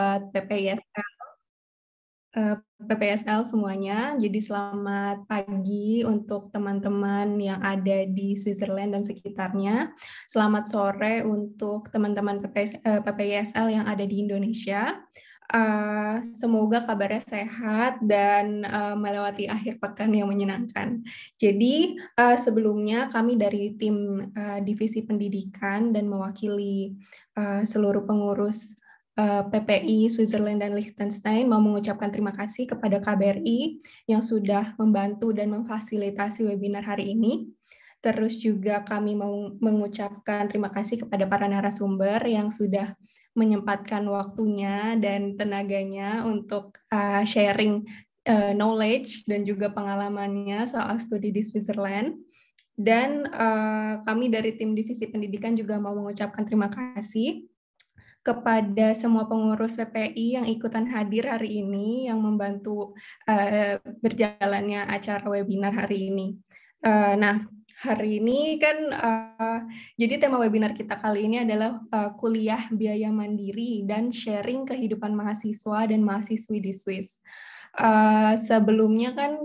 buat PPISL eh, PPSL semuanya. Jadi selamat pagi untuk teman-teman yang ada di Switzerland dan sekitarnya. Selamat sore untuk teman-teman PPSL eh, yang ada di Indonesia. Eh, semoga kabarnya sehat dan melewati akhir pekan yang menyenangkan. Jadi sebelumnya kami dari tim divisi pendidikan dan mewakili seluruh pengurus Eh, PPI Switzerland dan Liechtenstein mau mengucapkan terima kasih kepada KBRI yang sudah membantu dan memfasilitasi webinar hari ini. Terus juga kami mau mengucapkan terima kasih kepada para narasumber yang sudah menyempatkan waktunya dan tenaganya untuk uh, sharing uh, knowledge dan juga pengalamannya soal studi di Switzerland. Dan uh, kami dari tim divisi pendidikan juga mau mengucapkan terima kasih kepada semua pengurus PPI yang ikutan hadir hari ini yang membantu uh, berjalannya acara webinar hari ini. Uh, nah, hari ini kan uh, jadi tema webinar kita kali ini adalah uh, kuliah biaya mandiri dan sharing kehidupan mahasiswa dan mahasiswi di Swiss. Uh, sebelumnya kan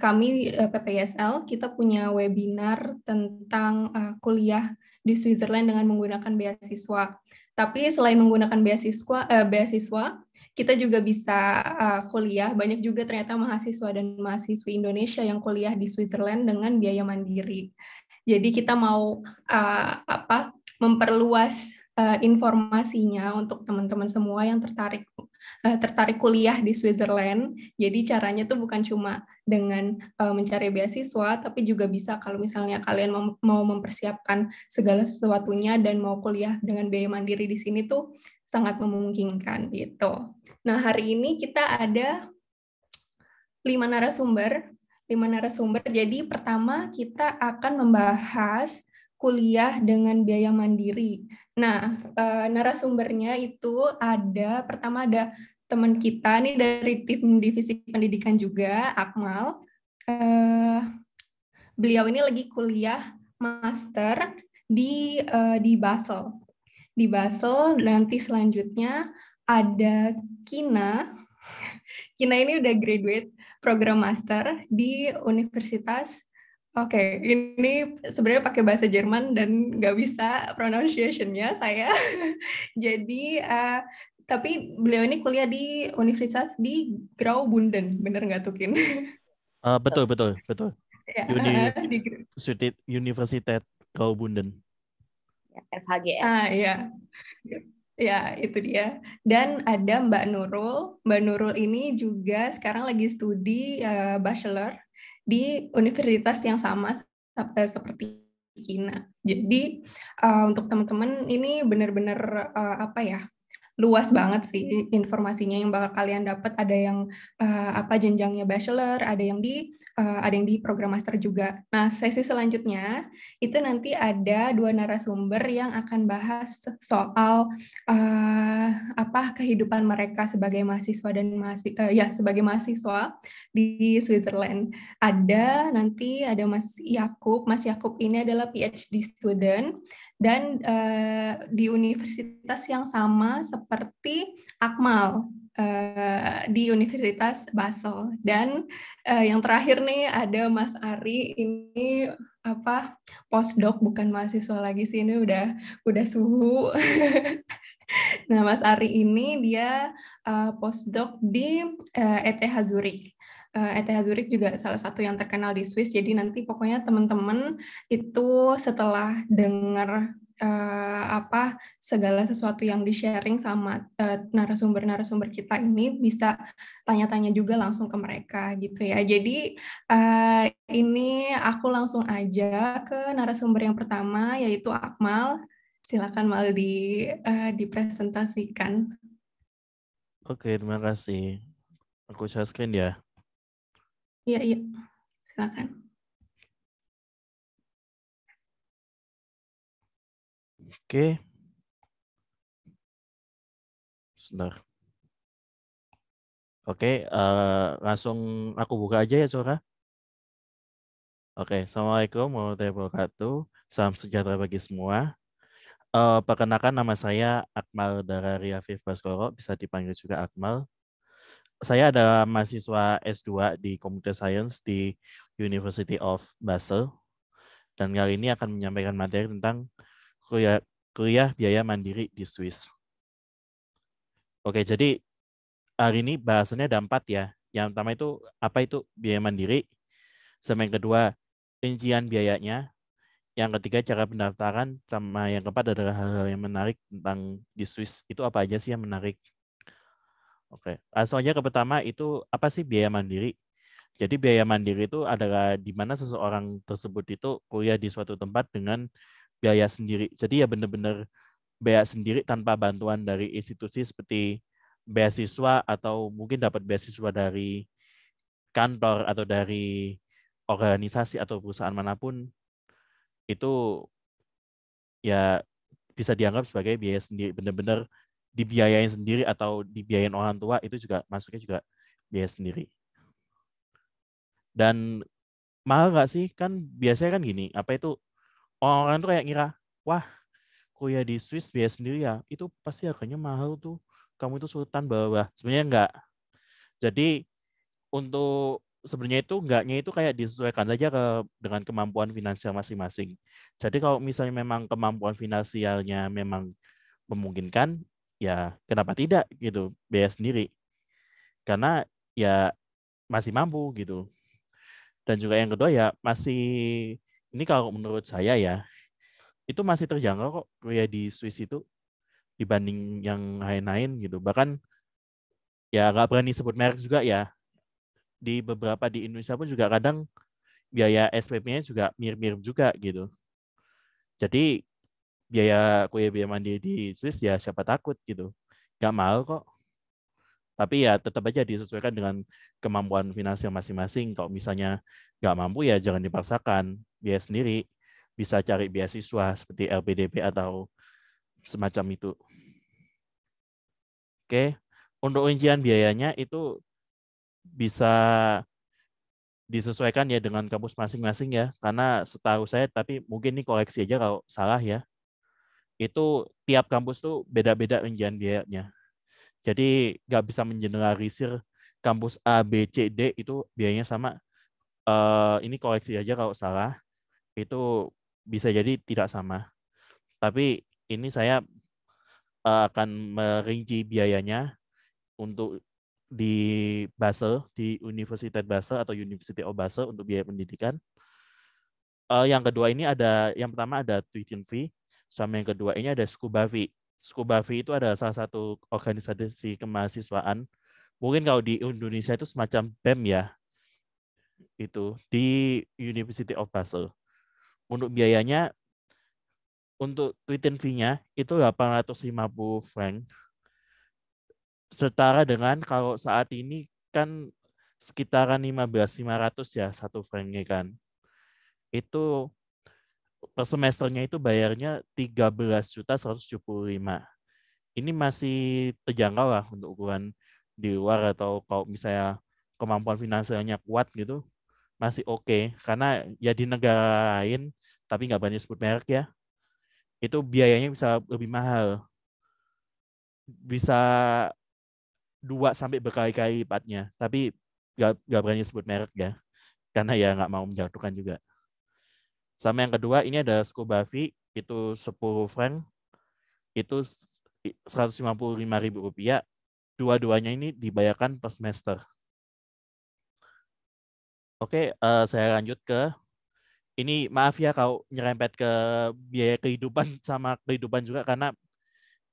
kami PPSL kita punya webinar tentang kuliah di Switzerland dengan menggunakan beasiswa. Tapi selain menggunakan beasiswa, eh, beasiswa kita juga bisa uh, kuliah. Banyak juga ternyata mahasiswa dan mahasiswi Indonesia yang kuliah di Switzerland dengan biaya mandiri. Jadi kita mau uh, apa memperluas uh, informasinya untuk teman-teman semua yang tertarik uh, tertarik kuliah di Switzerland. Jadi caranya tuh bukan cuma dengan uh, mencari beasiswa, tapi juga bisa kalau misalnya kalian mem mau mempersiapkan segala sesuatunya dan mau kuliah dengan biaya mandiri di sini tuh sangat memungkinkan gitu. Nah hari ini kita ada lima narasumber. Lima narasumber. Jadi pertama kita akan membahas kuliah dengan biaya mandiri. Nah, uh, narasumbernya itu ada pertama ada teman kita nih dari tim divisi pendidikan juga, Akmal. Uh, beliau ini lagi kuliah master di uh, di Basel. Di Basel nanti selanjutnya ada Kina. Kina ini udah graduate program master di Universitas Oke, okay, ini sebenarnya pakai bahasa Jerman dan nggak bisa pronunciation-nya saya. Jadi, uh, tapi beliau ini kuliah di Universitas di Graubünden, bener nggak Tukin? Uh, betul, betul, betul. Ya, Uni di... Universitas Graubünden. FHG. Ya, ya. Ah, iya. Ya, itu dia. Dan ada Mbak Nurul. Mbak Nurul ini juga sekarang lagi studi uh, bachelor di universitas yang sama seperti Kina. Jadi uh, untuk teman-teman ini benar-benar uh, apa ya luas banget sih informasinya yang bakal kalian dapat ada yang uh, apa jenjangnya bachelor ada yang di uh, ada yang di program master juga nah sesi selanjutnya itu nanti ada dua narasumber yang akan bahas soal uh, apa kehidupan mereka sebagai mahasiswa dan masih uh, ya sebagai mahasiswa di Switzerland ada nanti ada Mas Yakub Mas Yakub ini adalah PhD student dan uh, di universitas yang sama seperti Akmal uh, di Universitas Basel dan uh, yang terakhir nih ada Mas Ari ini apa postdoc bukan mahasiswa lagi sih ini udah udah suhu nah Mas Ari ini dia uh, postdoc di uh, ETH Zurich Eh, ETH Zurich juga salah satu yang terkenal di Swiss. Jadi nanti pokoknya teman-teman itu setelah dengar uh, eh, apa segala sesuatu yang di-sharing sama eh, narasumber-narasumber uh, kita ini bisa tanya-tanya juga langsung ke mereka gitu ya. Jadi uh, ini aku langsung aja ke narasumber yang pertama yaitu Akmal. Silakan Mal di uh, dipresentasikan. Oke, terima kasih. Aku share screen ya. Iya, iya. Silakan. Oke. Sebentar. Oke, uh, langsung aku buka aja ya, Suara. Oke, Assalamualaikum warahmatullahi wabarakatuh. Salam sejahtera bagi semua. Uh, perkenalkan nama saya Akmal Dararia Fifbaskoro, bisa dipanggil juga Akmal saya ada mahasiswa S2 di Computer Science di University of Basel dan kali ini akan menyampaikan materi tentang kuliah, kuliah biaya mandiri di Swiss. Oke, jadi hari ini bahasannya ada empat ya. Yang pertama itu apa itu biaya mandiri, sama yang kedua rincian biayanya, yang ketiga cara pendaftaran, sama yang keempat adalah hal-hal yang menarik tentang di Swiss itu apa aja sih yang menarik. Oke, langsung aja ke pertama itu apa sih biaya mandiri? Jadi biaya mandiri itu adalah di mana seseorang tersebut itu kuliah di suatu tempat dengan biaya sendiri. Jadi ya benar-benar biaya sendiri tanpa bantuan dari institusi seperti beasiswa atau mungkin dapat beasiswa dari kantor atau dari organisasi atau perusahaan manapun itu ya bisa dianggap sebagai biaya sendiri benar-benar dibiayain sendiri atau dibiayain orang tua itu juga masuknya juga biaya sendiri. Dan mahal nggak sih? Kan biasanya kan gini, apa itu orang-orang tuh kayak ngira, wah kuliah di Swiss biaya sendiri ya, itu pasti harganya mahal tuh. Kamu itu sultan bawah. bawah Sebenarnya enggak. Jadi untuk sebenarnya itu enggaknya itu kayak disesuaikan saja ke, dengan kemampuan finansial masing-masing. Jadi kalau misalnya memang kemampuan finansialnya memang memungkinkan, ya kenapa tidak gitu biaya sendiri karena ya masih mampu gitu dan juga yang kedua ya masih ini kalau menurut saya ya itu masih terjangkau kok kuliah ya di Swiss itu dibanding yang lain-lain gitu bahkan ya nggak berani sebut merek juga ya di beberapa di Indonesia pun juga kadang biaya SPP-nya juga mirip-mirip juga gitu jadi biaya kuliah biaya mandi di Swiss ya siapa takut gitu nggak mahal kok tapi ya tetap aja disesuaikan dengan kemampuan finansial masing-masing kalau misalnya nggak mampu ya jangan dipaksakan biaya sendiri bisa cari beasiswa seperti LPDP atau semacam itu oke untuk ujian biayanya itu bisa disesuaikan ya dengan kampus masing-masing ya karena setahu saya tapi mungkin ini koleksi aja kalau salah ya itu tiap kampus tuh beda-beda penjagaan biayanya. Jadi nggak bisa mengeneralisir kampus A, B, C, D itu biayanya sama. Uh, ini koleksi aja kalau salah, itu bisa jadi tidak sama. Tapi ini saya uh, akan merinci biayanya untuk di Basel, di Universitas Basel atau University of Basel untuk biaya pendidikan. Uh, yang kedua ini ada, yang pertama ada tuition fee. Sama yang kedua ini ada Skubavi. Skubavi itu adalah salah satu organisasi kemahasiswaan. Mungkin kalau di Indonesia itu semacam BEM ya. Itu di University of Basel. Untuk biayanya untuk tweetin fee-nya itu 850 franc. Setara dengan kalau saat ini kan sekitaran 5500 ya satu franknya kan. Itu per semesternya itu bayarnya tiga belas juta 175. Ini masih terjangkau lah untuk ukuran di luar atau kalau misalnya kemampuan finansialnya kuat gitu masih oke okay. karena ya di negara lain tapi nggak banyak sebut merek ya itu biayanya bisa lebih mahal bisa dua sampai berkali-kali lipatnya tapi nggak berani sebut merek ya karena ya nggak mau menjatuhkan juga sama yang kedua ini ada Scuba Fee itu 10 franc itu rp ribu rupiah. Dua-duanya ini dibayarkan per semester. Oke, uh, saya lanjut ke ini maaf ya kalau nyerempet ke biaya kehidupan sama kehidupan juga karena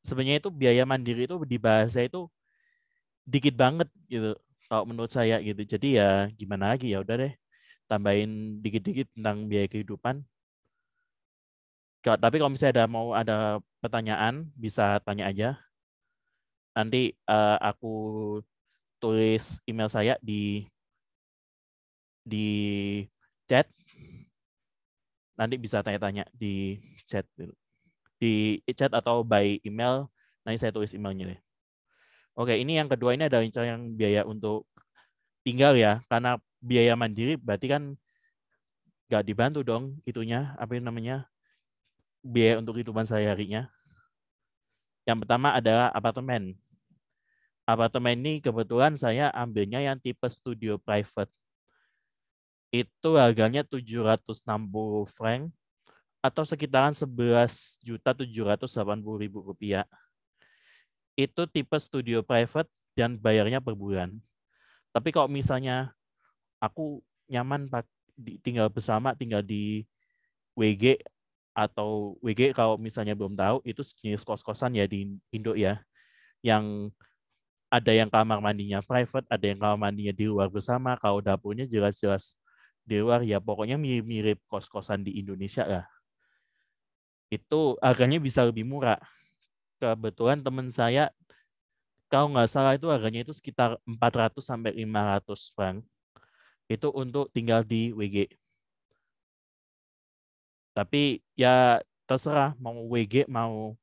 sebenarnya itu biaya mandiri itu di bahasa itu dikit banget gitu kalau menurut saya gitu jadi ya gimana lagi ya udah deh tambahin dikit-dikit tentang biaya kehidupan. Tapi kalau misalnya ada mau ada pertanyaan, bisa tanya aja. Nanti uh, aku tulis email saya di di chat. Nanti bisa tanya-tanya di chat di chat atau by email. Nanti saya tulis emailnya deh. Oke, ini yang kedua ini ada rencana yang biaya untuk tinggal ya, karena biaya mandiri berarti kan nggak dibantu dong itunya apa namanya biaya untuk kehidupan saya harinya Yang pertama adalah apartemen. Apartemen ini kebetulan saya ambilnya yang tipe studio private. Itu harganya 760 franc atau sekitaran 11 juta 780 ribu rupiah. Itu tipe studio private dan bayarnya per bulan. Tapi kalau misalnya aku nyaman pak tinggal bersama tinggal di WG atau WG kalau misalnya belum tahu itu jenis kos-kosan ya di Indo ya yang ada yang kamar mandinya private, ada yang kamar mandinya di luar bersama, kalau dapurnya jelas-jelas di luar ya pokoknya mirip-mirip kos-kosan di Indonesia lah. Itu harganya bisa lebih murah. Kebetulan teman saya kalau nggak salah itu harganya itu sekitar 400 sampai 500 franc itu untuk tinggal di WG. Tapi ya terserah mau WG mau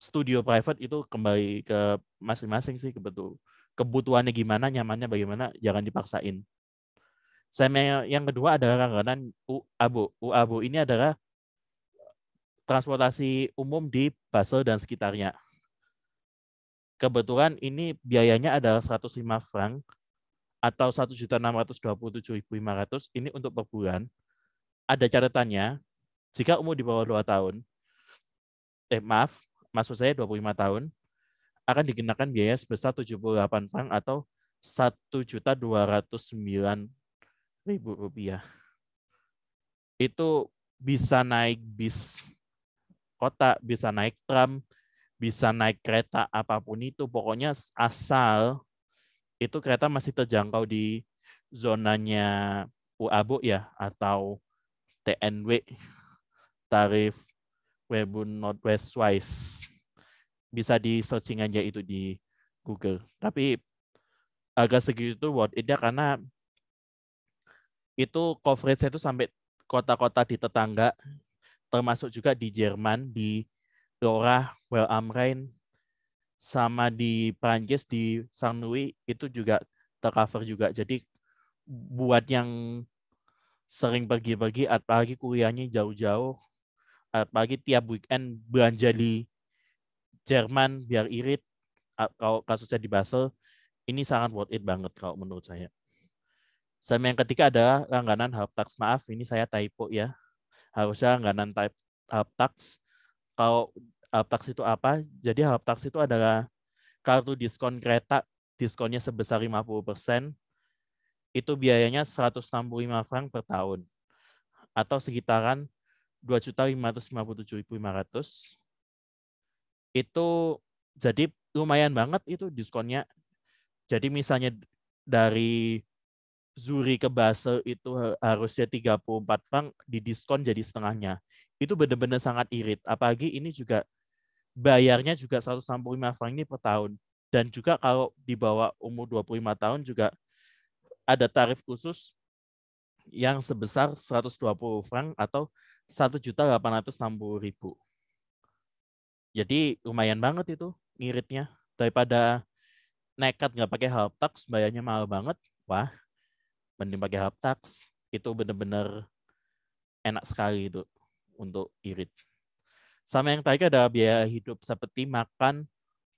studio private itu kembali ke masing-masing sih kebetul kebutuhannya gimana nyamannya bagaimana jangan dipaksain. Saya yang kedua adalah langganan UABO. UABO ini adalah transportasi umum di Basel dan sekitarnya. Kebetulan ini biayanya adalah 105 franc atau 1.627.500 ini untuk per bulan. Ada catatannya, jika umur di bawah 2 tahun, eh maaf, maksud saya 25 tahun, akan dikenakan biaya sebesar 78 franc atau 1.209.000 rupiah. Itu bisa naik bis kota, bisa naik tram, bisa naik kereta, apapun itu. Pokoknya asal itu kereta masih terjangkau di zonanya UABO ya atau TNW tarif Webun Northwest Wise bisa di searching aja itu di Google tapi agak segitu worth it ya karena itu coverage itu sampai kota-kota di tetangga termasuk juga di Jerman di Dora, Well am Rhein, sama di Prancis di Saint Louis itu juga tercover juga. Jadi buat yang sering pergi-pergi apalagi kuliahnya jauh-jauh apalagi tiap weekend belanja di Jerman biar irit kalau kasusnya di Basel ini sangat worth it banget kalau menurut saya. Sama yang ketiga ada langganan Haptax. Maaf, ini saya typo ya. Harusnya langganan type Haptax. Kalau Haptax itu apa? Jadi Haptax itu adalah kartu diskon kereta, diskonnya sebesar 50%. Itu biayanya 165 franc per tahun atau sekitaran 2.557.500. Itu jadi lumayan banget itu diskonnya. Jadi misalnya dari Zuri ke Basel itu harusnya 34 franc didiskon jadi setengahnya. Itu benar-benar sangat irit. Apalagi ini juga bayarnya juga 165 franc ini per tahun. Dan juga kalau di bawah umur 25 tahun juga ada tarif khusus yang sebesar 120 franc atau juta ribu. Jadi lumayan banget itu ngiritnya daripada nekat nggak pakai half tax bayarnya mahal banget. Wah, mending pakai half tax. Itu benar-benar enak sekali itu untuk irit. Sama yang tadi ada biaya hidup seperti makan,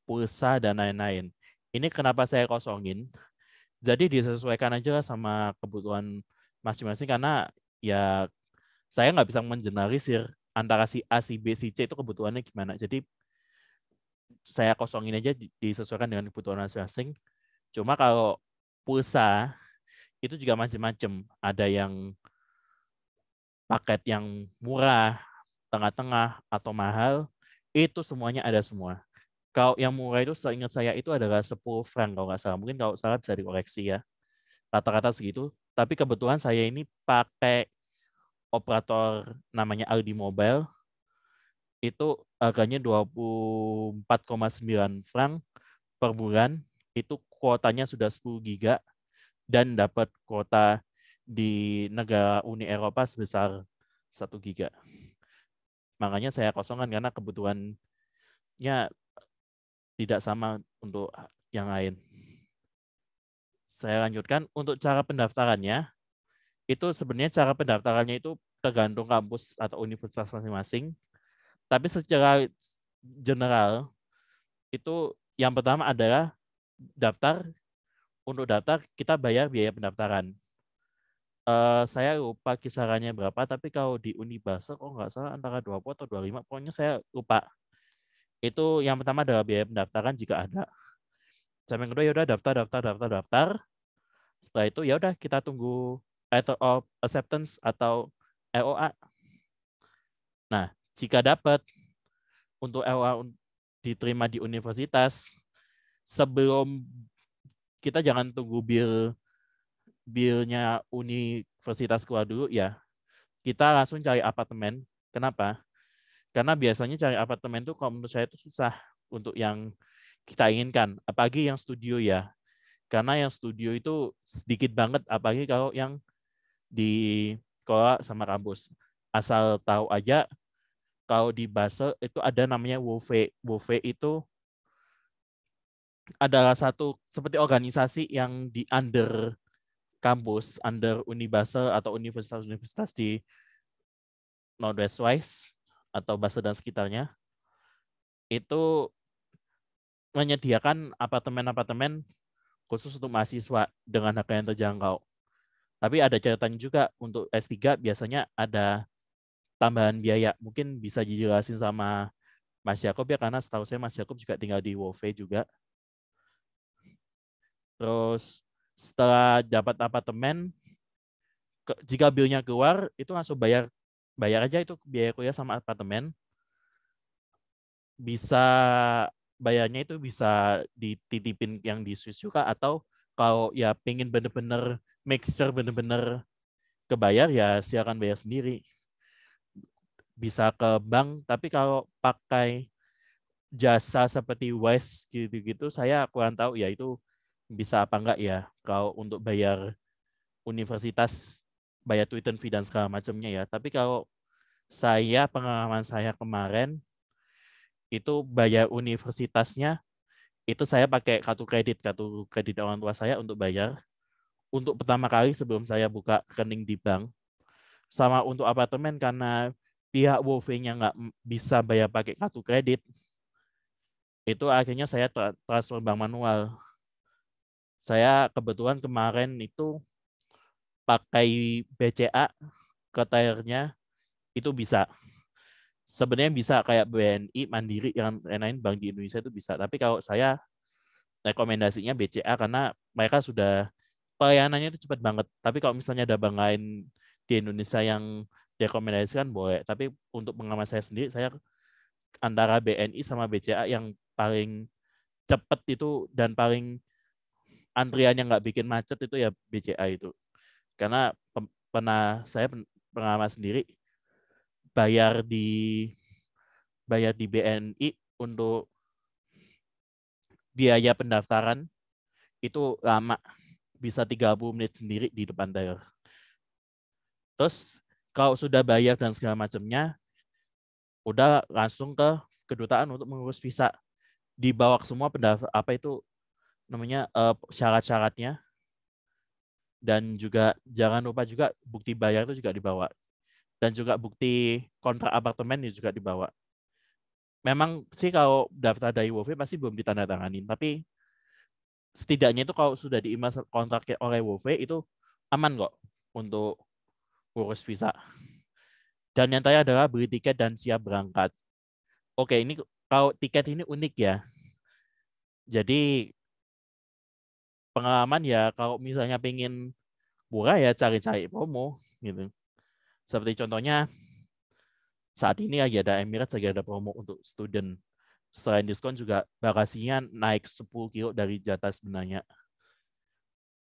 pulsa, dan lain-lain. Ini kenapa saya kosongin. Jadi disesuaikan aja sama kebutuhan masing-masing karena ya saya nggak bisa menjenarisir antara si A, si B, si C itu kebutuhannya gimana. Jadi saya kosongin aja disesuaikan dengan kebutuhan masing-masing. Cuma kalau pulsa itu juga macam-macam. Ada yang paket yang murah, tengah-tengah, atau mahal, itu semuanya ada semua. Kalau yang murah itu seingat saya itu adalah 10 franc kalau nggak salah. Mungkin kalau salah bisa dikoreksi ya. Rata-rata segitu. Tapi kebetulan saya ini pakai operator namanya Aldi Mobile. Itu harganya 24,9 franc per bulan. Itu kuotanya sudah 10 giga dan dapat kuota di negara Uni Eropa sebesar 1 giga. Makanya saya kosongkan karena kebutuhannya tidak sama untuk yang lain. Saya lanjutkan untuk cara pendaftarannya. Itu sebenarnya cara pendaftarannya itu tergantung kampus atau universitas masing-masing. Tapi secara general itu yang pertama adalah daftar untuk daftar kita bayar biaya pendaftaran uh, saya lupa kisarannya berapa, tapi kalau di Unibasa oh nggak salah antara 20 atau 25, pokoknya saya lupa. Itu yang pertama adalah biaya pendaftaran jika ada. Sama yang kedua yaudah daftar daftar daftar daftar. Setelah itu ya udah kita tunggu letter of acceptance atau LOA. Nah, jika dapat untuk LOA diterima di universitas sebelum kita jangan tunggu bill bilnya universitas keluar dulu ya, kita langsung cari apartemen. Kenapa? Karena biasanya cari apartemen tuh kalau menurut saya itu susah untuk yang kita inginkan, apalagi yang studio ya. Karena yang studio itu sedikit banget apalagi kalau yang di sekolah sama kampus. Asal tahu aja kalau di Basel itu ada namanya WOVE. WOVE itu adalah satu seperti organisasi yang di under kampus under Unibasa atau universitas-universitas di Northwest Wise atau Basel dan sekitarnya itu menyediakan apartemen-apartemen khusus untuk mahasiswa dengan harga yang terjangkau. Tapi ada catatan juga untuk S3 biasanya ada tambahan biaya. Mungkin bisa dijelasin sama Mas Jacob ya karena setahu saya Mas Jacob juga tinggal di Wove juga. Terus setelah dapat apartemen ke, jika bilnya keluar itu langsung bayar bayar aja itu biaya kuliah sama apartemen bisa bayarnya itu bisa dititipin yang di Swiss juga atau kalau ya pengen bener-bener mixer bener-bener kebayar ya silakan bayar sendiri bisa ke bank tapi kalau pakai jasa seperti Wise gitu-gitu saya kurang tahu ya itu bisa apa enggak ya kalau untuk bayar universitas bayar tuition fee dan segala macamnya ya tapi kalau saya pengalaman saya kemarin itu bayar universitasnya itu saya pakai kartu kredit kartu kredit orang tua saya untuk bayar untuk pertama kali sebelum saya buka rekening di bank sama untuk apartemen karena pihak WoV-nya nggak bisa bayar pakai kartu kredit itu akhirnya saya transfer bank manual saya kebetulan kemarin itu pakai BCA ke tire itu bisa. Sebenarnya bisa kayak BNI, Mandiri, yang lain-lain bank di Indonesia itu bisa. Tapi kalau saya rekomendasinya BCA karena mereka sudah pelayanannya itu cepat banget. Tapi kalau misalnya ada bank lain di Indonesia yang direkomendasikan boleh. Tapi untuk pengalaman saya sendiri, saya antara BNI sama BCA yang paling cepat itu dan paling antriannya nggak bikin macet itu ya BCA itu. Karena pernah saya pengalaman sendiri bayar di bayar di BNI untuk biaya pendaftaran itu lama bisa 30 menit sendiri di depan teller. Terus kalau sudah bayar dan segala macamnya, udah langsung ke kedutaan untuk mengurus visa. Dibawa semua pendaftar apa itu namanya uh, syarat-syaratnya dan juga jangan lupa juga bukti bayar itu juga dibawa dan juga bukti kontrak apartemen itu juga dibawa. Memang sih kalau daftar dari WOV pasti belum ditandatangani, tapi setidaknya itu kalau sudah email kontraknya oleh WOV itu aman kok untuk urus visa. Dan yang terakhir adalah beli tiket dan siap berangkat. Oke, ini kalau tiket ini unik ya. Jadi pengalaman ya kalau misalnya pengen murah ya cari-cari promo gitu. Seperti contohnya saat ini lagi ada Emirates lagi ada promo untuk student. Selain diskon juga bagasinya naik 10 kilo dari jatah sebenarnya.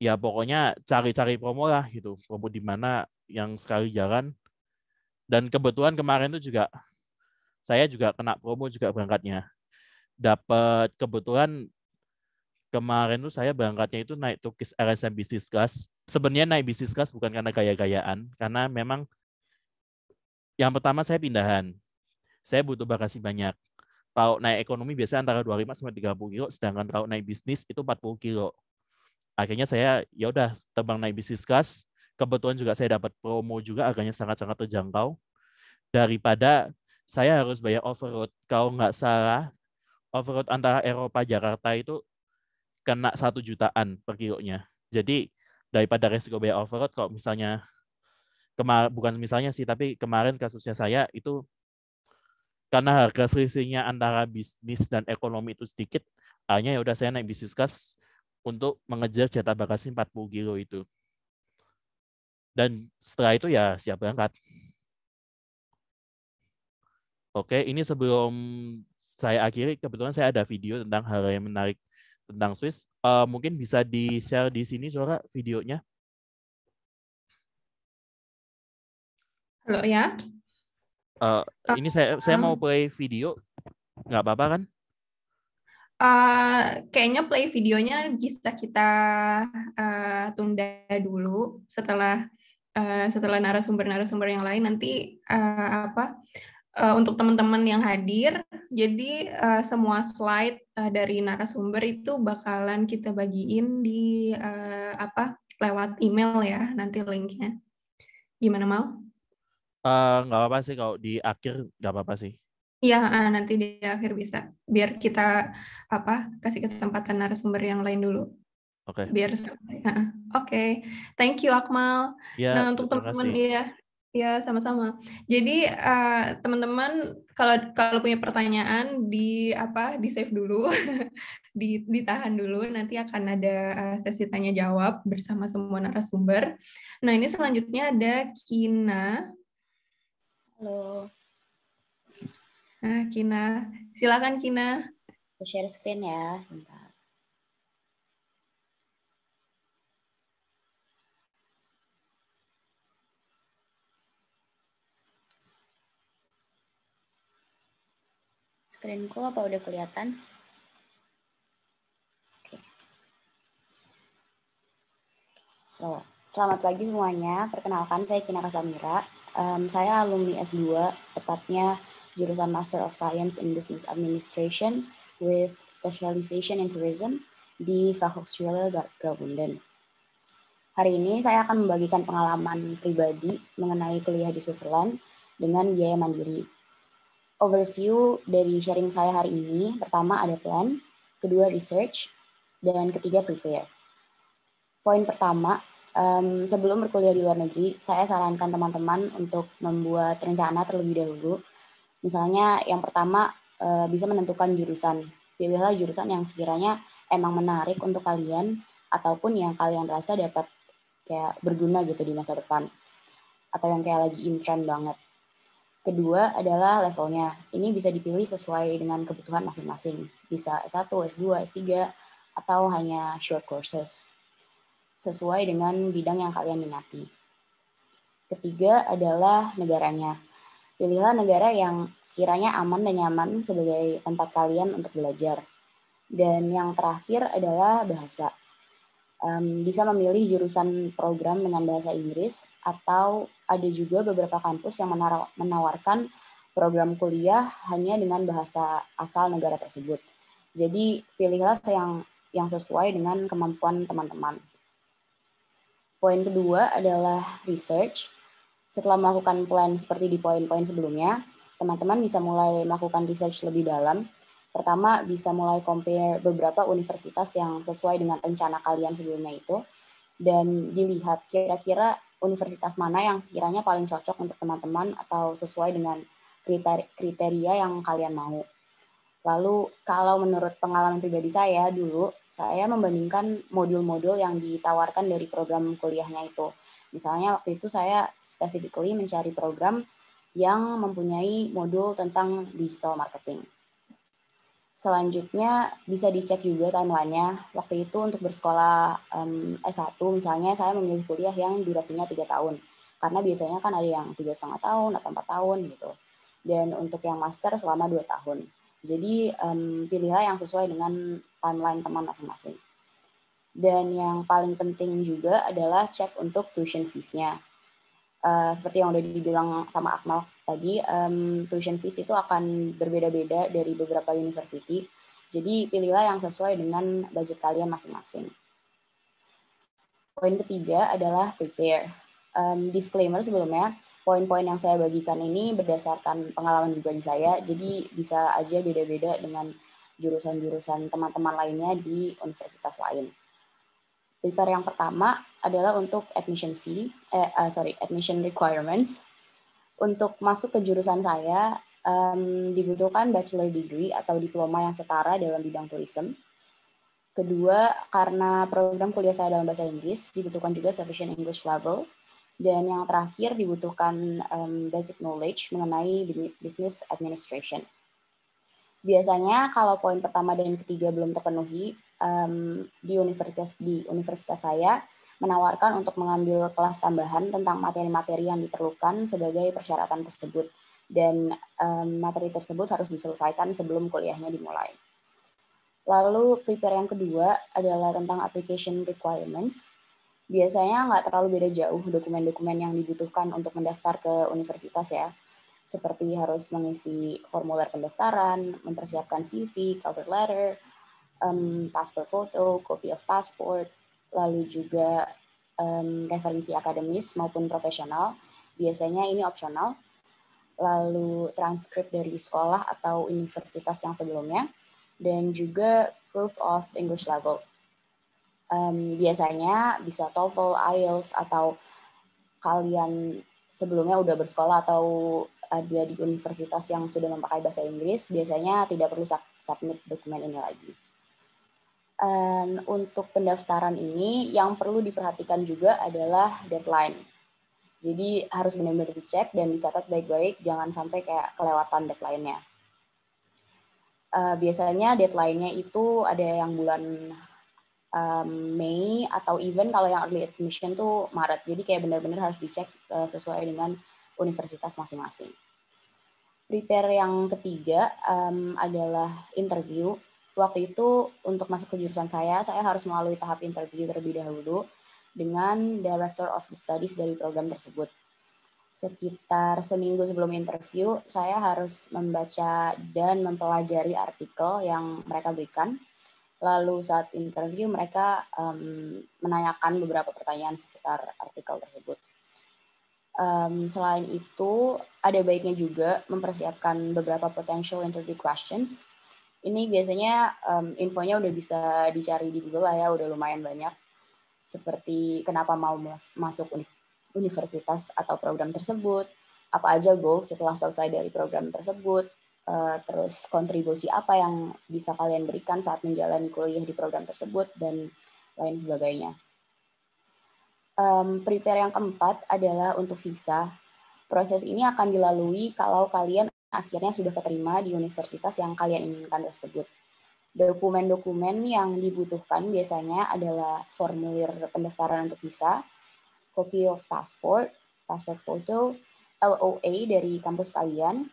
Ya pokoknya cari-cari promo lah gitu. Promo di mana yang sekali jalan. Dan kebetulan kemarin itu juga saya juga kena promo juga berangkatnya. Dapat kebetulan kemarin tuh saya berangkatnya itu naik Turkish Airlines yang business class. Sebenarnya naik business class bukan karena gaya-gayaan, karena memang yang pertama saya pindahan. Saya butuh bagasi banyak. Kalau naik ekonomi biasanya antara 25 sampai 30 kilo, sedangkan kalau naik bisnis itu 40 kilo. Akhirnya saya ya udah terbang naik bisnis class. Kebetulan juga saya dapat promo juga harganya sangat-sangat terjangkau. Daripada saya harus bayar overroad. Kalau nggak salah, overroad antara Eropa Jakarta itu kena satu jutaan per kilonya. Jadi daripada resiko biaya overload kalau misalnya kemar bukan misalnya sih tapi kemarin kasusnya saya itu karena harga selisihnya antara bisnis dan ekonomi itu sedikit, hanya ya udah saya naik bisnis kelas untuk mengejar jatah bagasi 40 kilo itu. Dan setelah itu ya siap berangkat. Oke, ini sebelum saya akhiri, kebetulan saya ada video tentang hal yang menarik tentang Swiss. Uh, mungkin bisa di-share di sini, Zora, videonya. Halo ya. Uh, uh ini saya saya mau ah. play video, nggak apa-apa kan? Uh, kayaknya play videonya bisa kita uh, tunda dulu setelah uh, setelah narasumber-narasumber yang lain nanti uh, apa uh, untuk teman-teman yang hadir. Jadi uh, semua slide uh, dari narasumber itu bakalan kita bagiin di uh, apa lewat email ya nanti linknya. Gimana mau? Nggak uh, apa-apa sih kalau di akhir nggak apa-apa sih. Iya, uh, nanti di akhir bisa. Biar kita apa kasih kesempatan narasumber yang lain dulu. Oke. Okay. Biar selesai. Oke. Okay. Thank you Akmal. Ya, nah, untuk teman-teman ya Ya, sama-sama. Jadi uh, teman-teman kalau kalau punya pertanyaan di apa di save dulu, di, ditahan dulu. Nanti akan ada eh, sesi tanya jawab bersama semua narasumber. Nah ini selanjutnya ada Kina. Halo. Nah Kina, silakan Kina. Share screen ya, sebentar. Screenku apa udah kelihatan? Oke. So, selamat pagi semuanya. Perkenalkan, saya Kina Kasamira. Um, saya alumni S2, tepatnya jurusan Master of Science in Business Administration with specialization in tourism di Fakultas Grabunden. Hari ini saya akan membagikan pengalaman pribadi mengenai kuliah di Switzerland dengan biaya mandiri overview dari sharing saya hari ini. Pertama ada plan, kedua research, dan ketiga prepare. Poin pertama, um, sebelum berkuliah di luar negeri, saya sarankan teman-teman untuk membuat rencana terlebih dahulu. Misalnya yang pertama uh, bisa menentukan jurusan. Pilihlah jurusan yang sekiranya emang menarik untuk kalian ataupun yang kalian rasa dapat kayak berguna gitu di masa depan atau yang kayak lagi in trend banget. Kedua adalah levelnya. Ini bisa dipilih sesuai dengan kebutuhan masing-masing. Bisa S1, S2, S3, atau hanya short courses. Sesuai dengan bidang yang kalian minati. Ketiga adalah negaranya. Pilihlah negara yang sekiranya aman dan nyaman sebagai tempat kalian untuk belajar. Dan yang terakhir adalah bahasa um, bisa memilih jurusan program dengan bahasa Inggris atau ada juga beberapa kampus yang menawarkan program kuliah hanya dengan bahasa asal negara tersebut. Jadi pilihlah yang yang sesuai dengan kemampuan teman-teman. Poin kedua adalah research. Setelah melakukan plan seperti di poin-poin sebelumnya, teman-teman bisa mulai melakukan research lebih dalam Pertama, bisa mulai compare beberapa universitas yang sesuai dengan rencana kalian sebelumnya itu, dan dilihat kira-kira universitas mana yang sekiranya paling cocok untuk teman-teman atau sesuai dengan kriteria yang kalian mau. Lalu kalau menurut pengalaman pribadi saya dulu, saya membandingkan modul-modul yang ditawarkan dari program kuliahnya itu. Misalnya waktu itu saya specifically mencari program yang mempunyai modul tentang digital marketing. Selanjutnya bisa dicek juga timelinenya. Waktu itu untuk bersekolah um, S1 misalnya saya memilih kuliah yang durasinya tiga tahun. Karena biasanya kan ada yang tiga setengah tahun atau empat tahun gitu. Dan untuk yang master selama dua tahun. Jadi um, pilihlah yang sesuai dengan timeline teman masing-masing. Dan yang paling penting juga adalah cek untuk tuition fees-nya Eh, seperti yang udah dibilang sama Akmal tadi, um, tuition fees itu akan berbeda-beda dari beberapa university. Jadi pilihlah yang sesuai dengan budget kalian masing-masing. Poin ketiga adalah prepare. Um, disclaimer sebelumnya, poin-poin yang saya bagikan ini berdasarkan pengalaman pribadi saya, jadi bisa aja beda-beda dengan jurusan-jurusan teman-teman lainnya di universitas lain. Prepare yang pertama adalah untuk admission fee, eh, uh, sorry, admission requirements. Untuk masuk ke jurusan saya, um, dibutuhkan bachelor degree atau diploma yang setara dalam bidang tourism. Kedua, karena program kuliah saya dalam bahasa Inggris, dibutuhkan juga sufficient English level. Dan yang terakhir, dibutuhkan um, basic knowledge mengenai business administration. Biasanya kalau poin pertama dan ketiga belum terpenuhi, um, di universitas di universitas saya menawarkan untuk mengambil kelas tambahan tentang materi-materi yang diperlukan sebagai persyaratan tersebut dan um, materi tersebut harus diselesaikan sebelum kuliahnya dimulai. Lalu prepare yang kedua adalah tentang application requirements. Biasanya nggak terlalu beda jauh dokumen-dokumen yang dibutuhkan untuk mendaftar ke universitas ya seperti harus mengisi formulir pendaftaran, mempersiapkan CV, cover letter, um, paspor foto, copy of passport, lalu juga um, referensi akademis maupun profesional. Biasanya ini opsional. Lalu transkrip dari sekolah atau universitas yang sebelumnya dan juga proof of English level. Um, biasanya bisa TOEFL, IELTS atau kalian sebelumnya udah bersekolah atau ada di universitas yang sudah memakai bahasa Inggris, biasanya tidak perlu submit dokumen ini lagi. Um, untuk pendaftaran ini yang perlu diperhatikan juga adalah deadline. Jadi harus benar-benar dicek dan dicatat baik-baik, jangan sampai kayak kelewatan deadline-nya. Uh, biasanya deadline-nya itu ada yang bulan um, Mei atau even kalau yang early admission tuh Maret. Jadi kayak benar-benar harus dicek uh, sesuai dengan universitas masing-masing. Prepare yang ketiga um, adalah interview waktu itu untuk masuk ke jurusan saya, saya harus melalui tahap interview terlebih dahulu dengan Director of the Studies dari program tersebut. Sekitar seminggu sebelum interview, saya harus membaca dan mempelajari artikel yang mereka berikan. Lalu saat interview mereka um, menanyakan beberapa pertanyaan seputar artikel tersebut. Um, selain itu, ada baiknya juga mempersiapkan beberapa potential interview questions ini biasanya um, infonya udah bisa dicari di Google lah ya, udah lumayan banyak. Seperti kenapa mau mas masuk universitas atau program tersebut, apa aja goal setelah selesai dari program tersebut, uh, terus kontribusi apa yang bisa kalian berikan saat menjalani kuliah di program tersebut, dan lain sebagainya. Um, prepare yang keempat adalah untuk visa. Proses ini akan dilalui kalau kalian akhirnya sudah keterima di universitas yang kalian inginkan tersebut. Dokumen-dokumen yang dibutuhkan biasanya adalah formulir pendaftaran untuk visa, copy of passport, passport photo, LOA dari kampus kalian,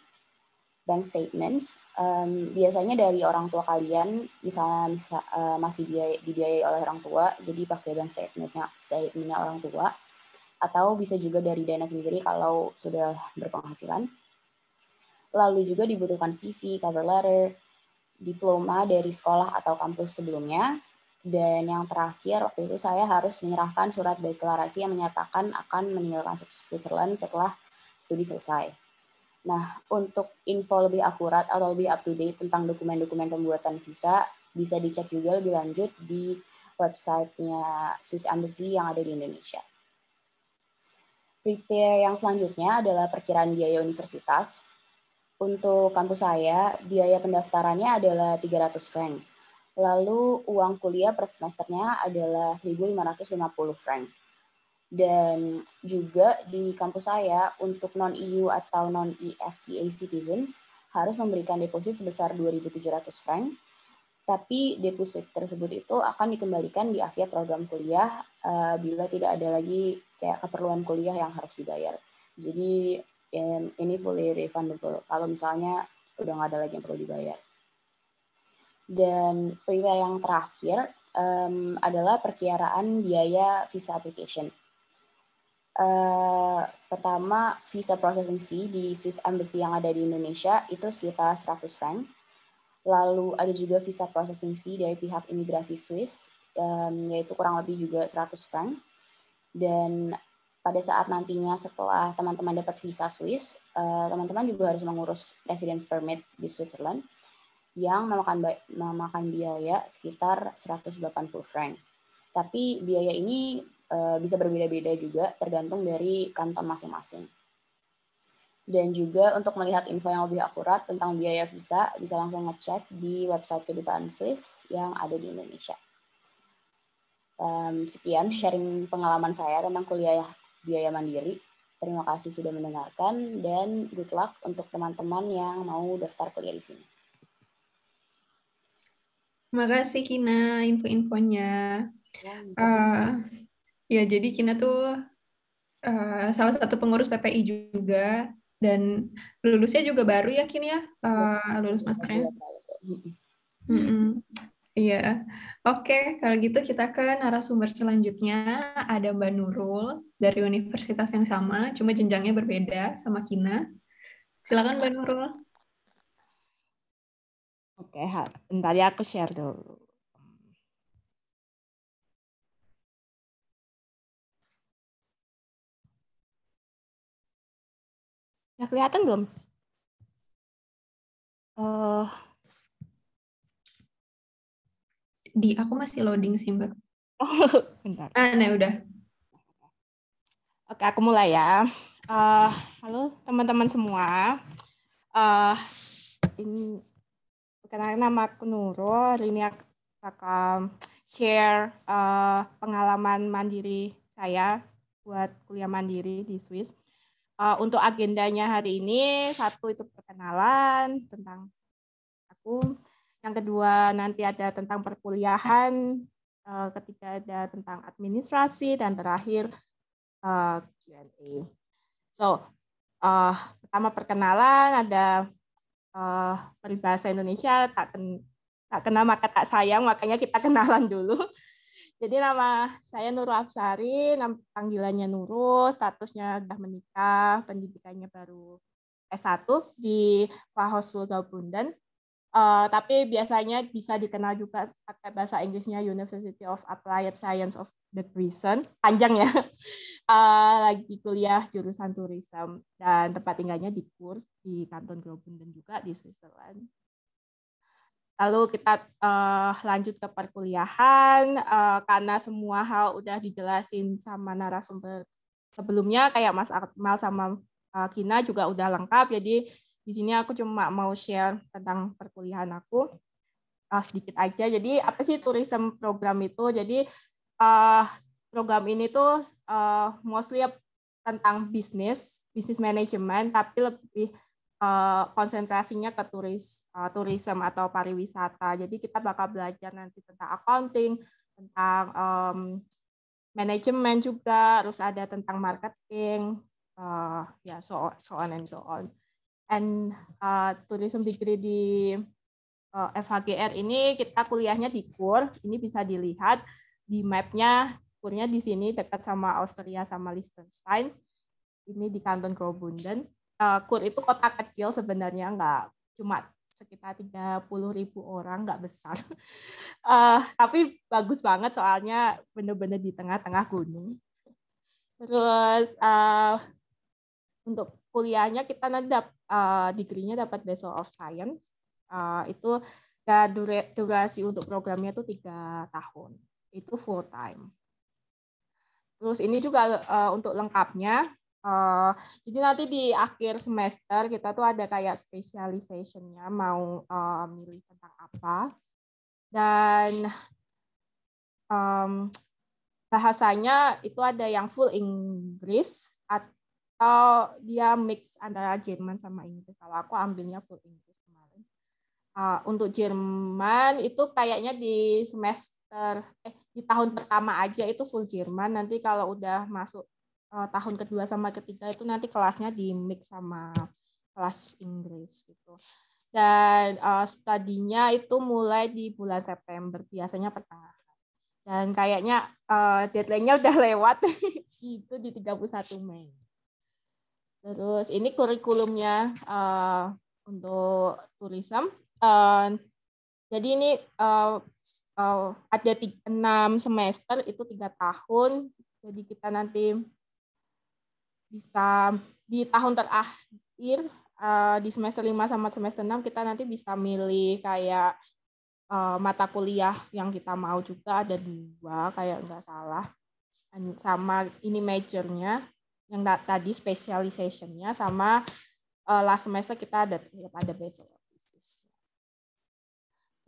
bank statements um, biasanya dari orang tua kalian misalnya misalnya uh, eh, masih biaya, dibiayai oleh orang tua jadi pakai bank statementsnya statementnya orang tua atau bisa juga dari dana sendiri kalau sudah berpenghasilan lalu juga dibutuhkan CV, cover letter, diploma dari sekolah atau kampus sebelumnya, dan yang terakhir waktu itu saya harus menyerahkan surat deklarasi yang menyatakan akan meninggalkan Switzerland setelah studi selesai. Nah, untuk info lebih akurat atau lebih up to date tentang dokumen-dokumen pembuatan visa, bisa dicek juga lebih lanjut di websitenya Swiss Embassy yang ada di Indonesia. Prepare yang selanjutnya adalah perkiraan biaya universitas untuk kampus saya, biaya pendaftarannya adalah 300 franc. Lalu uang kuliah per semesternya adalah 1.550 franc. Dan juga di kampus saya, untuk non-EU atau non-EFTA citizens, harus memberikan deposit sebesar 2.700 franc, tapi deposit tersebut itu akan dikembalikan di akhir program kuliah uh, bila tidak ada lagi kayak keperluan kuliah yang harus dibayar. Jadi in, ini fully refundable kalau misalnya udah nggak ada lagi yang perlu dibayar. Dan prepare yang terakhir um, adalah perkiraan biaya visa application. Uh, pertama, visa processing fee di Swiss Embassy yang ada di Indonesia itu sekitar 100 franc. Lalu ada juga visa processing fee dari pihak imigrasi Swiss, um, yaitu kurang lebih juga 100 franc. Dan pada saat nantinya setelah teman-teman dapat visa Swiss, eh, teman-teman juga harus mengurus residence permit di Switzerland yang memakan memakan biaya sekitar 180 franc. Tapi biaya ini eh, bisa berbeda-beda juga tergantung dari kantor masing-masing. Dan juga untuk melihat info yang lebih akurat tentang biaya visa, bisa langsung ngecek di website kedutaan Swiss yang ada di Indonesia. Um, sekian sharing pengalaman saya tentang kuliah biaya mandiri. Terima kasih sudah mendengarkan dan good luck untuk teman-teman yang mau daftar kuliah di sini. Terima kasih Kina info-infonya. Ya, uh, ya jadi Kina tuh uh, salah satu pengurus PPI juga dan lulusnya juga baru ya Kina ya uh, lulus masternya. Mm -mm. Iya, oke. Kalau gitu kita ke narasumber selanjutnya. Ada Mbak Nurul dari universitas yang sama, cuma jenjangnya berbeda sama Kina. Silakan Mbak Nurul. Oke, bentar ya aku share dulu. Ya kelihatan belum? Uh, di aku masih loading sih mbak. bentar. Ah, nah udah. Oke, aku mulai ya. Uh, halo teman-teman semua. Uh, ini kenalin nama aku Nurul. Hari ini aku bakal share uh, pengalaman mandiri saya buat kuliah mandiri di Swiss. Uh, untuk agendanya hari ini, satu itu perkenalan tentang aku yang kedua nanti ada tentang perkuliahan, eh, ketiga ada tentang administrasi, dan terakhir eh, Q&A. So, uh, pertama perkenalan ada uh, peribahasa Indonesia tak ken tak kenal maka tak sayang, makanya kita kenalan dulu. Jadi nama saya Nurul Afsari, panggilannya Nurul, statusnya sudah menikah, pendidikannya baru S1 di Fahosul Bundan Uh, tapi biasanya bisa dikenal juga pakai bahasa Inggrisnya University of Applied Science of the Prison. Panjang ya. Uh, lagi kuliah jurusan tourism dan tempat tinggalnya di Kurs di Kanton dan juga di Switzerland. Lalu kita uh, lanjut ke perkuliahan uh, karena semua hal udah dijelasin sama narasumber sebelumnya kayak Mas Akmal sama uh, Kina juga udah lengkap. Jadi di sini aku cuma mau share tentang perkuliahan aku uh, sedikit aja. Jadi apa sih tourism program itu? Jadi uh, program ini tuh uh, mostly tentang bisnis, bisnis manajemen, tapi lebih uh, konsentrasinya ke turis, uh, tourism atau pariwisata. Jadi kita bakal belajar nanti tentang accounting, tentang um, mmm, manajemen juga, terus ada tentang marketing, uh, ya so, on, so on and so on and uh, tourism degree di uh, FHGR ini kita kuliahnya di KUR. Ini bisa dilihat di mapnya kurnya di sini dekat sama Austria sama Liechtenstein. Ini di Kanton Graubünden. Uh, Kur itu kota kecil sebenarnya nggak cuma sekitar 30 ribu orang nggak besar. Uh, tapi bagus banget soalnya benar-benar di tengah-tengah gunung. Terus uh, untuk kuliahnya kita nanti dap, uh, degree-nya dapat Bachelor of Science. Uh, itu ya, dan durasi untuk programnya itu tiga tahun. Itu full time. Terus ini juga uh, untuk lengkapnya. Uh, jadi nanti di akhir semester kita tuh ada kayak specialization mau uh, milih tentang apa. Dan um, bahasanya itu ada yang full Inggris, atau dia mix antara Jerman sama Inggris. Kalau aku ambilnya full Inggris kemarin. Uh, untuk Jerman itu kayaknya di semester eh di tahun pertama aja itu full Jerman. Nanti kalau udah masuk uh, tahun kedua sama ketiga itu nanti kelasnya di mix sama kelas Inggris gitu. Dan uh, studinya itu mulai di bulan September biasanya pertengahan dan kayaknya uh, deadline-nya udah lewat itu di 31 Mei. Terus ini kurikulumnya uh, untuk tourism. Uh, eh, jadi ini uh, uh, ada tiga, enam semester itu tiga tahun. Jadi kita nanti bisa di tahun terakhir uh, di semester lima sama semester enam kita nanti bisa milih kayak uh, mata kuliah yang kita mau juga ada dua kayak nggak salah sama ini majornya yang tadi specializationnya sama uh, last semester kita ada tetap ada bachelor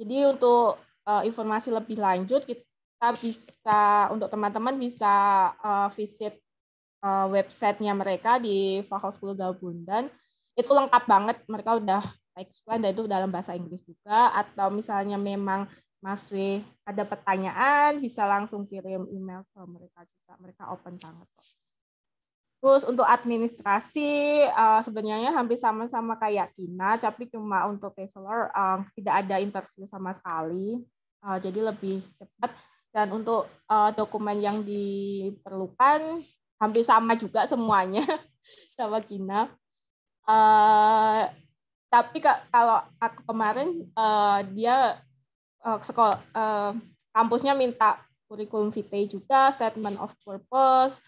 Jadi untuk uh, informasi lebih lanjut kita bisa untuk teman-teman bisa uh, visit uh, websitenya mereka di Fakultas 10 Gabundan. Itu lengkap banget, mereka udah explain dan itu dalam bahasa Inggris juga atau misalnya memang masih ada pertanyaan bisa langsung kirim email ke mereka juga. Mereka open banget kok. Terus untuk administrasi uh, sebenarnya hampir sama-sama kayak Kina, tapi cuma untuk bachelor uh, eh, tidak ada interview sama sekali, uh, jadi lebih cepat. Dan untuk uh, dokumen yang diperlukan hampir sama juga semuanya sama Kina. Uh, tapi ke, kalau aku kemarin uh, dia uh, sekolah uh, kampusnya minta kurikulum vitae juga, statement of purpose,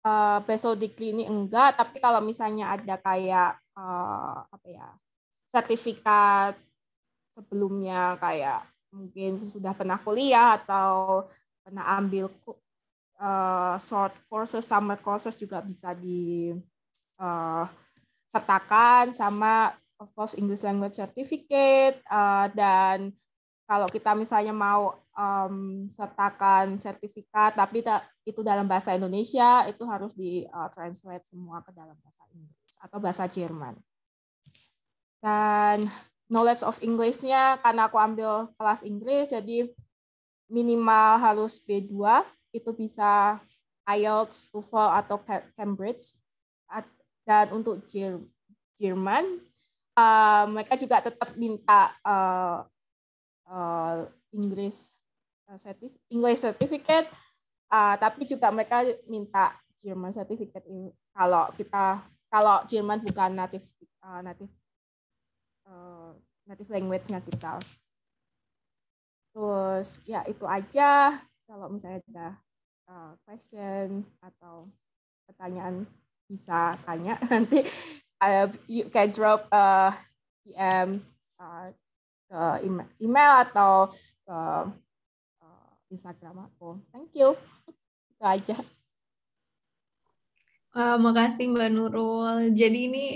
Eh, besok di klinik enggak, tapi kalau misalnya ada kayak uh, apa ya sertifikat sebelumnya kayak mungkin sudah pernah kuliah atau pernah ambil uh, short courses, summer courses juga bisa di uh, sertakan sama of course English language certificate uh, dan kalau kita misalnya mau um, sertakan sertifikat tapi itu dalam bahasa Indonesia itu harus di uh, semua ke dalam bahasa Inggris atau bahasa Jerman. Dan knowledge of English-nya karena aku ambil kelas Inggris jadi minimal harus B2 itu bisa IELTS, TOEFL atau Cambridge. Dan untuk Jerman uh, mereka juga tetap minta uh, Eh, Inggris uh, eh, English certificate uh, tapi juga mereka minta German certificate in, kalau kita kalau Jerman bukan native speak, uh, native uh, native language-nya kita. Terus ya itu aja kalau misalnya ada uh, question atau pertanyaan bisa tanya nanti uh, you can drop uh, DM uh, ke email atau ke eh, Instagram aku. Thank you. Itu aja. Uh, makasih Mbak Nurul. Jadi ini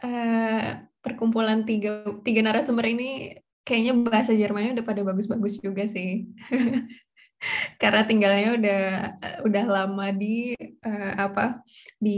uh, perkumpulan tiga, tiga narasumber ini kayaknya bahasa Jermannya udah pada bagus-bagus juga sih. Karena tinggalnya udah udah lama di uh, apa di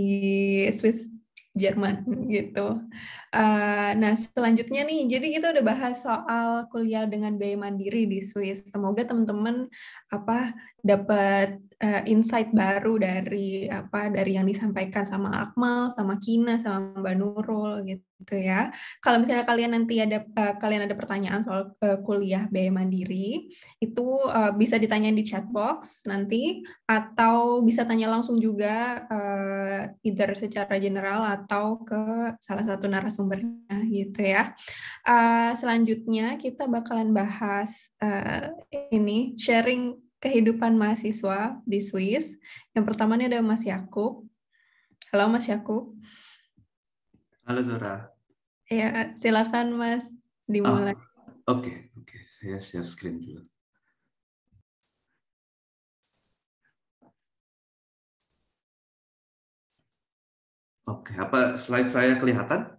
Swiss Jerman gitu. Eh, nah selanjutnya nih, jadi kita udah bahas soal kuliah dengan biaya mandiri di Swiss. Semoga teman-teman apa dapat uh, insight baru dari apa dari yang disampaikan sama Akmal, sama Kina, sama Mbak Nurul gitu ya. Kalau misalnya kalian nanti ada uh, kalian ada pertanyaan soal uh, kuliah biaya mandiri, itu uh, bisa ditanyain di chat box nanti atau bisa tanya langsung juga uh, either secara general atau ke salah satu narasumbernya gitu ya. Uh, selanjutnya kita bakalan bahas uh, ini sharing kehidupan mahasiswa di Swiss. Yang pertama ini ada Mas Yakub. Halo Mas Yakub. Halo Zora. Ya, silakan Mas dimulai. Ah, oke, oh, oke. Okay, okay. Saya share screen dulu. Oke, okay. apa slide saya kelihatan?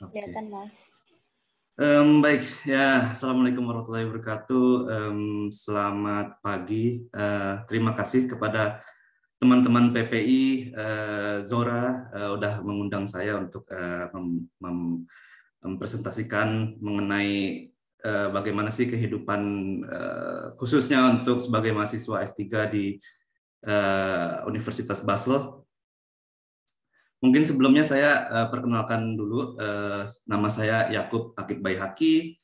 Okay. Kelihatan, Mas. Um, baik, ya, assalamualaikum warahmatullahi wabarakatuh. Um, selamat pagi. Uh, terima kasih kepada teman-teman PPI uh, eh, Zora uh, udah mengundang saya untuk uh, mem mem mempresentasikan mengenai uh, bagaimana sih kehidupan uh, khususnya untuk sebagai mahasiswa S3 di uh, Universitas Basel Mungkin sebelumnya saya uh, perkenalkan dulu uh, nama saya Yakub Akib Bayhaki,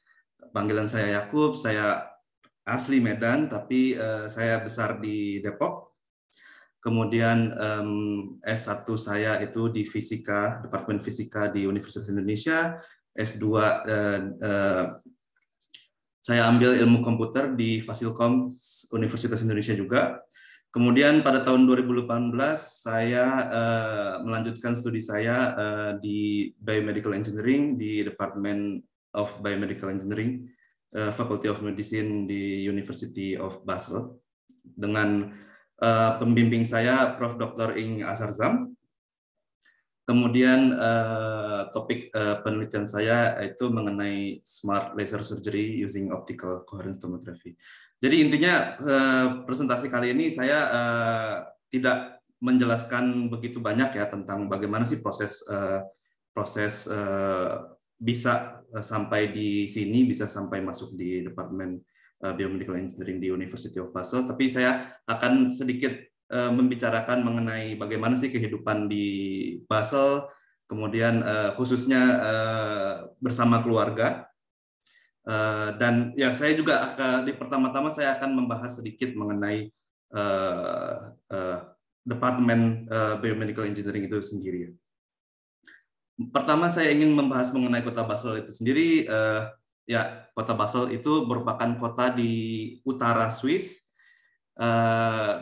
panggilan saya Yakub, saya asli Medan tapi uh, saya besar di Depok. Kemudian um, S1 saya itu di Fisika, Departemen Fisika di Universitas Indonesia. S2 uh, uh, saya ambil ilmu komputer di Fasilkom Universitas Indonesia juga. Kemudian pada tahun 2018 saya uh, melanjutkan studi saya uh, di Biomedical Engineering di Department of Biomedical Engineering uh, Faculty of Medicine di University of Basel dengan uh, pembimbing saya Prof. Dr. Ing Asarzam. Kemudian uh, topik uh, penelitian saya itu mengenai smart laser surgery using optical coherence tomography. Jadi intinya eh, presentasi kali ini saya eh, tidak menjelaskan begitu banyak ya tentang bagaimana sih proses eh, proses eh, bisa sampai di sini, bisa sampai masuk di departemen biomedical engineering di University of Basel. Tapi saya akan sedikit membicarakan mengenai bagaimana sih kehidupan di Basel, kemudian khususnya bersama keluarga Eh, dan ya saya juga akan di pertama-tama saya akan membahas sedikit mengenai uh, uh, departemen uh, biomedical engineering itu sendiri. Pertama saya ingin membahas mengenai kota Basel itu sendiri. Uh, ya kota Basel itu merupakan kota di utara Swiss. Uh,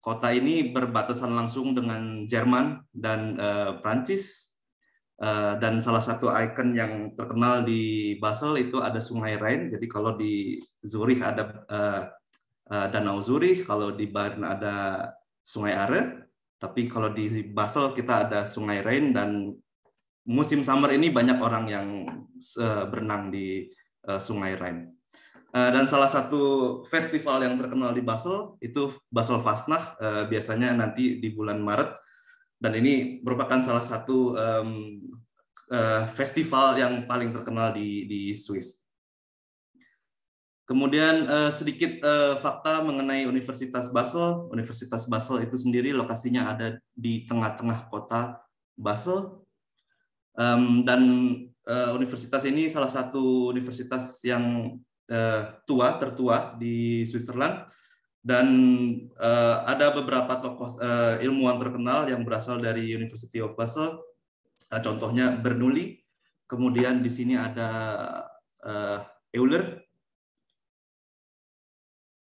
kota ini berbatasan langsung dengan Jerman dan uh, Prancis Eh, dan salah satu ikon yang terkenal di Basel itu ada Sungai Rhein. Jadi kalau di Zurich ada eh, eh, Danau Zurich, kalau di Bern ada Sungai Are, tapi kalau di Basel kita ada Sungai Rhein dan musim summer ini banyak orang yang berenang di Sungai Rhein. dan salah satu festival yang terkenal di Basel itu Basel Fastnacht biasanya nanti di bulan Maret dan ini merupakan salah satu um, uh, festival yang paling terkenal di di Swiss. Kemudian uh, sedikit uh, fakta mengenai Universitas Basel. Universitas Basel itu sendiri lokasinya ada di tengah-tengah kota Basel. Um, dan uh, universitas ini salah satu universitas yang uh, tua tertua di Switzerland dan uh, ada beberapa tokoh uh, ilmuwan terkenal yang berasal dari University of Basel, uh, contohnya Bernoulli. Kemudian di sini ada uh, Euler.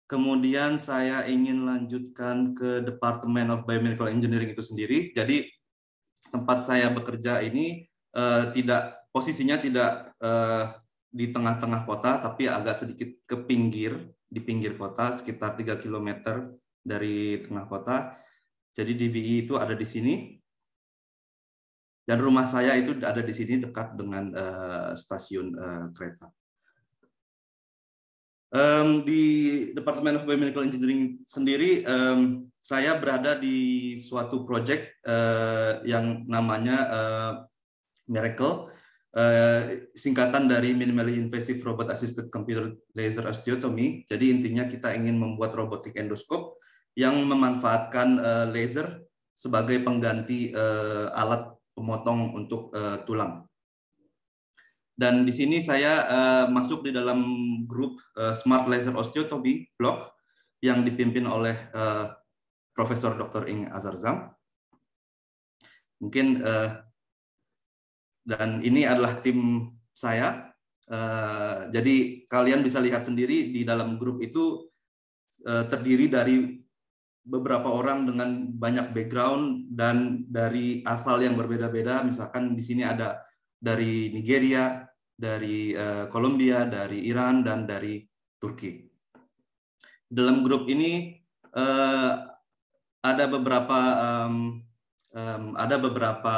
Kemudian saya ingin lanjutkan ke Department of Biomedical Engineering itu sendiri. Jadi tempat saya bekerja ini uh, tidak posisinya tidak uh, di tengah-tengah kota, tapi agak sedikit ke pinggir di pinggir kota sekitar 3 km dari tengah kota. Jadi DBI itu ada di sini. Dan rumah saya itu ada di sini dekat dengan uh, stasiun uh, kereta. Um, di Departemen of Biomedical Engineering sendiri, um, saya berada di suatu proyek uh, eh, yang namanya uh, Miracle Eh, singkatan dari minimally invasive robot assisted computer laser osteotomy. Jadi intinya kita ingin membuat robotik endoskop yang memanfaatkan uh, laser sebagai pengganti uh, alat pemotong untuk uh, tulang. Dan di sini saya uh, masuk di dalam grup uh, Smart Laser Osteotomy blog yang dipimpin oleh uh, Profesor Dr. Ing Azarzam. Mungkin uh, dan ini adalah tim saya. Uh, jadi kalian bisa lihat sendiri di dalam grup itu uh, terdiri dari beberapa orang dengan banyak background dan dari asal yang berbeda-beda. Misalkan di sini ada dari Nigeria, dari eh, Kolombia, uh, dari Iran, dan dari Turki. Dalam grup ini ada beberapa um, um, ada beberapa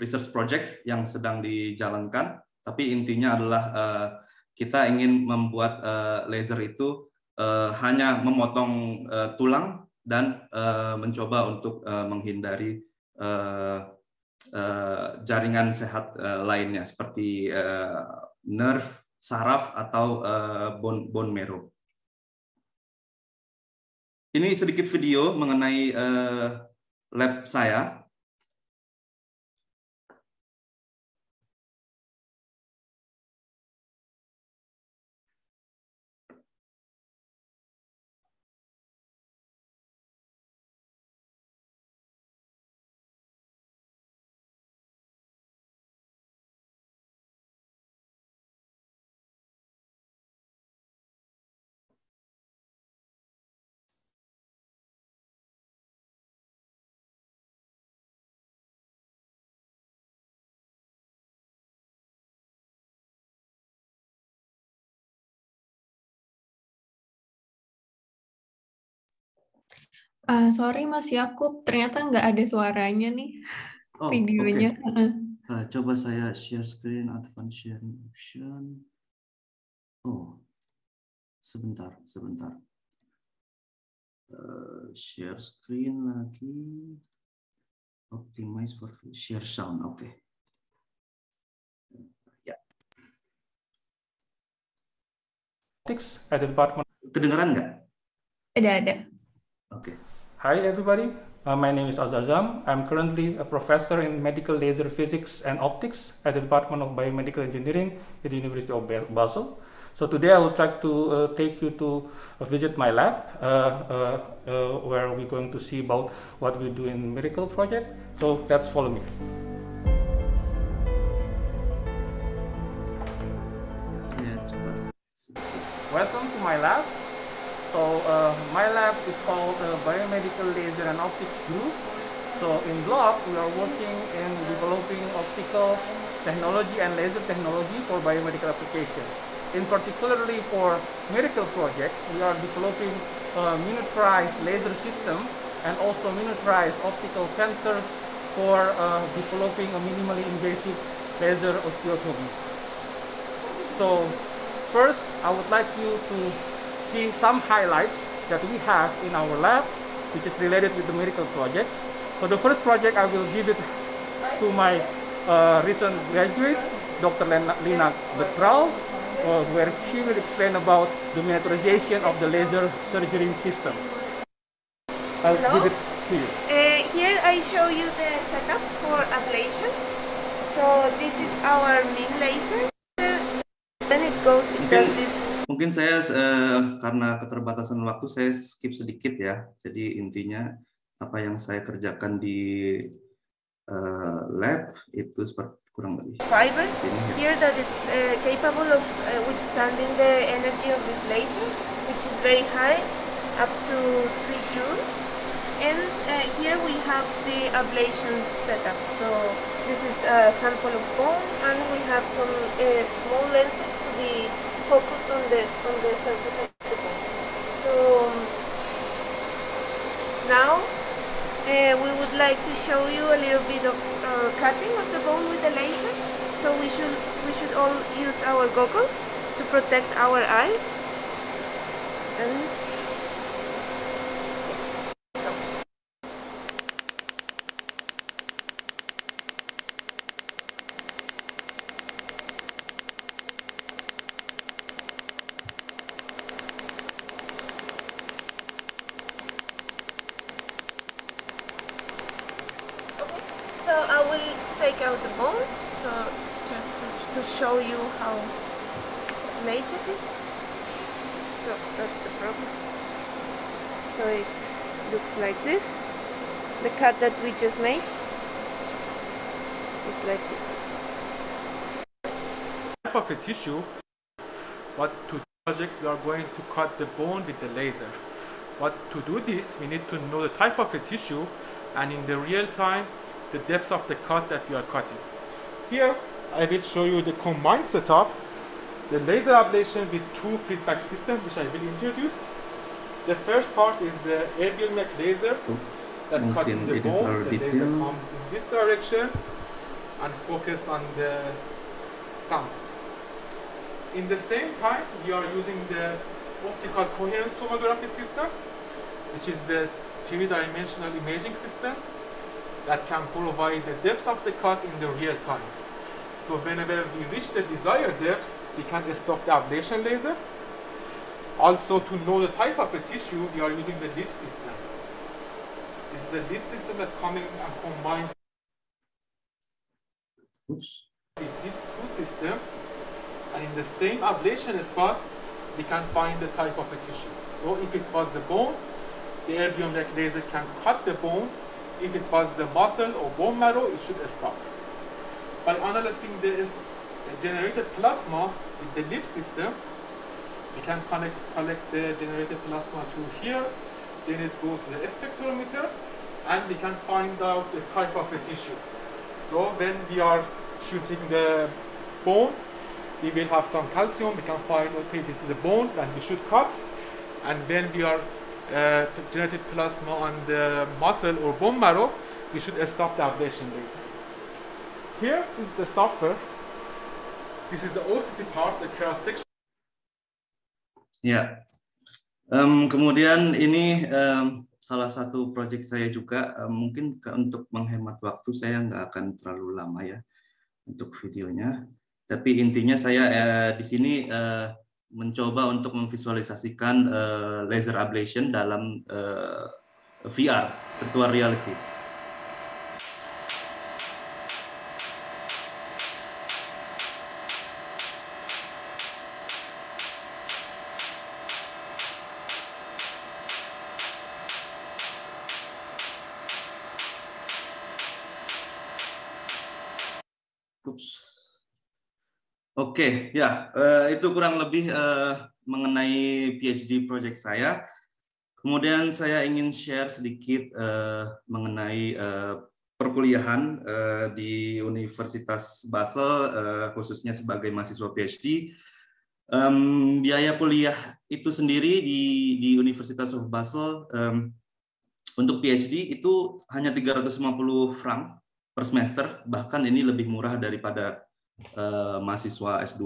research project yang sedang dijalankan, tapi intinya adalah uh, kita ingin membuat uh, laser itu uh, hanya memotong uh, tulang dan uh, mencoba untuk uh, menghindari uh, uh, jaringan sehat uh, lainnya seperti uh, nerve, saraf atau uh, bone bone marrow. Ini sedikit video mengenai uh, lab saya Uh, sorry Mas Yakub, ternyata nggak ada suaranya nih oh, videonya. Okay. Uh, ah, coba saya share screen, advance sharing option. Oh, sebentar, sebentar. Uh, share screen lagi. Optimize for share sound, oke. Okay. Ya. At department. nggak? Ada, ada. Oke. Okay. Hi everybody, uh, my name is Azazam. I'm currently a professor in medical laser physics and optics at the Department of Biomedical Engineering at the University of Basel. So today I would like to uh, take you to uh, visit my lab uh, uh, uh, where we're going to see about what we do in Miracle project. So let's follow me. Welcome to my lab. So uh, my lab is called uh, Biomedical Laser and Optics Group. So in Block, we are working in developing optical technology and laser technology for biomedical application. In particularly for medical project, we are developing uh, miniaturized laser system and also miniaturized optical sensors for uh, developing a minimally invasive laser osteotomy. So first, I would like you to see some highlights that we have in our lab, which is related with the miracle projects. So the first project I will give it to my uh, recent graduate, Dr. Lena, Lina Betral, uh, where she will explain about the miniaturization of the laser surgery system. I'll Hello? give it to you. Uh, here I show you the setup for ablation. So this is our main laser. Then it goes, into this Mungkin saya eh, karena keterbatasan waktu saya skip sedikit ya. Jadi intinya apa yang saya kerjakan di eh, lab itu seperti kurang lebih. Fiber ya. here that is uh, capable of uh, withstanding the energy of this laser, which is very high, up to 3 joule. And uh, here we have the ablation setup. So this is a sample of bone, and we have some uh, small lenses to be focus on the on the surface of the bone. So um, now uh, we would like to show you a little bit of uh, cutting of the bone with the laser. So we should we should all use our goggles to protect our eyes. And cut that we just made is like this. Type of a tissue, What to project we are going to cut the bone with the laser. But to do this, we need to know the type of a tissue and in the real time, the depth of the cut that we are cutting. Here, I will show you the combined setup, the laser ablation with two feedback system, which I will introduce. The first part is the aerial laser. Mm -hmm that cut cutting the bone, The laser comes in this direction and focus on the sound. In the same time, we are using the optical coherence tomography system, which is the three-dimensional imaging system that can provide the depth of the cut in the real time. So whenever we reach the desired depth, we can stop the ablation laser. Also, to know the type of a tissue, we are using the DIP system. This is a deep system that coming and combine Oops. these two systems, and in the same ablation spot, we can find the type of a tissue. So if it was the bone, the erbium like laser can cut the bone. If it was the muscle or bone marrow, it should stop. By analyzing the generated plasma with the lip system, we can connect, collect the generated plasma to here then it goes to the spectrometer and we can find out the type of a tissue. So when we are shooting the bone, we will have some calcium, we can find, okay, this is a bone and we should cut. And when we are uh, generated plasma on the muscle or bone marrow, we should stop the ablation laser. Here is the software. This is the OCT part, the cross section. Yeah, Um, kemudian ini um, salah satu proyek saya juga um, mungkin untuk menghemat waktu saya nggak akan terlalu lama ya untuk videonya. Tapi intinya saya uh, di sini uh, mencoba untuk memvisualisasikan uh, laser ablation dalam uh, VR, virtual reality. Oke, okay, ya uh, itu kurang lebih uh, mengenai PhD project saya. Kemudian saya ingin share sedikit uh, mengenai uh, perkuliahan uh, di Universitas Basel, uh, khususnya sebagai mahasiswa PhD. Um, biaya kuliah itu sendiri di, di Universitas of Basel um, untuk PhD itu hanya 350 franc per semester, bahkan ini lebih murah daripada Eh, mahasiswa S2.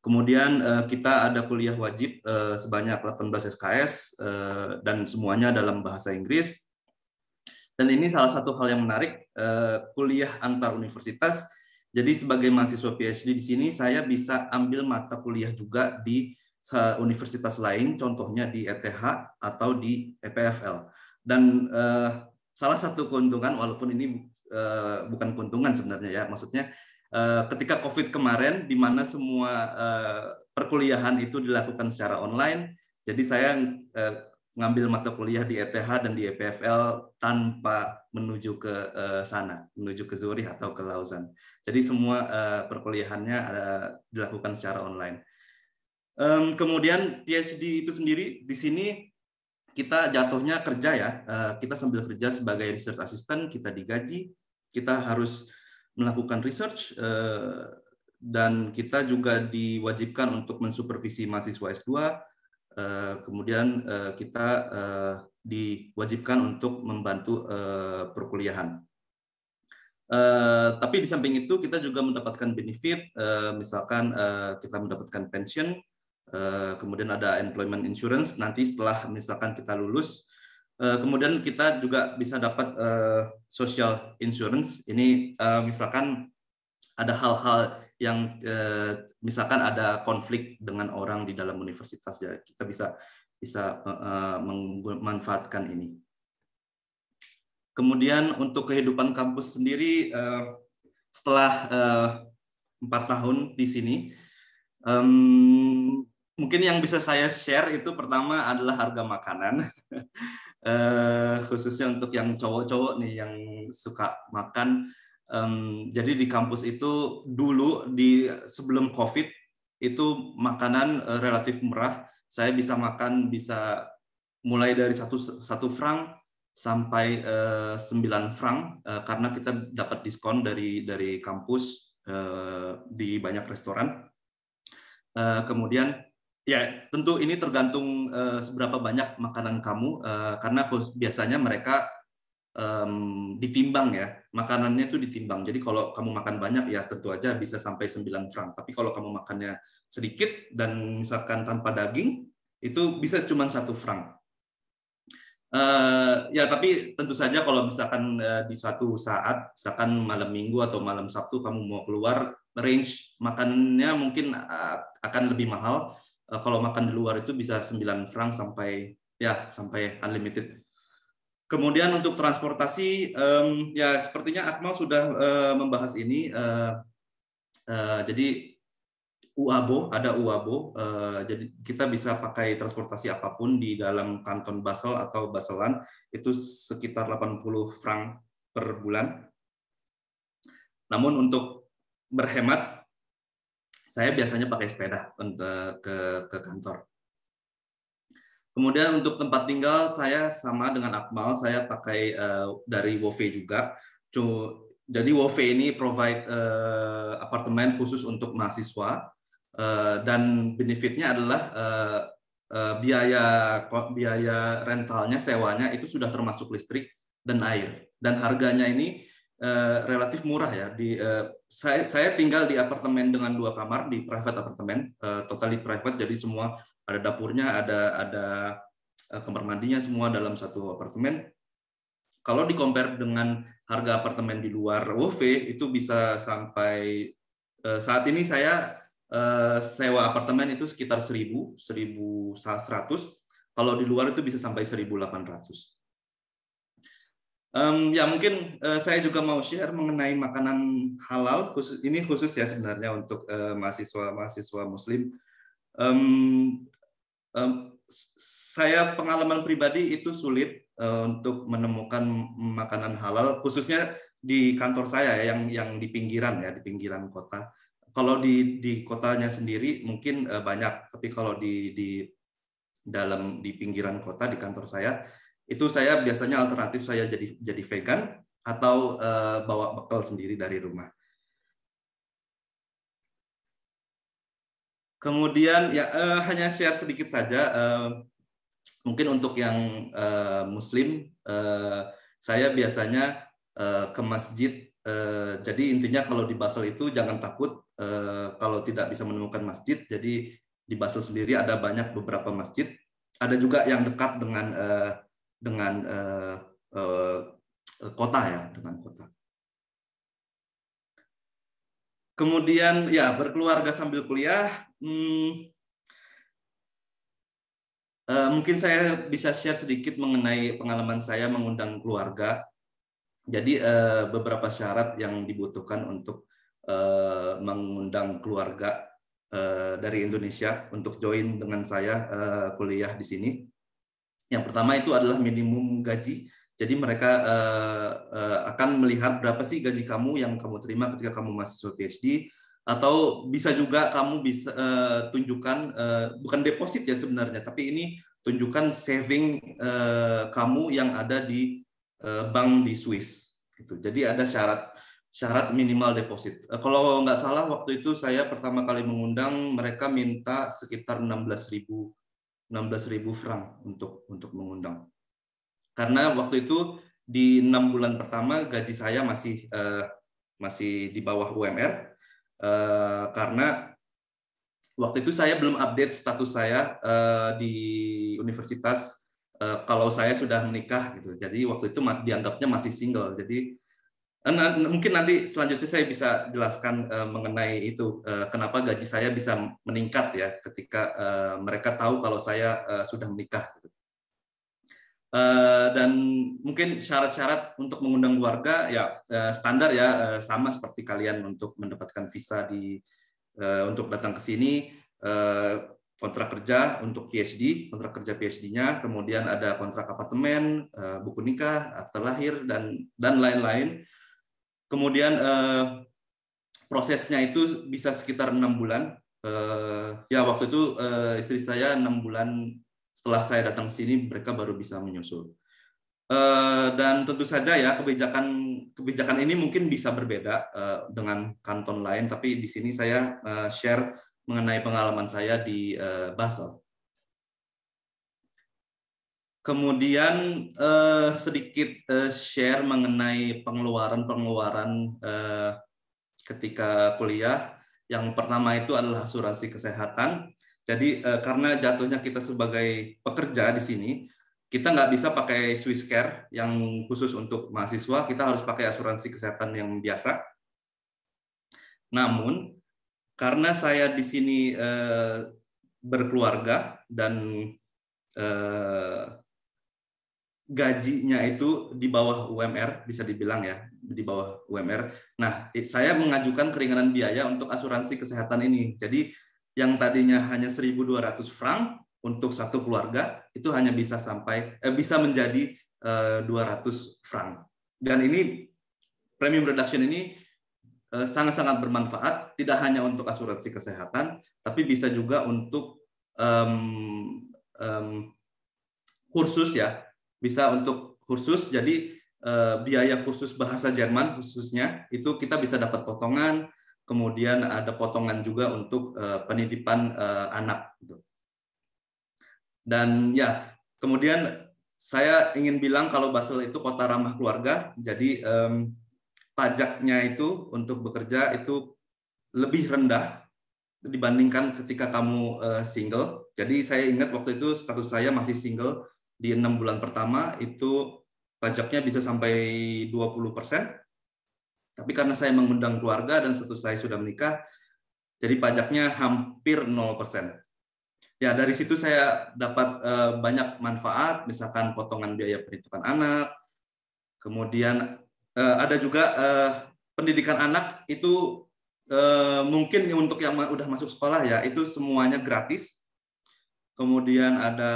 Kemudian eh, kita ada kuliah wajib eh, sebanyak 18 SKS dan semuanya dalam bahasa Inggris. Dan ini salah satu hal yang menarik kuliah antar universitas. Jadi sebagai mahasiswa PhD di sini saya bisa ambil mata kuliah juga di universitas lain, contohnya di ETH atau di EPFL. Dan salah satu keuntungan, walaupun ini bukan keuntungan sebenarnya ya, maksudnya Eh, ketika COVID kemarin, di mana semua eh, perkuliahan itu dilakukan secara online. Jadi saya eh, ngambil mata kuliah di ETH dan di EPFL tanpa menuju ke sana, menuju ke Zurich atau ke Lausanne. Jadi semua perkuliahannya dilakukan secara online. kemudian PhD itu sendiri di sini kita jatuhnya kerja ya, kita sambil kerja sebagai research assistant, kita digaji, kita harus melakukan research uh, dan kita juga diwajibkan untuk mensupervisi mahasiswa S2 uh, eh, kemudian uh, kita uh, diwajibkan untuk membantu uh, perkuliahan. Uh, tapi di samping itu kita juga mendapatkan benefit, uh, misalkan uh, kita mendapatkan pension, uh, kemudian ada employment insurance. Nanti setelah misalkan kita lulus, Eh, kemudian kita juga bisa dapat uh, social insurance. Ini uh, misalkan ada hal-hal yang uh, misalkan ada konflik dengan orang di dalam universitas, ya kita bisa bisa uh, memanfaatkan ini. Kemudian untuk kehidupan kampus sendiri, uh, setelah empat uh, tahun di sini, um, mungkin yang bisa saya share itu pertama adalah harga makanan uh, khususnya untuk yang cowok-cowok nih yang suka makan. Um, jadi di kampus itu dulu di sebelum COVID itu makanan uh, relatif murah. Saya bisa makan bisa mulai dari satu satu frank sampai uh, 9 frank uh, karena kita dapat diskon dari dari kampus uh, di banyak restoran. Uh, kemudian Ya, tentu ini tergantung uh, seberapa banyak makanan kamu, uh, karena biasanya mereka um, ditimbang ya, makanannya itu ditimbang. Jadi kalau kamu makan banyak ya tentu aja bisa sampai 9 franc. Tapi kalau kamu makannya sedikit dan misalkan tanpa daging, itu bisa cuma satu franc. Uh, eh, ya, tapi tentu saja kalau misalkan uh, di suatu saat, misalkan malam minggu atau malam Sabtu kamu mau keluar, range makannya mungkin uh, akan lebih mahal Eh, kalau makan di luar itu bisa 9 franc sampai ya sampai unlimited. Kemudian untuk transportasi um, ya sepertinya Akmal sudah uh, membahas ini uh, uh, jadi UABO ada UABO uh, jadi kita bisa pakai transportasi apapun di dalam kanton Basel atau Baselan itu sekitar 80 franc per bulan. Namun untuk berhemat saya biasanya pakai sepeda untuk ke, ke kantor. Kemudian untuk tempat tinggal saya sama dengan Akmal, saya pakai uh, dari Wove juga. Jadi Wove ini provide uh, apartemen khusus untuk mahasiswa uh, dan benefitnya adalah uh, uh, biaya biaya rentalnya, sewanya itu sudah termasuk listrik dan air dan harganya ini uh, relatif murah ya di uh, saya, saya tinggal di apartemen dengan dua kamar di private apartemen, uh, totally private, jadi semua ada dapurnya, ada ada eh, kamar mandinya semua dalam satu apartemen. Kalau di compare dengan harga apartemen di luar WOV itu bisa sampai uh, saat ini saya uh, sewa apartemen itu sekitar 1000, 1100. Kalau di luar itu bisa sampai 1800. Um, ya mungkin uh, saya juga mau share mengenai makanan halal khusus ini khusus ya sebenarnya untuk mahasiswa eh, mahasiswa mahasiswa muslim. Um, um, saya pengalaman pribadi itu sulit uh, untuk menemukan makanan halal khususnya di kantor saya ya, yang yang di pinggiran ya di pinggiran kota. Kalau di di kotanya sendiri mungkin uh, banyak tapi kalau di di dalam di pinggiran kota di kantor saya itu saya biasanya alternatif saya jadi jadi vegan atau uh, bawa bekal sendiri dari rumah. Kemudian ya uh, hanya share sedikit saja uh, mungkin untuk yang uh, muslim uh, saya biasanya uh, ke masjid uh, jadi intinya kalau di Basel itu jangan takut uh, kalau tidak bisa menemukan masjid jadi di Basel sendiri ada banyak beberapa masjid ada juga yang dekat dengan uh, dengan uh, uh, kota ya, dengan kota. Kemudian ya berkeluarga sambil kuliah. Hmm, uh, mungkin saya bisa share sedikit mengenai pengalaman saya mengundang keluarga. Jadi uh, beberapa syarat yang dibutuhkan untuk uh, mengundang keluarga dari Indonesia untuk join dengan saya kuliah di sini. Yang pertama itu adalah minimum gaji. Jadi mereka uh, uh, akan melihat berapa sih gaji kamu yang kamu terima ketika kamu mahasiswa PhD atau bisa juga kamu bisa uh, tunjukkan uh, bukan deposit ya sebenarnya tapi ini tunjukkan saving uh, kamu yang ada di uh, bank di Swiss gitu. Jadi ada syarat syarat minimal deposit. Uh, kalau nggak salah waktu itu saya pertama kali mengundang mereka minta sekitar 16.000 16.000 franc untuk untuk mengundang. Karena waktu itu di enam bulan pertama gaji saya masih uh, masih di bawah UMR uh, eh, karena waktu itu saya belum update status saya uh, di universitas uh, kalau saya sudah menikah gitu. Jadi waktu itu dianggapnya masih single. Jadi Eh, mungkin nanti selanjutnya saya bisa jelaskan eh, mengenai itu eh, kenapa gaji saya bisa meningkat ya ketika mereka tahu kalau saya sudah menikah gitu. dan mungkin syarat-syarat untuk mengundang keluarga ya standar ya sama seperti kalian untuk mendapatkan visa di untuk datang ke sini kontrak kerja untuk PhD kontrak kerja PhD-nya kemudian ada kontrak apartemen buku nikah akte lahir dan dan lain-lain Kemudian eh, prosesnya itu bisa sekitar enam bulan. Eh, ya waktu itu eh, istri saya enam bulan setelah saya datang ke sini mereka baru bisa menyusul. uh, dan tentu saja ya kebijakan kebijakan ini mungkin bisa berbeda uh, dengan kanton lain, tapi di sini saya uh, share mengenai pengalaman saya di uh, Basel. Kemudian eh, sedikit eh, share mengenai pengeluaran-pengeluaran eh, ketika kuliah. Yang pertama itu adalah asuransi kesehatan. Jadi eh, karena jatuhnya kita sebagai pekerja di sini, kita nggak bisa pakai Swiss Care yang khusus untuk mahasiswa, kita harus pakai asuransi kesehatan yang biasa. Namun karena saya di sini eh, berkeluarga dan eh, gajinya itu di bawah UMR bisa dibilang ya di bawah UMR. Nah, saya mengajukan keringanan biaya untuk asuransi kesehatan ini. Jadi yang tadinya hanya 1.200 franc untuk satu keluarga itu hanya bisa sampai eh, bisa menjadi eh, 200 franc. Dan ini premium reduction ini sangat eh, sangat-sangat bermanfaat tidak hanya untuk asuransi kesehatan tapi bisa juga untuk um, um, kursus ya bisa untuk kursus jadi eh, biaya kursus bahasa Jerman khususnya itu kita bisa dapat potongan kemudian ada potongan juga untuk eh, pendidikan eh, anak gitu. dan ya kemudian saya ingin bilang kalau Basel itu kota ramah keluarga jadi eh, pajaknya itu untuk bekerja itu lebih rendah dibandingkan ketika kamu eh, single. Jadi saya ingat waktu itu status saya masih single, di enam bulan pertama itu pajaknya bisa sampai 20 persen. Tapi karena saya mengundang keluarga dan status saya sudah menikah, jadi pajaknya hampir 0 persen. Ya dari situ saya dapat eh, banyak manfaat, misalkan potongan biaya pendidikan anak, kemudian eh, ada juga eh, pendidikan anak itu mungkin untuk yang udah masuk sekolah ya itu semuanya gratis. Kemudian ada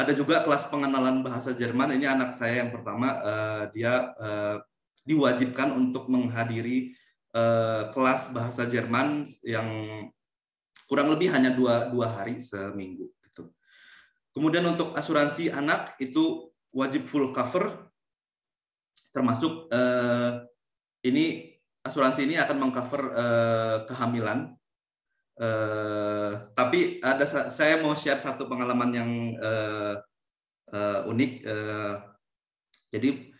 ada juga kelas pengenalan bahasa Jerman. Ini anak saya yang pertama uh, dia uh, diwajibkan untuk menghadiri uh, kelas bahasa Jerman yang kurang lebih hanya dua dua hari seminggu. Gitu. Kemudian untuk asuransi anak itu wajib full cover, termasuk uh, ini asuransi ini akan mengcover uh, kehamilan Eh, tapi ada saya mau share satu pengalaman yang uh, uh, unik. Uh, jadi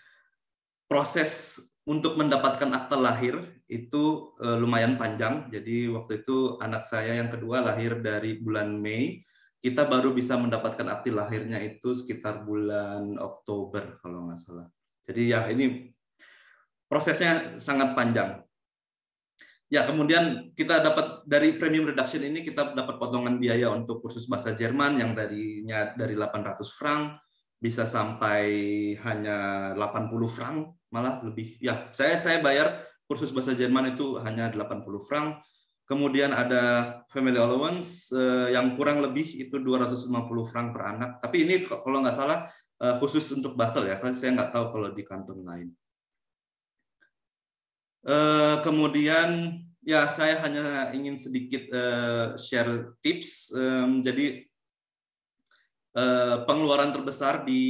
proses untuk mendapatkan akta lahir itu uh, lumayan panjang. Jadi waktu itu anak saya yang kedua lahir dari bulan Mei, kita baru bisa mendapatkan akta lahirnya itu sekitar bulan Oktober kalau nggak salah. Jadi ya ini prosesnya sangat panjang. Ya, kemudian kita dapat dari premium reduction ini kita dapat potongan biaya untuk kursus bahasa Jerman yang tadinya dari 800 franc bisa sampai hanya 80 franc malah lebih. Ya, saya saya bayar kursus bahasa Jerman itu hanya 80 franc. Kemudian ada family allowance eh, yang kurang lebih itu 250 franc per anak. Tapi ini kalau nggak salah eh, khusus untuk Basel ya, kan saya nggak tahu kalau di kanton lain. Eh, kemudian ya saya hanya ingin sedikit uh, share tips. Um, eh, jadi uh, pengeluaran terbesar di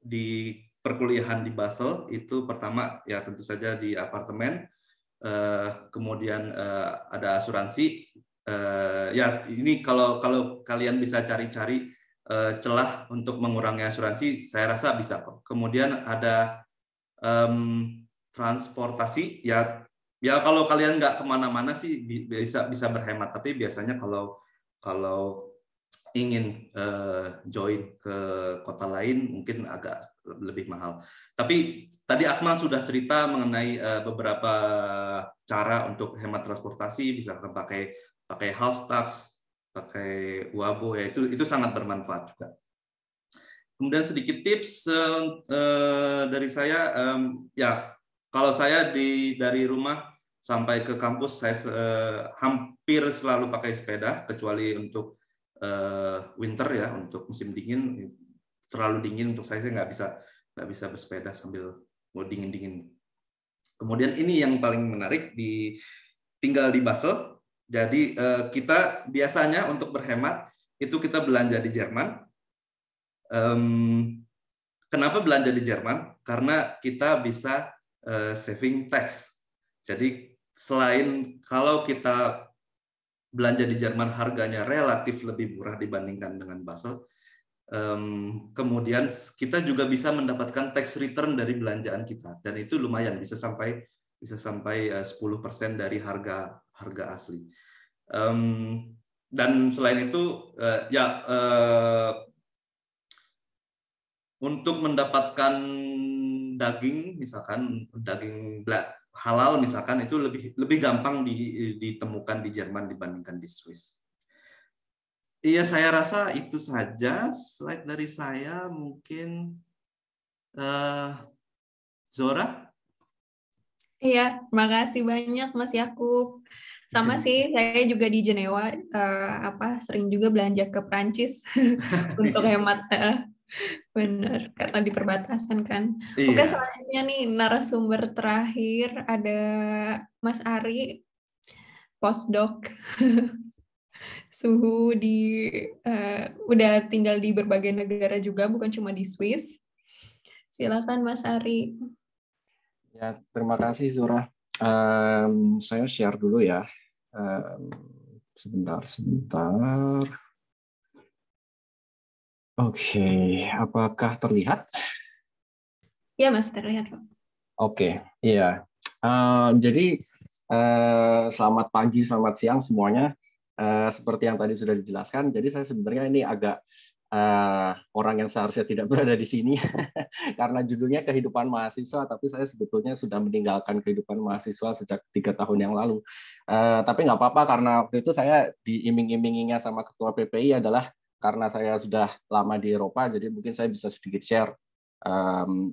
di perkuliahan di Basel itu pertama ya tentu saja di apartemen, uh, kemudian uh, ada asuransi. Uh, ya ini kalau kalau kalian bisa cari-cari uh, celah untuk mengurangi asuransi, saya rasa bisa kok. Kemudian ada um, transportasi ya ya kalau kalian nggak kemana-mana sih bisa bisa berhemat tapi biasanya kalau kalau ingin uh, join ke kota lain mungkin agak lebih mahal. Tapi tadi Akmal sudah cerita mengenai uh, beberapa cara untuk hemat transportasi bisa pakai pakai half tax, pakai Wabo ya itu itu sangat bermanfaat juga. Kemudian sedikit tips uh, uh, dari saya um, ya kalau saya di dari rumah sampai ke kampus saya eh, hampir selalu pakai sepeda kecuali untuk eh, winter ya, untuk musim dingin terlalu dingin untuk saya saya nggak bisa nggak bisa bersepeda sambil mau dingin dingin. Kemudian ini yang paling menarik di tinggal di Basel. Jadi eh, kita biasanya untuk berhemat itu kita belanja di Jerman. Um, kenapa belanja di Jerman? Karena kita bisa Eh, saving tax. Jadi selain kalau kita belanja di Jerman harganya relatif lebih murah dibandingkan dengan Basel, kemudian kita juga bisa mendapatkan tax return dari belanjaan kita dan itu lumayan bisa sampai bisa sampai 10% eh, dari harga harga asli. dan selain itu eh, ya untuk mendapatkan daging misalkan daging halal misalkan itu lebih lebih gampang di, ditemukan di Jerman dibandingkan di Swiss. Iya saya rasa itu saja slide dari saya mungkin uh, Zora. Iya, terima kasih banyak Mas Yakub. Sama iya. sih, saya juga di Jenewa uh, apa sering juga belanja ke Prancis untuk hemat uh, Benar, karena di perbatasan kan. Iya. Oke, selanjutnya nih narasumber terakhir ada Mas Ari, postdoc. Suhu di uh, udah tinggal di berbagai negara juga, bukan cuma di Swiss. Silakan Mas Ari. Ya, terima kasih Zura. Um, saya share dulu ya. Um, sebentar, sebentar. Oke, okay. apakah terlihat? Ya, Mas, terlihat, kok. Oke, okay. iya. Uh, jadi, uh, selamat pagi, selamat siang semuanya. Uh, seperti yang tadi sudah dijelaskan, jadi saya sebenarnya ini agak uh, orang yang seharusnya tidak berada di sini karena judulnya kehidupan mahasiswa, tapi saya sebetulnya sudah meninggalkan kehidupan mahasiswa sejak tiga tahun yang lalu. Uh, tapi nggak apa-apa karena waktu itu saya diiming-iminginya sama ketua PPI adalah karena saya sudah lama di Eropa, jadi mungkin saya bisa sedikit share um,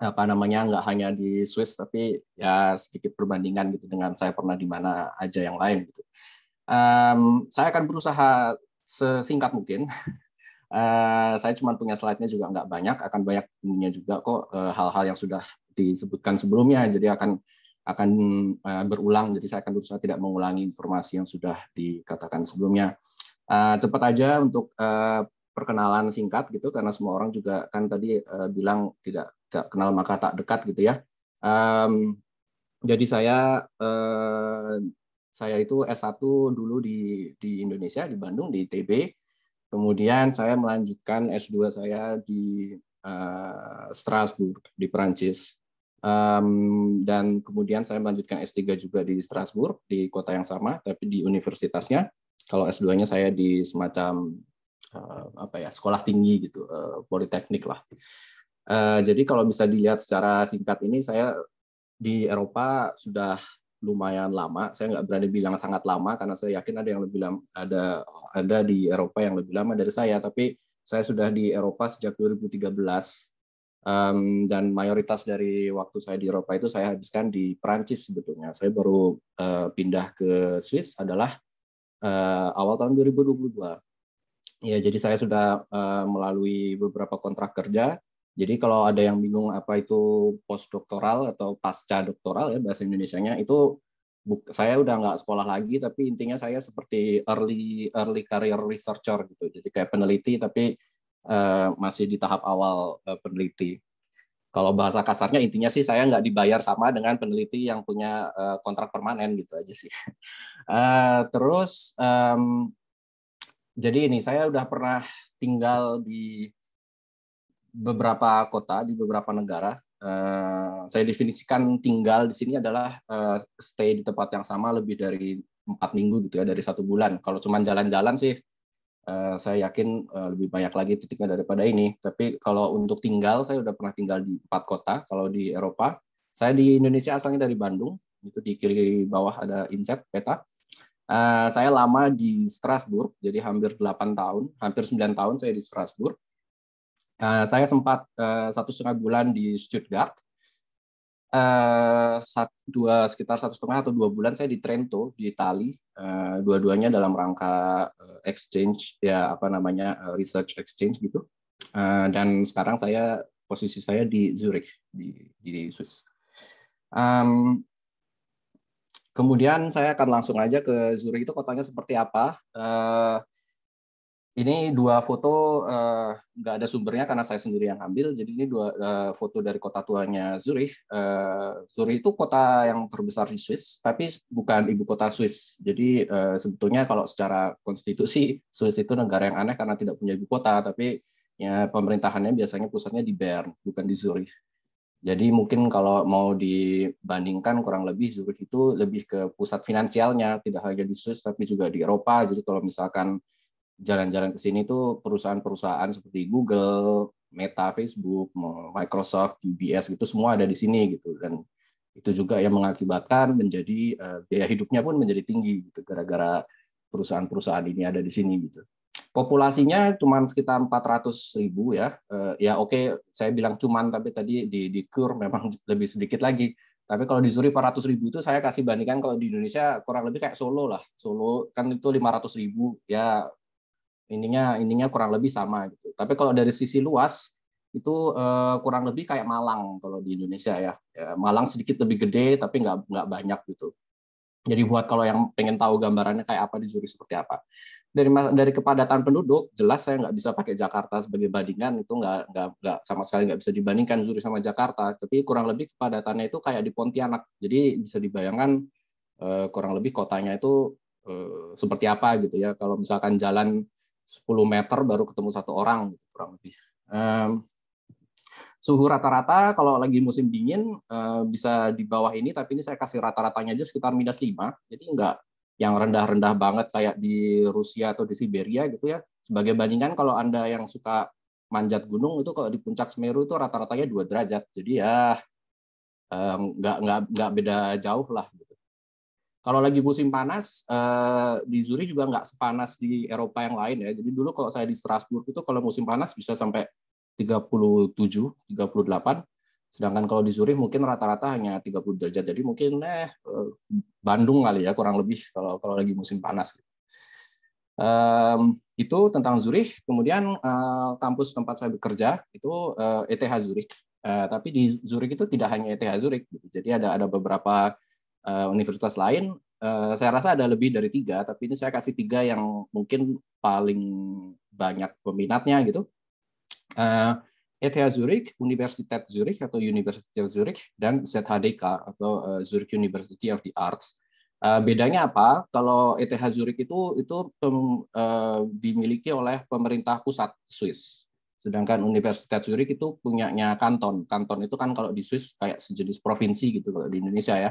apa namanya nggak hanya di Swiss, tapi ya sedikit perbandingan gitu dengan saya pernah di mana aja yang lain gitu. Um, saya akan berusaha sesingkat mungkin. Uh, saya cuma punya slide-nya juga nggak banyak, akan banyak punya juga kok eh, hal-hal uh, yang sudah disebutkan sebelumnya, jadi akan akan uh, berulang. Jadi saya akan berusaha tidak mengulangi informasi yang sudah dikatakan sebelumnya. Eh, cepat aja untuk uh, perkenalan singkat gitu karena semua orang juga kan tadi uh, bilang tidak, tidak kenal maka tak dekat gitu ya. Um, jadi saya uh, saya itu S1 dulu di di Indonesia di Bandung di ITB. Kemudian saya melanjutkan S2 saya di uh, Strasbourg di Prancis Um, dan kemudian saya melanjutkan S3 juga di Strasbourg di kota yang sama tapi di universitasnya kalau S2-nya saya di semacam uh, apa ya sekolah tinggi gitu uh, politeknik lah uh, jadi kalau bisa dilihat secara singkat ini saya di Eropa sudah lumayan lama saya nggak berani bilang sangat lama karena saya yakin ada yang lebih lama ada ada di Eropa yang lebih lama dari saya tapi saya sudah di Eropa sejak 2013 um, dan mayoritas dari waktu saya di Eropa itu saya habiskan di Perancis sebetulnya saya baru uh, pindah ke Swiss adalah uh, awal tahun 2022. Ya, jadi saya sudah uh, melalui beberapa kontrak kerja. Jadi kalau ada yang bingung apa itu postdoktoral atau pasca doktoral ya bahasa Indonesia-nya itu saya udah nggak sekolah lagi tapi intinya saya seperti early early career researcher gitu jadi kayak peneliti tapi uh, masih di tahap awal uh, peneliti kalau bahasa kasarnya intinya sih saya nggak dibayar sama dengan peneliti yang punya eh, kontrak permanen gitu aja sih. Eh, terus jadi ini saya udah pernah tinggal di beberapa kota di beberapa negara. Eh, saya definisikan tinggal di sini adalah stay di tempat yang sama lebih dari empat minggu gitu ya dari satu bulan. Kalau cuma jalan-jalan sih Eh, saya yakin eh, lebih banyak lagi titiknya daripada ini. Tapi kalau untuk tinggal, saya sudah pernah tinggal di empat kota. Kalau di Eropa, saya di Indonesia asalnya dari Bandung. Itu di kiri bawah ada inset peta. Eh, saya lama di Strasbourg, jadi hampir 8 tahun, hampir 9 tahun saya di Strasbourg. saya sempat satu setengah bulan di Stuttgart. Uh, satu, dua, sekitar satu setengah atau dua bulan saya di Trento di Itali Eh, dua-duanya dalam rangka eh, exchange ya apa namanya eh, research exchange gitu dan sekarang saya posisi saya di Zurich di di Swiss um, kemudian saya akan langsung aja ke Zurich itu kotanya seperti apa uh, ini dua foto eh, nggak uh, ada sumbernya karena saya sendiri yang ambil. Jadi ini dua uh, foto dari kota tuanya Zurich. Uh, Zurich itu kota yang terbesar di Swiss, tapi bukan ibu kota Swiss. Jadi uh, sebetulnya kalau secara konstitusi Swiss itu negara yang aneh karena tidak punya ibu kota, tapi ya pemerintahannya biasanya pusatnya di Bern, bukan di Zurich. Jadi mungkin kalau mau dibandingkan kurang lebih Zurich itu lebih ke pusat finansialnya, tidak hanya di Swiss tapi juga di Eropa. Jadi kalau misalkan jalan-jalan ke sini tuh perusahaan-perusahaan seperti Google, Meta, Facebook, Microsoft, UBS gitu semua ada di sini gitu dan itu juga yang mengakibatkan menjadi uh, biaya hidupnya pun menjadi tinggi gitu gara-gara perusahaan-perusahaan ini ada di sini gitu. Populasinya cuma sekitar 400 ribu ya. Uh, ya oke okay, saya bilang cuma tapi tadi di di kur memang lebih sedikit lagi. Tapi kalau di Zuri 400 ribu itu saya kasih bandingkan kalau di Indonesia kurang lebih kayak Solo lah. Solo kan itu 500 ribu ya ininya ininya kurang lebih sama gitu. Tapi kalau dari sisi luas itu uh, kurang lebih kayak Malang kalau di Indonesia ya. ya Malang sedikit lebih gede tapi nggak nggak banyak gitu. Jadi buat kalau yang pengen tahu gambarannya kayak apa di juri seperti apa. Dari dari kepadatan penduduk jelas saya nggak bisa pakai Jakarta sebagai bandingan itu nggak nggak nggak sama sekali nggak bisa dibandingkan juri sama Jakarta. Tapi kurang lebih kepadatannya itu kayak di Pontianak. Jadi bisa dibayangkan uh, kurang lebih kotanya itu eh, seperti apa gitu ya. Kalau misalkan jalan 10 meter baru ketemu satu orang gitu, kurang lebih. Um, suhu rata-rata kalau lagi musim dingin uh, bisa di bawah ini, tapi ini saya kasih rata-ratanya aja sekitar minus 5, jadi enggak yang rendah-rendah banget kayak di Rusia atau di Siberia gitu ya. Sebagai bandingan kalau Anda yang suka manjat gunung itu kalau di puncak Semeru itu rata-ratanya 2 derajat, jadi ya eh, nggak um, nggak nggak beda jauh lah. Gitu. Kalau lagi musim panas eh, di Zurich juga nggak sepanas di Eropa yang lain ya. Jadi dulu kalau saya di Strasbourg itu kalau musim panas bisa sampai 37, 38. Sedangkan kalau di Zurich mungkin rata-rata hanya 30 derajat. Jadi mungkin eh Bandung kali ya kurang lebih kalau kalau lagi musim panas. Um, itu tentang Zurich. Kemudian uh, kampus tempat saya bekerja itu uh, eh, ETH Zurich. Uh, tapi di Zurich itu tidak hanya ETH Zurich. Gitu. Jadi ada ada beberapa uh, universitas lain, uh, saya rasa ada lebih dari tiga, tapi ini saya kasih tiga yang mungkin paling banyak peminatnya gitu. Uh, eh, ETH Zurich, Universitas Zurich atau University of Zurich, dan ZHDK atau Zurich University of the Arts. bedanya apa? Kalau ETH Zurich itu itu pem, uh, dimiliki oleh pemerintah pusat Swiss, sedangkan Universitas Zurich itu punyanya kanton. Kanton itu kan kalau di Swiss kayak sejenis provinsi gitu kalau di Indonesia ya.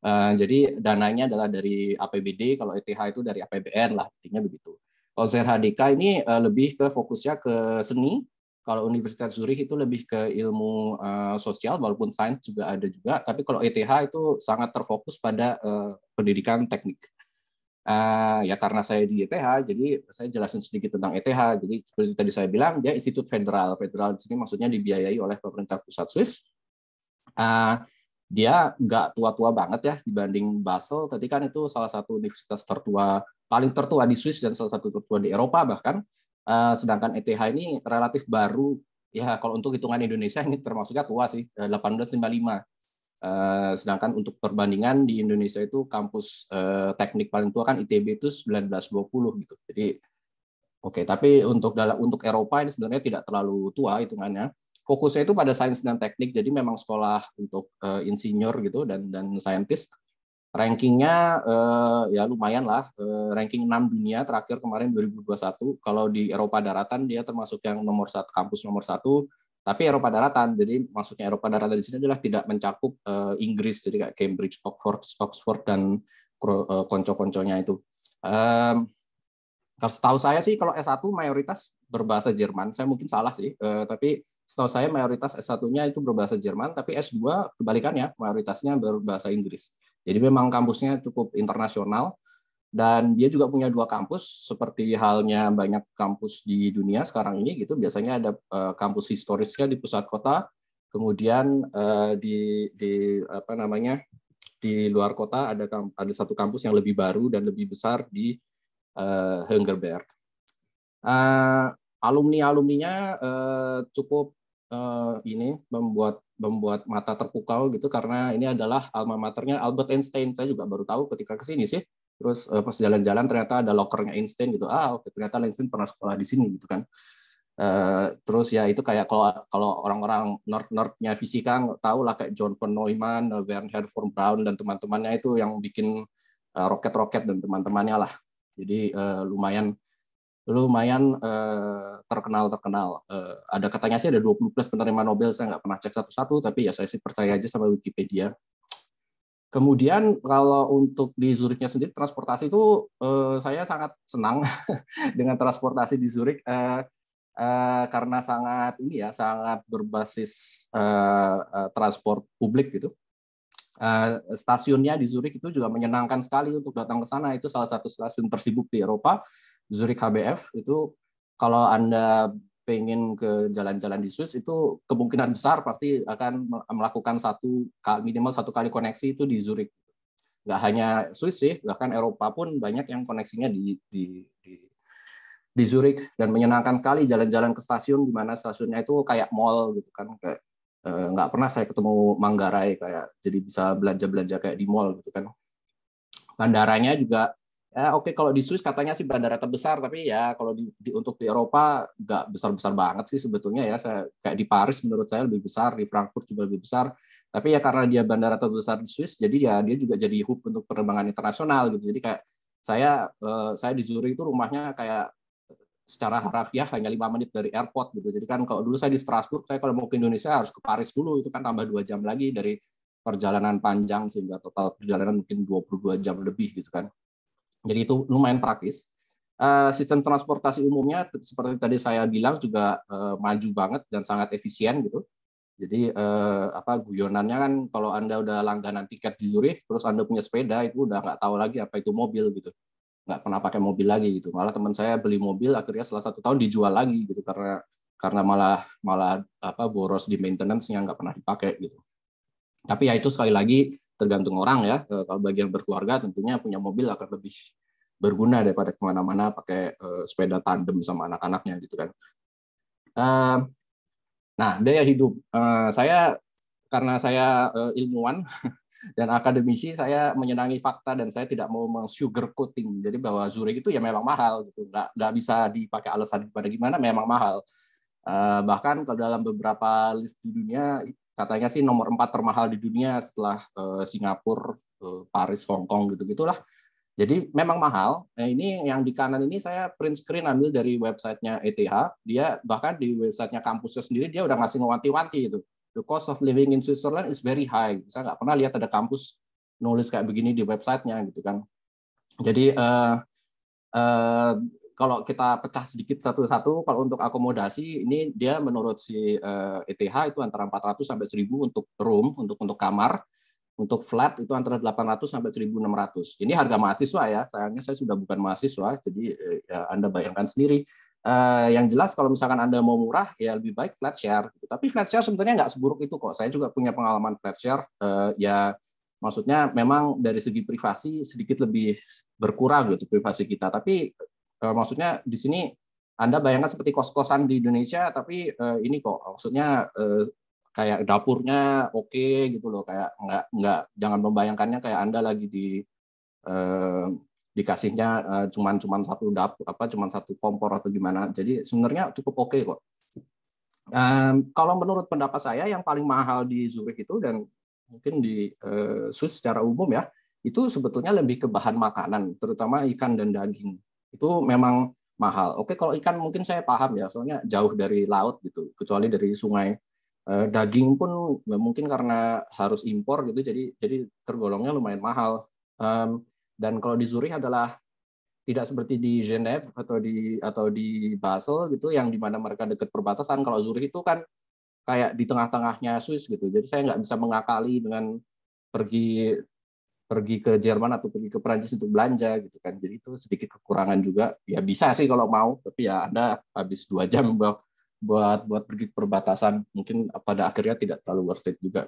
Uh, jadi dananya adalah dari APBD, kalau ETH itu dari APBN lah, intinya begitu. Konser HDK ini uh, lebih ke fokusnya ke seni, kalau Universitas Zurich itu lebih ke ilmu uh, sosial, walaupun sains juga ada juga, tapi kalau ETH itu sangat terfokus pada uh, pendidikan teknik. Uh, ya karena saya di ETH, jadi saya jelasin sedikit tentang ETH. Jadi seperti tadi saya bilang, dia institut federal. Federal di sini maksudnya dibiayai oleh pemerintah pusat Swiss. Uh, dia nggak tua-tua banget ya dibanding Basel. Tadi kan itu salah satu universitas tertua, paling tertua di Swiss dan salah satu tertua di Eropa bahkan. Eh, sedangkan ETH ini relatif baru. Ya kalau untuk hitungan Indonesia ini termasuknya tua sih, 1855. Eh, uh, eh, sedangkan untuk perbandingan di Indonesia itu kampus teknik paling tua kan ITB itu 1920 gitu. Jadi oke, okay, tapi untuk dalam untuk Eropa ini sebenarnya tidak terlalu tua hitungannya fokusnya itu pada sains dan teknik jadi memang sekolah untuk uh, insinyur gitu dan dan saintis rankingnya uh, ya lumayan lah uh, ranking 6 dunia terakhir kemarin 2021 kalau di Eropa daratan dia termasuk yang nomor satu kampus nomor satu tapi Eropa daratan jadi maksudnya Eropa daratan di sini adalah tidak mencakup uh, Inggris jadi kayak Cambridge Oxford Oxford dan uh, konco-konconya itu um, kalau setahu saya sih kalau S1 mayoritas berbahasa Jerman saya mungkin salah sih eh, tapi setahu saya mayoritas S1-nya itu berbahasa Jerman, tapi S2 kebalikannya, mayoritasnya berbahasa Inggris. Jadi memang kampusnya cukup internasional, dan dia juga punya dua kampus, seperti halnya banyak kampus di dunia sekarang ini, gitu biasanya ada eh, kampus historisnya di pusat kota, kemudian eh, di, di apa namanya di luar kota ada ada satu kampus yang lebih baru dan lebih besar di uh, eh, Hungerberg. Uh, alumni alumninya uh, cukup uh, ini membuat membuat mata terpukau gitu karena ini adalah alma maternya Albert Einstein. Saya juga baru tahu ketika ke sini sih. Terus uh, pas jalan-jalan ternyata ada lokernya Einstein gitu. Ah, oke, ternyata Einstein pernah sekolah di sini gitu kan. Uh, terus ya itu kayak kalau kalau orang-orang nerd-nerdnya fisika tahu lah kayak John von Neumann, Werner von Braun dan teman-temannya itu yang bikin roket-roket dan teman-temannya lah. Jadi uh, lumayan lumayan eh, terkenal terkenal terkenal. uh, ada katanya sih ada 20 plus penerima Nobel, saya nggak pernah cek satu-satu, tapi ya saya sih percaya aja sama Wikipedia. Kemudian kalau untuk di Zurichnya sendiri transportasi itu uh, saya sangat senang dengan transportasi di Zurich Uh, Uh, karena sangat ini ya sangat berbasis uh, transport publik gitu. Uh, stasiunnya di Zurich itu juga menyenangkan sekali untuk datang ke sana. Itu salah satu stasiun tersibuk di Eropa. Zurich HBF itu kalau Anda pengen ke jalan-jalan di Swiss itu kemungkinan besar pasti akan melakukan satu minimal satu kali koneksi itu di Zurich. Nggak hanya Swiss sih, bahkan Eropa pun banyak yang koneksinya di di di, di Zurich dan menyenangkan sekali jalan-jalan ke stasiun di mana stasiunnya itu kayak mall gitu kan kayak eh, nggak pernah saya ketemu Manggarai kayak jadi bisa belanja-belanja kayak di mall gitu kan. Bandaranya juga ya oke okay, kalau di Swiss katanya sih bandara terbesar tapi ya kalau di, di untuk di Eropa nggak besar besar banget sih sebetulnya ya saya kayak di Paris menurut saya lebih besar di Frankfurt juga lebih besar tapi ya karena dia bandara terbesar di Swiss jadi ya dia juga jadi hub untuk penerbangan internasional gitu jadi kayak saya eh, saya di Zurich itu rumahnya kayak secara harafiah hanya lima menit dari airport gitu jadi kan kalau dulu saya di Strasbourg saya kalau mau ke Indonesia harus ke Paris dulu itu kan tambah dua jam lagi dari perjalanan panjang sehingga total perjalanan mungkin 22 jam lebih gitu kan jadi itu lumayan praktis. Eh, sistem transportasi umumnya seperti tadi saya bilang juga eh, maju banget dan sangat efisien gitu. Jadi eh, apa guyonannya kan kalau anda udah langganan tiket di Zurich, terus anda punya sepeda itu udah nggak tahu lagi apa itu mobil gitu, nggak pernah pakai mobil lagi gitu. Malah teman saya beli mobil akhirnya setelah satu tahun dijual lagi gitu karena karena malah malah apa boros di maintenance yang nggak pernah dipakai gitu. Tapi ya itu sekali lagi tergantung orang ya. Eh, kalau bagian berkeluarga tentunya punya mobil akan lebih berguna daripada kemana-mana pakai eh, sepeda tandem sama anak-anaknya gitu kan. nah daya hidup eh, saya karena saya ilmuwan dan akademisi saya menyenangi fakta dan saya tidak mau meng sugar coating jadi bahwa Zurich itu ya memang mahal gitu nggak nggak bisa dipakai alasan kepada gimana memang mahal bahkan kalau dalam beberapa list di dunia katanya sih nomor empat termahal di dunia setelah eh, Singapura, eh, Paris, Hong Kong gitu gitulah. Jadi memang mahal. Nah, ini yang di kanan ini saya print screen ambil dari websitenya ETH. Dia bahkan di websitenya kampusnya sendiri dia udah ngasih ngewanti-wanti itu. The cost of living in Switzerland is very high. Saya nggak pernah lihat ada kampus nulis kayak begini di websitenya gitu kan. Jadi uh, uh, kalau kita pecah sedikit satu-satu, kalau untuk akomodasi ini dia menurut si uh, eh, ETH itu antara 400 sampai 1000 untuk room, untuk untuk kamar, untuk flat itu antara 800 sampai 1600. Ini harga mahasiswa ya. Sayangnya saya sudah bukan mahasiswa, jadi eh, ya Anda bayangkan sendiri. Uh, yang jelas kalau misalkan Anda mau murah ya lebih baik flat share. Gitu. Tapi flat share sebenarnya nggak seburuk itu kok. Saya juga punya pengalaman flat share uh, ya maksudnya memang dari segi privasi sedikit lebih berkurang gitu privasi kita tapi Eh, maksudnya di sini Anda bayangkan seperti kos-kosan di Indonesia, tapi eh, ini kok maksudnya eh, kayak dapurnya oke okay, gitu loh, kayak nggak nggak jangan membayangkannya kayak Anda lagi di dikasihnya cuman cuman satu dapur apa cuman satu kompor atau gimana. Jadi sebenarnya cukup oke okay kok. Um, kalau menurut pendapat saya yang paling mahal di Zurich itu dan mungkin di uh, Swiss secara umum ya itu sebetulnya lebih ke bahan makanan terutama ikan dan daging itu memang mahal. Oke, kalau ikan mungkin saya paham ya, soalnya jauh dari laut gitu, kecuali dari sungai. Eh, daging pun mungkin karena harus impor gitu, jadi jadi tergolongnya lumayan mahal. Dan kalau di Zurich adalah tidak seperti di Geneva atau di atau di Basel gitu, yang dimana mereka dekat perbatasan. Kalau Zurich itu kan kayak di tengah-tengahnya Swiss gitu, jadi saya nggak bisa mengakali dengan pergi pergi ke Jerman atau pergi ke Prancis untuk belanja gitu kan. Jadi itu sedikit kekurangan juga. Ya bisa sih kalau mau, tapi ya Anda habis dua jam buat buat, buat pergi ke perbatasan mungkin pada akhirnya tidak terlalu worth it juga.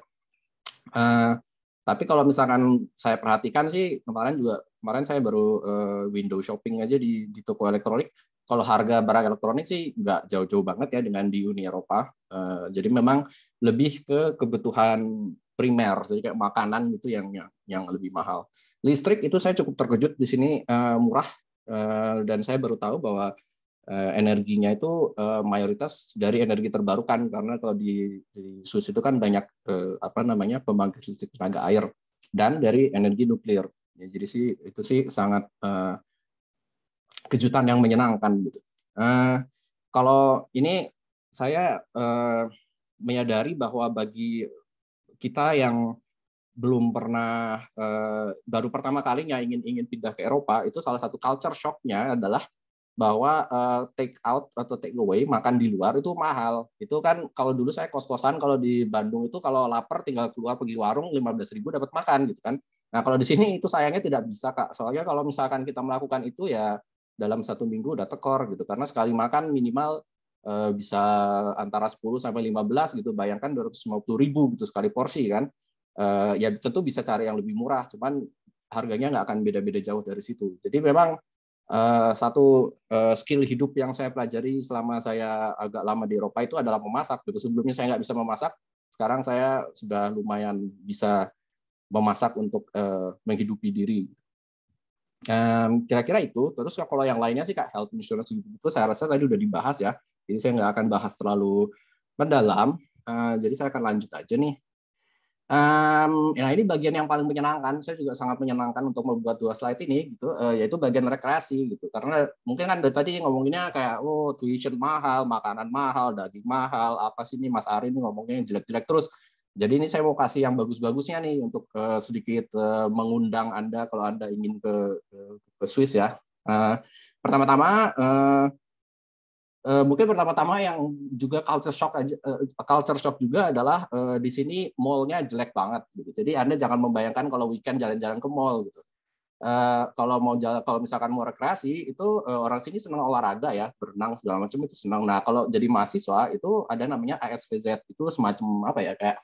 Uh, tapi kalau misalkan saya perhatikan sih kemarin juga kemarin saya baru uh, window shopping aja di di toko elektronik. Kalau harga barang elektronik sih nggak jauh-jauh banget ya dengan di Uni Eropa. Uh, jadi memang lebih ke kebutuhan primer, jadi kayak makanan itu yang yang, yang lebih mahal. Listrik itu saya cukup terkejut di sini uh, murah uh, dan saya baru tahu bahwa uh, energinya itu uh, mayoritas dari energi terbarukan karena kalau di, di Swiss itu kan banyak uh, apa namanya pembangkit listrik tenaga air dan dari energi nuklir. Ya, jadi sih itu sih sangat uh, kejutan yang menyenangkan gitu. Uh, kalau ini saya uh, menyadari bahwa bagi kita yang belum pernah eh, baru pertama kalinya ingin ingin pindah ke Eropa itu salah satu culture shocknya adalah bahwa eh, take out atau take away makan di luar itu mahal itu kan kalau dulu saya kos kosan kalau di Bandung itu kalau lapar tinggal keluar pergi warung lima belas ribu dapat makan gitu kan nah kalau di sini itu sayangnya tidak bisa kak soalnya kalau misalkan kita melakukan itu ya dalam satu minggu udah tekor gitu karena sekali makan minimal Eh, bisa antara 10 sampai 15 gitu bayangkan 250 ribu gitu sekali porsi kan eh, ya tentu bisa cari yang lebih murah cuman harganya nggak akan beda-beda jauh dari situ jadi memang eh, satu skill hidup yang saya pelajari selama saya agak lama di Eropa itu adalah memasak gitu sebelumnya saya nggak bisa memasak sekarang saya sudah lumayan bisa memasak untuk menghidupi diri kira kira-kira itu. Terus ya kalau yang lainnya sih kak health insurance gitu, itu saya rasa tadi udah dibahas ya. Jadi saya nggak akan bahas terlalu mendalam. Uh, jadi saya akan lanjut aja nih. Um, nah ini bagian yang paling menyenangkan. Saya juga sangat menyenangkan untuk membuat dua slide ini, gitu. Uh, yaitu bagian rekreasi, gitu. Karena mungkin kan dari tadi ngomonginnya kayak oh tuition mahal, makanan mahal, daging mahal, apa sih ini Mas Ari ini ngomongnya jelek-jelek terus. Jadi ini saya mau kasih yang bagus-bagusnya nih untuk eh, sedikit eh, mengundang Anda kalau Anda ingin ke, eh, ke, Swiss ya. pertama-tama mungkin pertama-tama yang juga culture shock aja, culture shock juga adalah di sini mallnya jelek banget. Gitu. Jadi Anda jangan membayangkan kalau weekend jalan-jalan ke mall gitu. Uh, kalau mau jalan, kalau misalkan mau rekreasi itu uh, orang sini senang olahraga ya berenang segala macam itu senang. Nah kalau jadi mahasiswa itu ada namanya ASVZ itu semacam apa ya kayak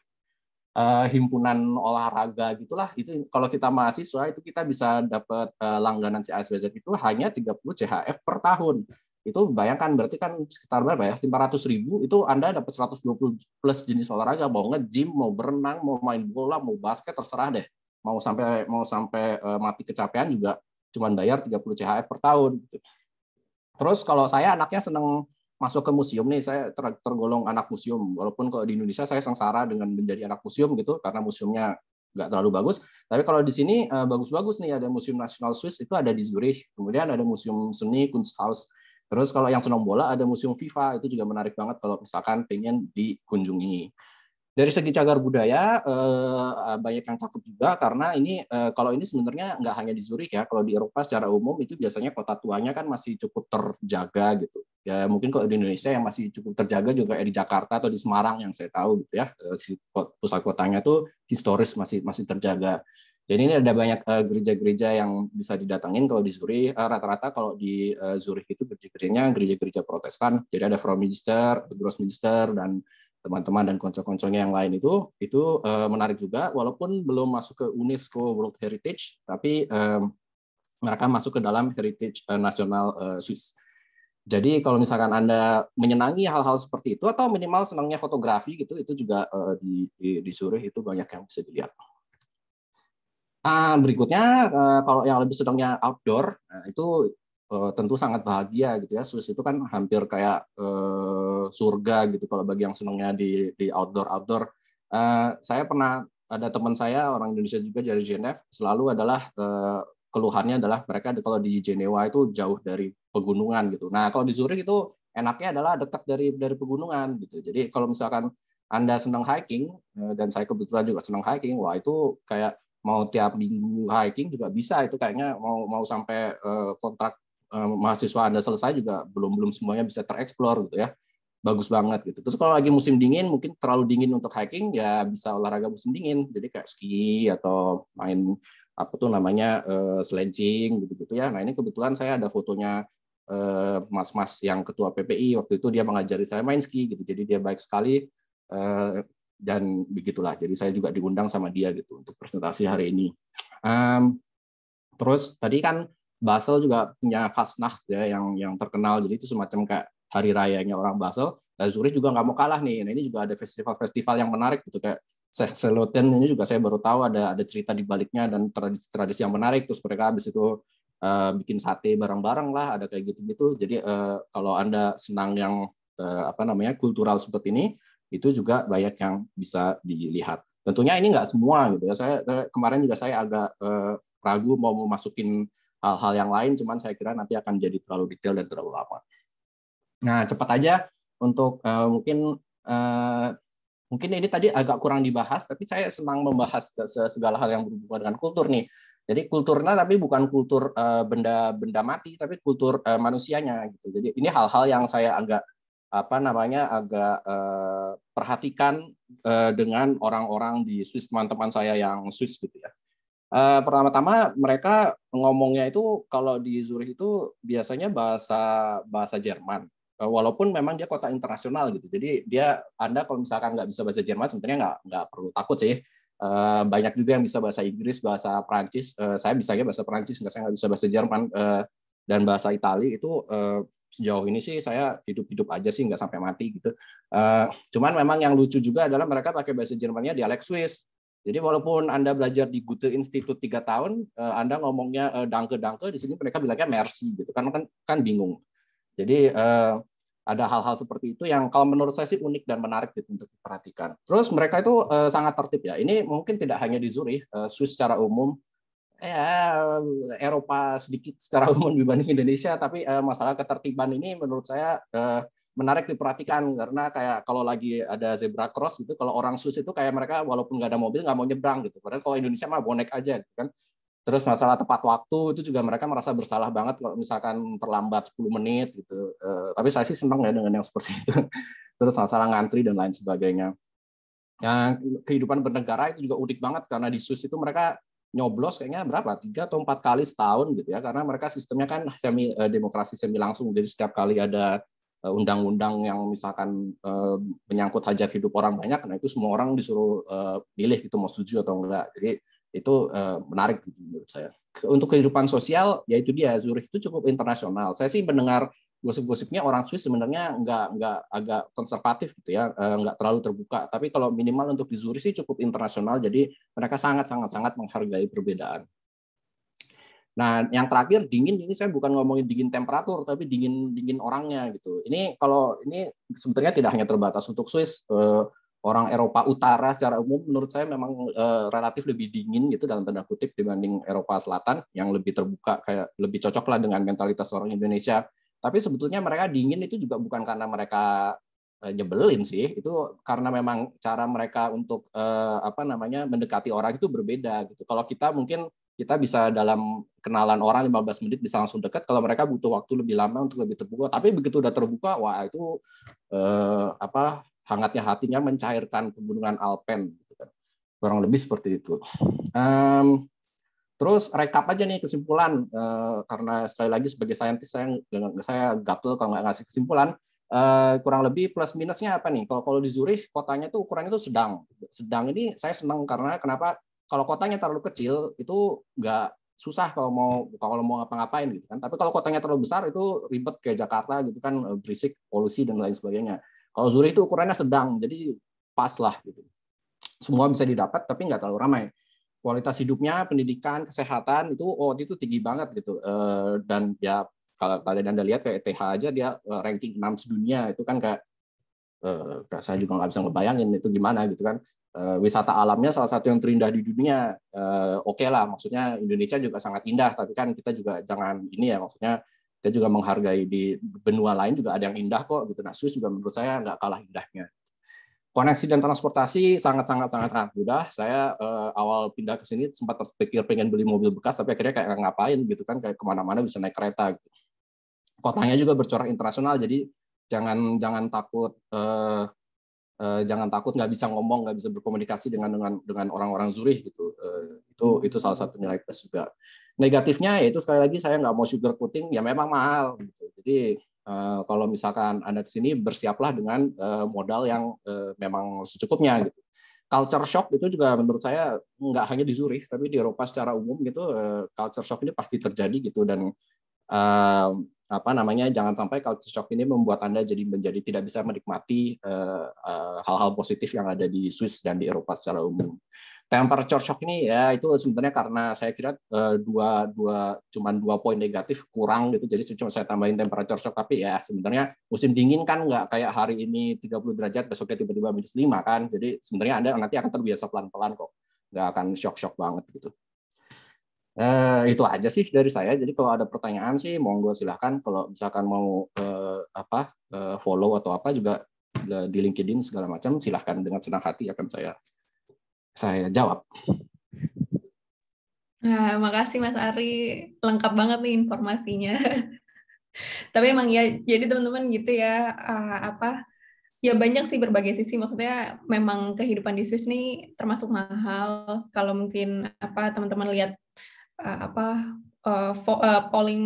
uh, himpunan olahraga gitulah itu kalau kita mahasiswa itu kita bisa dapat uh, langganan si ASBZ itu hanya 30 CHF per tahun itu bayangkan berarti kan sekitar berapa ya 500 ribu itu anda dapat 120 plus jenis olahraga mau nge-gym mau berenang mau main bola mau basket terserah deh mau sampai mau sampai uh, mati kecapean juga cuman bayar 30 CHF per tahun gitu. terus kalau saya anaknya seneng masuk ke museum nih saya tergolong anak museum walaupun kalau di Indonesia saya sengsara dengan menjadi anak museum gitu karena museumnya nggak terlalu bagus tapi kalau di sini eh, bagus-bagus nih ada museum nasional Swiss itu ada di Zurich kemudian ada museum seni Kunsthaus terus kalau yang senang bola ada museum FIFA itu juga menarik banget kalau misalkan pengen dikunjungi dari segi cagar budaya eh, eh banyak yang cakep juga karena ini eh, kalau ini sebenarnya nggak hanya di Zurich ya kalau di Eropa secara umum itu biasanya kota tuanya kan masih cukup terjaga gitu ya mungkin kalau di Indonesia yang masih cukup terjaga juga ya di Jakarta atau di Semarang yang saya tahu gitu ya eh, si pusat kotanya tuh historis masih masih terjaga jadi ini ada banyak eh, gereja-gereja uh, yang bisa didatangin kalau di Zurich. Uh, rata-rata kalau di uh, Zurich itu gereja-gerejanya gereja-gereja Protestan. Jadi ada Frauminister, Grossminister, dan teman-teman dan konco-konconya yang lain itu itu uh, menarik juga walaupun belum masuk ke UNESCO World Heritage tapi um, mereka masuk ke dalam heritage uh, nasional uh, Swiss. Jadi kalau misalkan Anda menyenangi hal-hal seperti itu atau minimal senangnya fotografi gitu itu juga uh, di di, disuruh itu banyak yang bisa dilihat. Uh, berikutnya uh, kalau yang lebih sedangnya outdoor uh, itu Eh, tentu sangat bahagia gitu ya. Swiss itu kan hampir kayak uh, surga gitu kalau bagi yang senangnya di di outdoor outdoor. Uh, saya pernah ada teman saya orang Indonesia juga dari Geneva selalu adalah uh, keluhannya adalah mereka kalau di Jenewa itu jauh dari pegunungan gitu. Nah kalau di Zurich itu enaknya adalah dekat dari dari pegunungan gitu. Jadi kalau misalkan anda senang hiking dan saya kebetulan juga senang hiking, wah itu kayak mau tiap minggu hiking juga bisa itu kayaknya mau mau sampai kontrak Eh, mahasiswa Anda selesai juga belum belum semuanya bisa tereksplor gitu ya. Bagus banget gitu. Terus kalau lagi musim dingin mungkin terlalu dingin untuk hiking ya bisa olahraga musim dingin. Jadi kayak ski atau main apa tuh namanya uh, sledging gitu-gitu ya. Nah, ini kebetulan saya ada fotonya eh, mas-mas yang ketua PPI waktu itu dia mengajari saya main ski gitu. Jadi dia baik sekali uh, dan begitulah. Jadi saya juga diundang sama dia gitu untuk presentasi hari ini. Um, terus tadi kan Basel juga punya Fastnacht ya yang yang terkenal jadi itu semacam kayak hari rayanya orang Basel. Nah, Zurich juga nggak mau kalah nih. Nah, ini juga ada festival-festival yang menarik gitu kayak Sechseloten ini juga saya baru tahu ada ada cerita di baliknya dan tradisi-tradisi yang menarik terus mereka habis itu uh, bikin sate bareng-bareng lah ada kayak gitu-gitu. Jadi uh, kalau Anda senang yang uh, apa namanya kultural seperti ini itu juga banyak yang bisa dilihat. Tentunya ini nggak semua gitu ya. Saya kemarin juga saya agak uh, ragu mau masukin hal-hal yang lain, cuman saya kira nanti akan jadi terlalu detail dan terlalu lama. Nah, cepat aja untuk uh, mungkin uh, mungkin ini tadi agak kurang dibahas, tapi saya senang membahas segala hal yang berhubungan dengan kultur nih. Jadi kulturnya tapi bukan kultur benda-benda eh, mati, tapi kultur manusianya gitu. Jadi ini hal-hal yang saya agak apa namanya agak uh, perhatikan uh, dengan orang-orang di Swiss teman-teman saya yang Swiss gitu ya. Eh, pertama-tama mereka ngomongnya itu kalau di Zurich itu biasanya bahasa bahasa Jerman eh, walaupun memang dia kota internasional gitu. Jadi dia Anda kalau misalkan nggak bisa bahasa Jerman sebenarnya nggak nggak perlu takut sih. Uh, banyak juga yang bisa bahasa Inggris, bahasa Perancis Uh, saya bisanya bahasa Perancis nggak saya nggak bisa bahasa Jerman uh, dan bahasa Italia itu uh, sejauh ini sih saya hidup-hidup aja sih nggak sampai mati gitu. Uh, cuman memang yang lucu juga adalah mereka pakai bahasa Jermannya dialek Swiss. Jadi walaupun Anda belajar di Gute Institute tiga tahun, eh, Anda ngomongnya eh, dangke-dangke, di sini mereka bilangnya mercy gitu, karena kan kan bingung. Jadi eh, ada hal-hal seperti itu yang kalau menurut saya sih unik dan menarik gitu untuk diperhatikan. Terus mereka itu sangat tertib ya. Ini mungkin tidak hanya di Zurich, Swiss secara umum, ya Eropa sedikit secara umum dibanding Indonesia, tapi masalah ketertiban ini menurut saya menarik diperhatikan karena kayak kalau lagi ada zebra cross gitu kalau orang sus itu kayak mereka walaupun nggak ada mobil nggak mau nyebrang gitu padahal kalau Indonesia mah bonek aja gitu kan terus masalah tepat waktu itu juga mereka merasa bersalah banget kalau misalkan terlambat 10 menit gitu uh, tapi saya sih senang ya dengan yang seperti itu terus masalah ngantri dan lain sebagainya yang kehidupan bernegara itu juga unik banget karena di sus itu mereka nyoblos kayaknya berapa tiga atau empat kali setahun gitu ya karena mereka sistemnya kan semi eh, demokrasi semi langsung jadi setiap kali ada Eh, undang-undang yang misalkan eh, menyangkut hajat hidup orang banyak, nah itu semua orang disuruh pilih eh, milih gitu mau setuju atau enggak. Jadi itu menarik gitu menurut saya. Untuk kehidupan sosial, yaitu dia Zurich itu cukup internasional. Saya sih mendengar gosip-gosipnya orang Swiss sebenarnya nggak nggak agak konservatif gitu ya, nggak terlalu terbuka. Tapi kalau minimal untuk di Zurich sih cukup internasional, jadi mereka sangat sangat sangat menghargai perbedaan. Nah, yang terakhir dingin ini saya bukan ngomongin dingin temperatur, tapi dingin dingin orangnya gitu. Ini kalau ini sebenarnya tidak hanya terbatas untuk Swiss, eh, orang Eropa Utara secara umum menurut saya memang eh, relatif lebih dingin gitu dalam tanda kutip dibanding Eropa Selatan yang lebih terbuka kayak lebih cocok lah dengan mentalitas orang Indonesia. Tapi sebetulnya mereka dingin itu juga bukan karena mereka eh, nyebelin sih, itu karena memang cara mereka untuk eh, apa namanya mendekati orang itu berbeda gitu. Kalau kita mungkin kita bisa dalam kenalan orang 15 menit bisa langsung dekat kalau mereka butuh waktu lebih lama untuk lebih terbuka tapi begitu udah terbuka wah itu eh, apa hangatnya hatinya mencairkan pegunungan Alpen gitu kan. kurang lebih seperti itu um, terus rekap aja nih kesimpulan uh, karena sekali lagi sebagai saintis saya saya gatel kalau nggak ngasih kesimpulan Uh, kurang lebih plus minusnya apa nih? Kalau kalau di Zurich kotanya tuh ukurannya tuh sedang. Sedang ini saya senang karena kenapa? kalau kotanya terlalu kecil itu nggak susah kalau mau kalau mau ngapa-ngapain gitu kan. Tapi kalau kotanya terlalu besar itu ribet kayak Jakarta gitu kan eh, berisik, polusi dan lain sebagainya. Kalau Zurich itu ukurannya sedang, jadi pas lah gitu. Semua bisa didapat tapi nggak terlalu ramai. Kualitas hidupnya, pendidikan, kesehatan itu oh itu tinggi banget gitu. Eh, dan ya kalau tadi Anda lihat kayak ETH aja dia eh, ranking 6 sedunia itu kan kayak saya juga nggak bisa ngebayangin itu gimana gitu kan uh, wisata alamnya salah satu yang terindah di dunia. Uh, Oke okay lah, maksudnya Indonesia juga sangat indah, tapi kan kita juga jangan ini ya, maksudnya kita juga menghargai di benua lain juga ada yang indah kok gitu. Nah Swiss juga menurut saya nggak kalah indahnya. Koneksi dan transportasi sangat-sangat sangat sangat mudah. Saya eh, awal pindah ke sini sempat terpikir pengen beli mobil bekas, tapi akhirnya kayak ngapain gitu kan kayak kemana-mana bisa naik kereta. Gitu. Kotanya juga bercorak internasional, jadi jangan jangan takut eh, uh, jangan takut nggak bisa ngomong nggak bisa berkomunikasi dengan dengan dengan orang-orang Zurich gitu uh, itu hmm. itu salah satu nilai plus juga negatifnya yaitu sekali lagi saya nggak mau sugar coating ya memang mahal gitu jadi uh, kalau misalkan anda sini bersiaplah dengan uh, modal yang uh, memang secukupnya gitu culture shock itu juga menurut saya nggak hanya di Zurich tapi di Eropa secara umum gitu culture shock ini pasti terjadi gitu dan uh, apa namanya jangan sampai culture shock ini membuat anda jadi menjadi tidak bisa menikmati hal-hal uh, uh, positif yang ada di Swiss dan di Eropa secara umum. Temperature shock ini ya itu sebenarnya karena saya kira uh, dua dua cuman dua poin negatif kurang gitu jadi cuma saya tambahin temperature shock tapi ya sebenarnya musim dingin kan nggak kayak hari ini 30 derajat besoknya tiba-tiba minus lima kan jadi sebenarnya anda nanti akan terbiasa pelan-pelan kok nggak akan shock-shock banget gitu. Uh, itu aja sih dari saya. Jadi kalau ada pertanyaan sih monggo silahkan. Kalau misalkan mau uh, apa uh, follow atau apa juga di LinkedIn segala macam silahkan dengan senang hati akan saya saya jawab. Nah, makasih Mas Ari, lengkap banget nih informasinya. Tapi emang ya, jadi teman-teman gitu ya, uh, apa ya banyak sih berbagai sisi. Maksudnya memang kehidupan di Swiss ini termasuk mahal. Kalau mungkin apa teman-teman lihat uh, apa uh, fo, uh, polling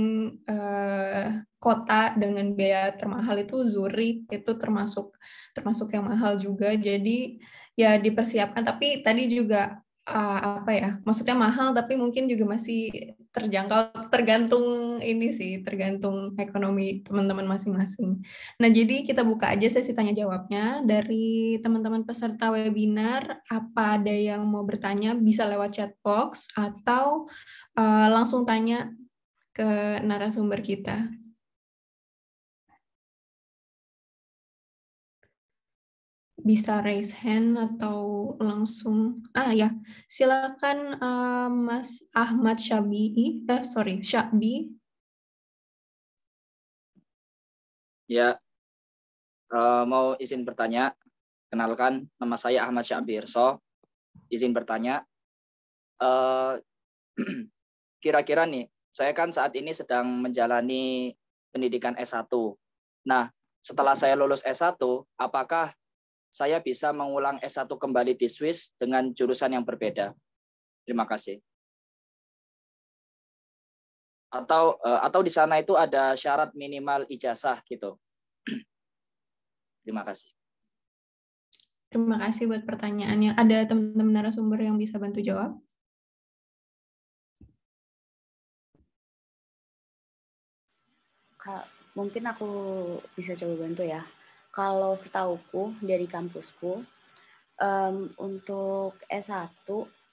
uh, kota dengan biaya termahal itu Zurich itu termasuk termasuk yang mahal juga jadi ya dipersiapkan tapi tadi juga uh, apa ya maksudnya mahal tapi mungkin juga masih terjangkau tergantung ini sih, tergantung ekonomi teman-teman masing-masing. Nah, jadi kita buka aja sesi tanya jawabnya dari teman-teman peserta webinar. Apa ada yang mau bertanya bisa lewat chat box atau uh, langsung tanya ke narasumber kita. bisa raise hand atau langsung ah ya silakan uh, Mas Ahmad Syabi eh sorry Syabi ya uh, mau izin bertanya kenalkan nama saya Ahmad Syabi Irso izin bertanya kira eh, kira-kira nih saya kan saat ini sedang menjalani pendidikan S1 nah setelah saya lulus S1 apakah saya bisa mengulang S1 kembali di Swiss dengan jurusan yang berbeda. Terima kasih. Atau eh, atau di sana itu ada syarat minimal ijazah gitu. Terima kasih. Terima kasih buat pertanyaannya. Ada teman-teman narasumber yang bisa bantu jawab? Kak, mungkin aku bisa coba bantu ya kalau setauku dari kampusku um, untuk S1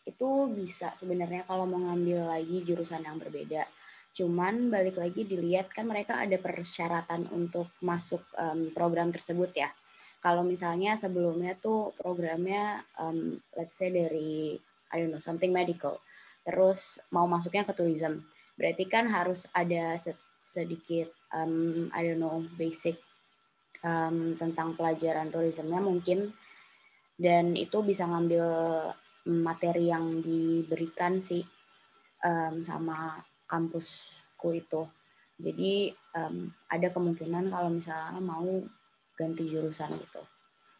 itu bisa sebenarnya kalau mau ngambil lagi jurusan yang berbeda. Cuman balik lagi dilihat kan mereka ada persyaratan untuk masuk um, program tersebut ya. Kalau misalnya sebelumnya tuh programnya um, let's say dari I don't know something medical. Terus mau masuknya ke tourism. Berarti kan harus ada sedikit um, I don't know basic um, tentang pelajaran turismnya mungkin dan itu bisa ngambil materi yang diberikan sih um, sama kampusku itu jadi um, ada kemungkinan kalau misalnya mau ganti jurusan gitu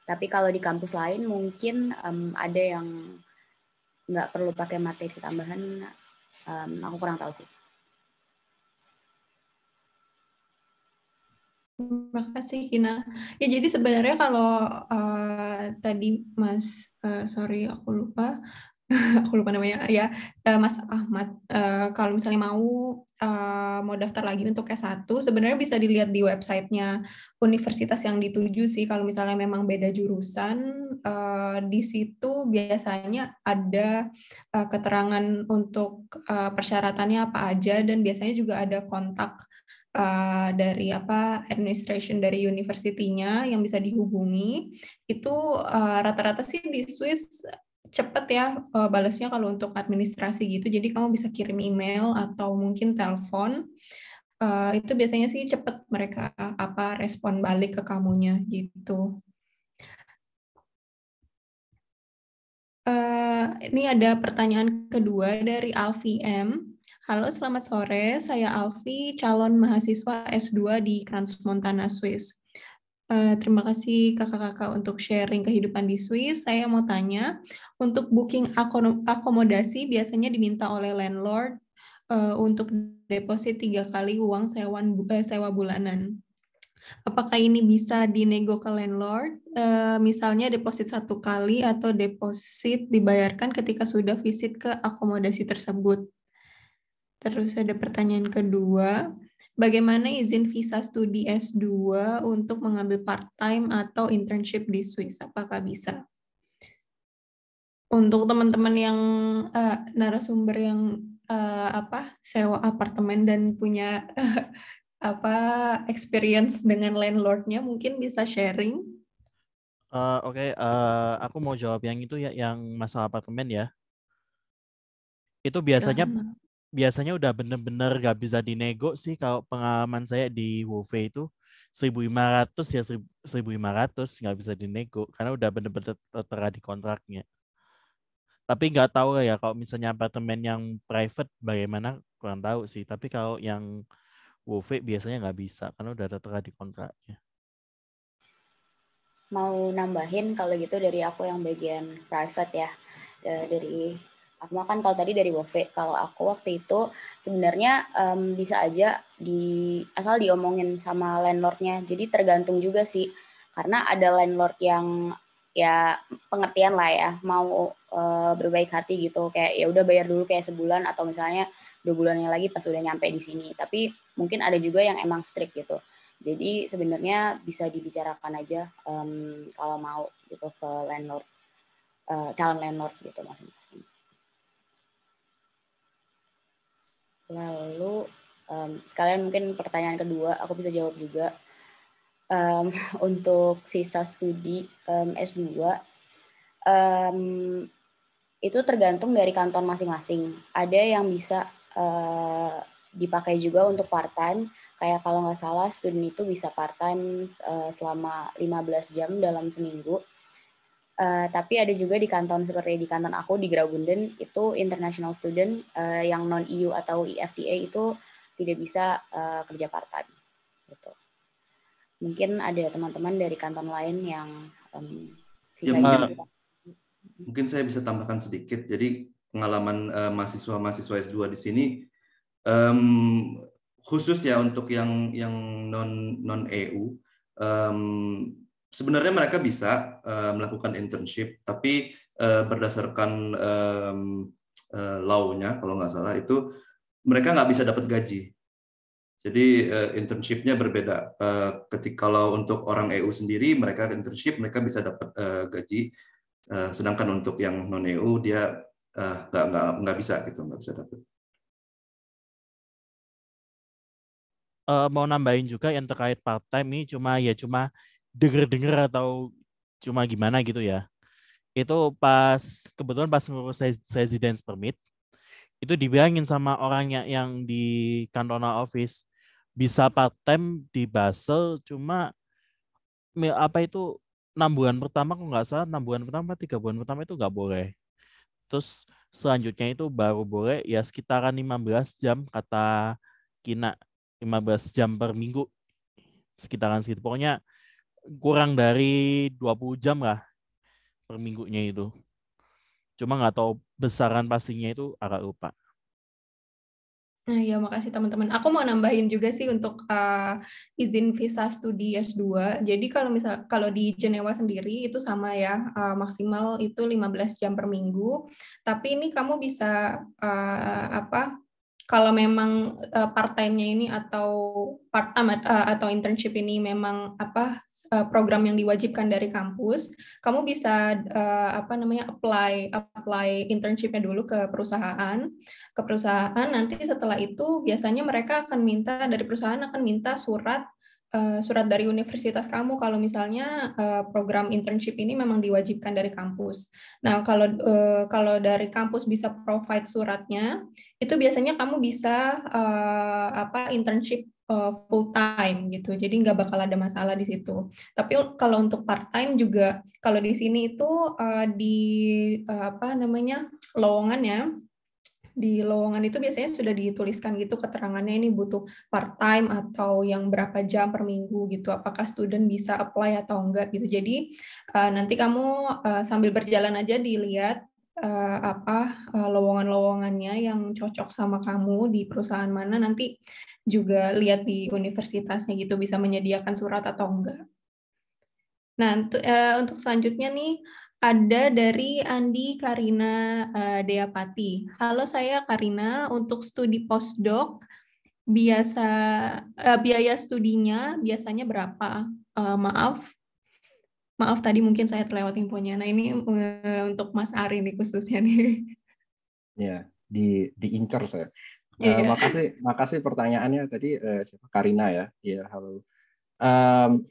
tapi kalau di kampus lain mungkin um, ada yang nggak perlu pakai materi tambahan um, aku kurang tahu sih Terima kasih Kina. Ya jadi sebenarnya kalau uh, tadi Mas uh, sorry aku lupa aku lupa namanya ya uh, Mas Ahmad uh, kalau misalnya mau uh, mau daftar lagi untuk S1 sebenarnya bisa dilihat di websitenya universitas yang dituju sih kalau misalnya memang beda jurusan uh, di situ biasanya ada uh, keterangan untuk uh, persyaratannya apa aja dan biasanya juga ada kontak Eh, dari apa administration dari universitinya yang bisa dihubungi itu eh, rata-rata sih di Swiss cepet ya eh, balasnya kalau untuk administrasi gitu jadi kamu bisa kirim email atau mungkin telepon itu biasanya sih cepet mereka apa respon balik ke kamunya gitu ini ada pertanyaan kedua dari Alfi M Halo, selamat sore. Saya Alfi, calon mahasiswa S2 di Transmontana Swiss. Uh, terima kasih kakak-kakak untuk sharing kehidupan di Swiss. Saya mau tanya, untuk booking akomodasi biasanya diminta oleh landlord uh, untuk deposit tiga kali uang sewa, uh, sewa bulanan. Apakah ini bisa dinego ke landlord? Uh, misalnya deposit satu kali atau deposit dibayarkan ketika sudah visit ke akomodasi tersebut. Terus ada pertanyaan kedua, bagaimana izin visa studi S2 untuk mengambil part-time atau internship di Swiss? Apakah bisa? Untuk teman-teman yang uh, narasumber yang uh, apa sewa apartemen dan punya uh, apa experience dengan landlordnya, mungkin bisa sharing. Uh, Oke, okay. uh, aku mau jawab yang itu ya, yang masalah apartemen ya. Itu biasanya uh biasanya udah bener-bener gak bisa dinego sih kalau pengalaman saya di Wove itu 1500 ya 1500 nggak bisa dinego karena udah bener-bener tertera di kontraknya. Tapi nggak tahu ya kalau misalnya apartemen yang private bagaimana kurang tahu sih. Tapi kalau yang Wove biasanya nggak bisa karena udah tertera di kontraknya. Mau nambahin kalau gitu dari aku yang bagian private ya dari aku makan kalau tadi dari buffet kalau aku waktu itu sebenarnya um, bisa aja di asal diomongin sama landlordnya. Jadi tergantung juga sih, karena ada landlord yang ya pengertian lah ya mau uh, berbaik hati gitu kayak ya udah bayar dulu kayak sebulan atau misalnya dua bulannya lagi pas udah nyampe di sini. Tapi mungkin ada juga yang emang strict gitu. Jadi sebenarnya bisa dibicarakan aja um, kalau mau gitu ke landlord, uh, calon landlord gitu masing-masing. Lalu um, sekalian mungkin pertanyaan kedua aku bisa jawab juga. Um, untuk sisa studi um, S2 um, itu tergantung dari kantor masing-masing. Ada yang bisa uh, dipakai juga untuk part time. Kayak kalau nggak salah student itu bisa part time uh, eh, selama 15 jam dalam seminggu Uh, tapi ada juga di kanton seperti di kanton aku di Graubünden itu international student uh, yang non EU atau EFTA itu tidak bisa uh, kerja part time. Gitu. Mungkin ada teman-teman dari kanton lain yang um, ya, mungkin, mungkin saya bisa tambahkan sedikit. Jadi pengalaman uh, mahasiswa-mahasiswa S2 di sini um, khusus ya untuk yang yang non non EU um, sebenarnya mereka bisa uh, melakukan internship, tapi uh, berdasarkan um, uh, eh, law kalau nggak salah itu mereka nggak bisa dapat gaji. Jadi uh, internshipnya berbeda. Uh, ketika kalau untuk orang EU sendiri mereka internship mereka bisa dapat uh, gaji, uh, sedangkan untuk yang non EU dia nggak uh, nggak nggak bisa gitu nggak bisa dapat. Uh, mau nambahin juga yang terkait part time ini cuma ya cuma denger-denger atau cuma gimana gitu ya. Itu pas kebetulan pas ngurus residence permit itu dibilangin sama orangnya yang di kantonal office bisa part time di Basel cuma apa itu enam bulan pertama kok nggak salah enam bulan pertama tiga bulan pertama itu nggak boleh terus selanjutnya itu baru boleh ya sekitaran 15 jam kata Kina 15 jam per minggu sekitaran segitu pokoknya kurang dari 20 jam lah per minggunya itu. Cuma nggak tahu besaran pastinya itu agak lupa. Nah, ya makasih teman-teman. Aku mau nambahin juga sih untuk uh, izin visa studi S2. Jadi kalau misal kalau di Jenewa sendiri itu sama ya, uh, maksimal itu 15 jam per minggu. Tapi ini kamu bisa uh, apa? kalau memang uh, eh, part time-nya ini atau part time uh, eh, atau internship ini memang apa uh, program yang diwajibkan dari kampus, kamu bisa uh, apa namanya apply apply internshipnya dulu ke perusahaan, ke perusahaan nanti setelah itu biasanya mereka akan minta dari perusahaan akan minta surat Uh, surat dari universitas kamu kalau misalnya uh, program internship ini memang diwajibkan dari kampus. Nah kalau uh, kalau dari kampus bisa provide suratnya, itu biasanya kamu bisa uh, apa internship uh, full time gitu jadi nggak bakal ada masalah di situ tapi kalau untuk part time juga kalau di sini itu uh, di uh, apa namanya lowongan ya di lowongan itu biasanya sudah dituliskan gitu keterangannya ini butuh part time atau yang berapa jam per minggu gitu apakah student bisa apply atau enggak gitu jadi uh, nanti kamu uh, sambil berjalan aja dilihat uh, apa uh, lowongan-lowongannya yang cocok sama kamu di perusahaan mana nanti juga lihat di universitasnya gitu bisa menyediakan surat atau enggak. Nah uh, untuk selanjutnya nih ada dari Andi Karina Deapati. Halo saya Karina untuk studi postdoc biasa biaya studinya biasanya berapa? maaf Maaf tadi mungkin saya terlewat infonya. Nah ini eh, untuk Mas Ari nih khususnya nih. Ya, di diincar saya. Yeah. Iya, iya. Uh, makasih, makasih pertanyaannya tadi uh, siapa Karina ya. Iya, halo. Um,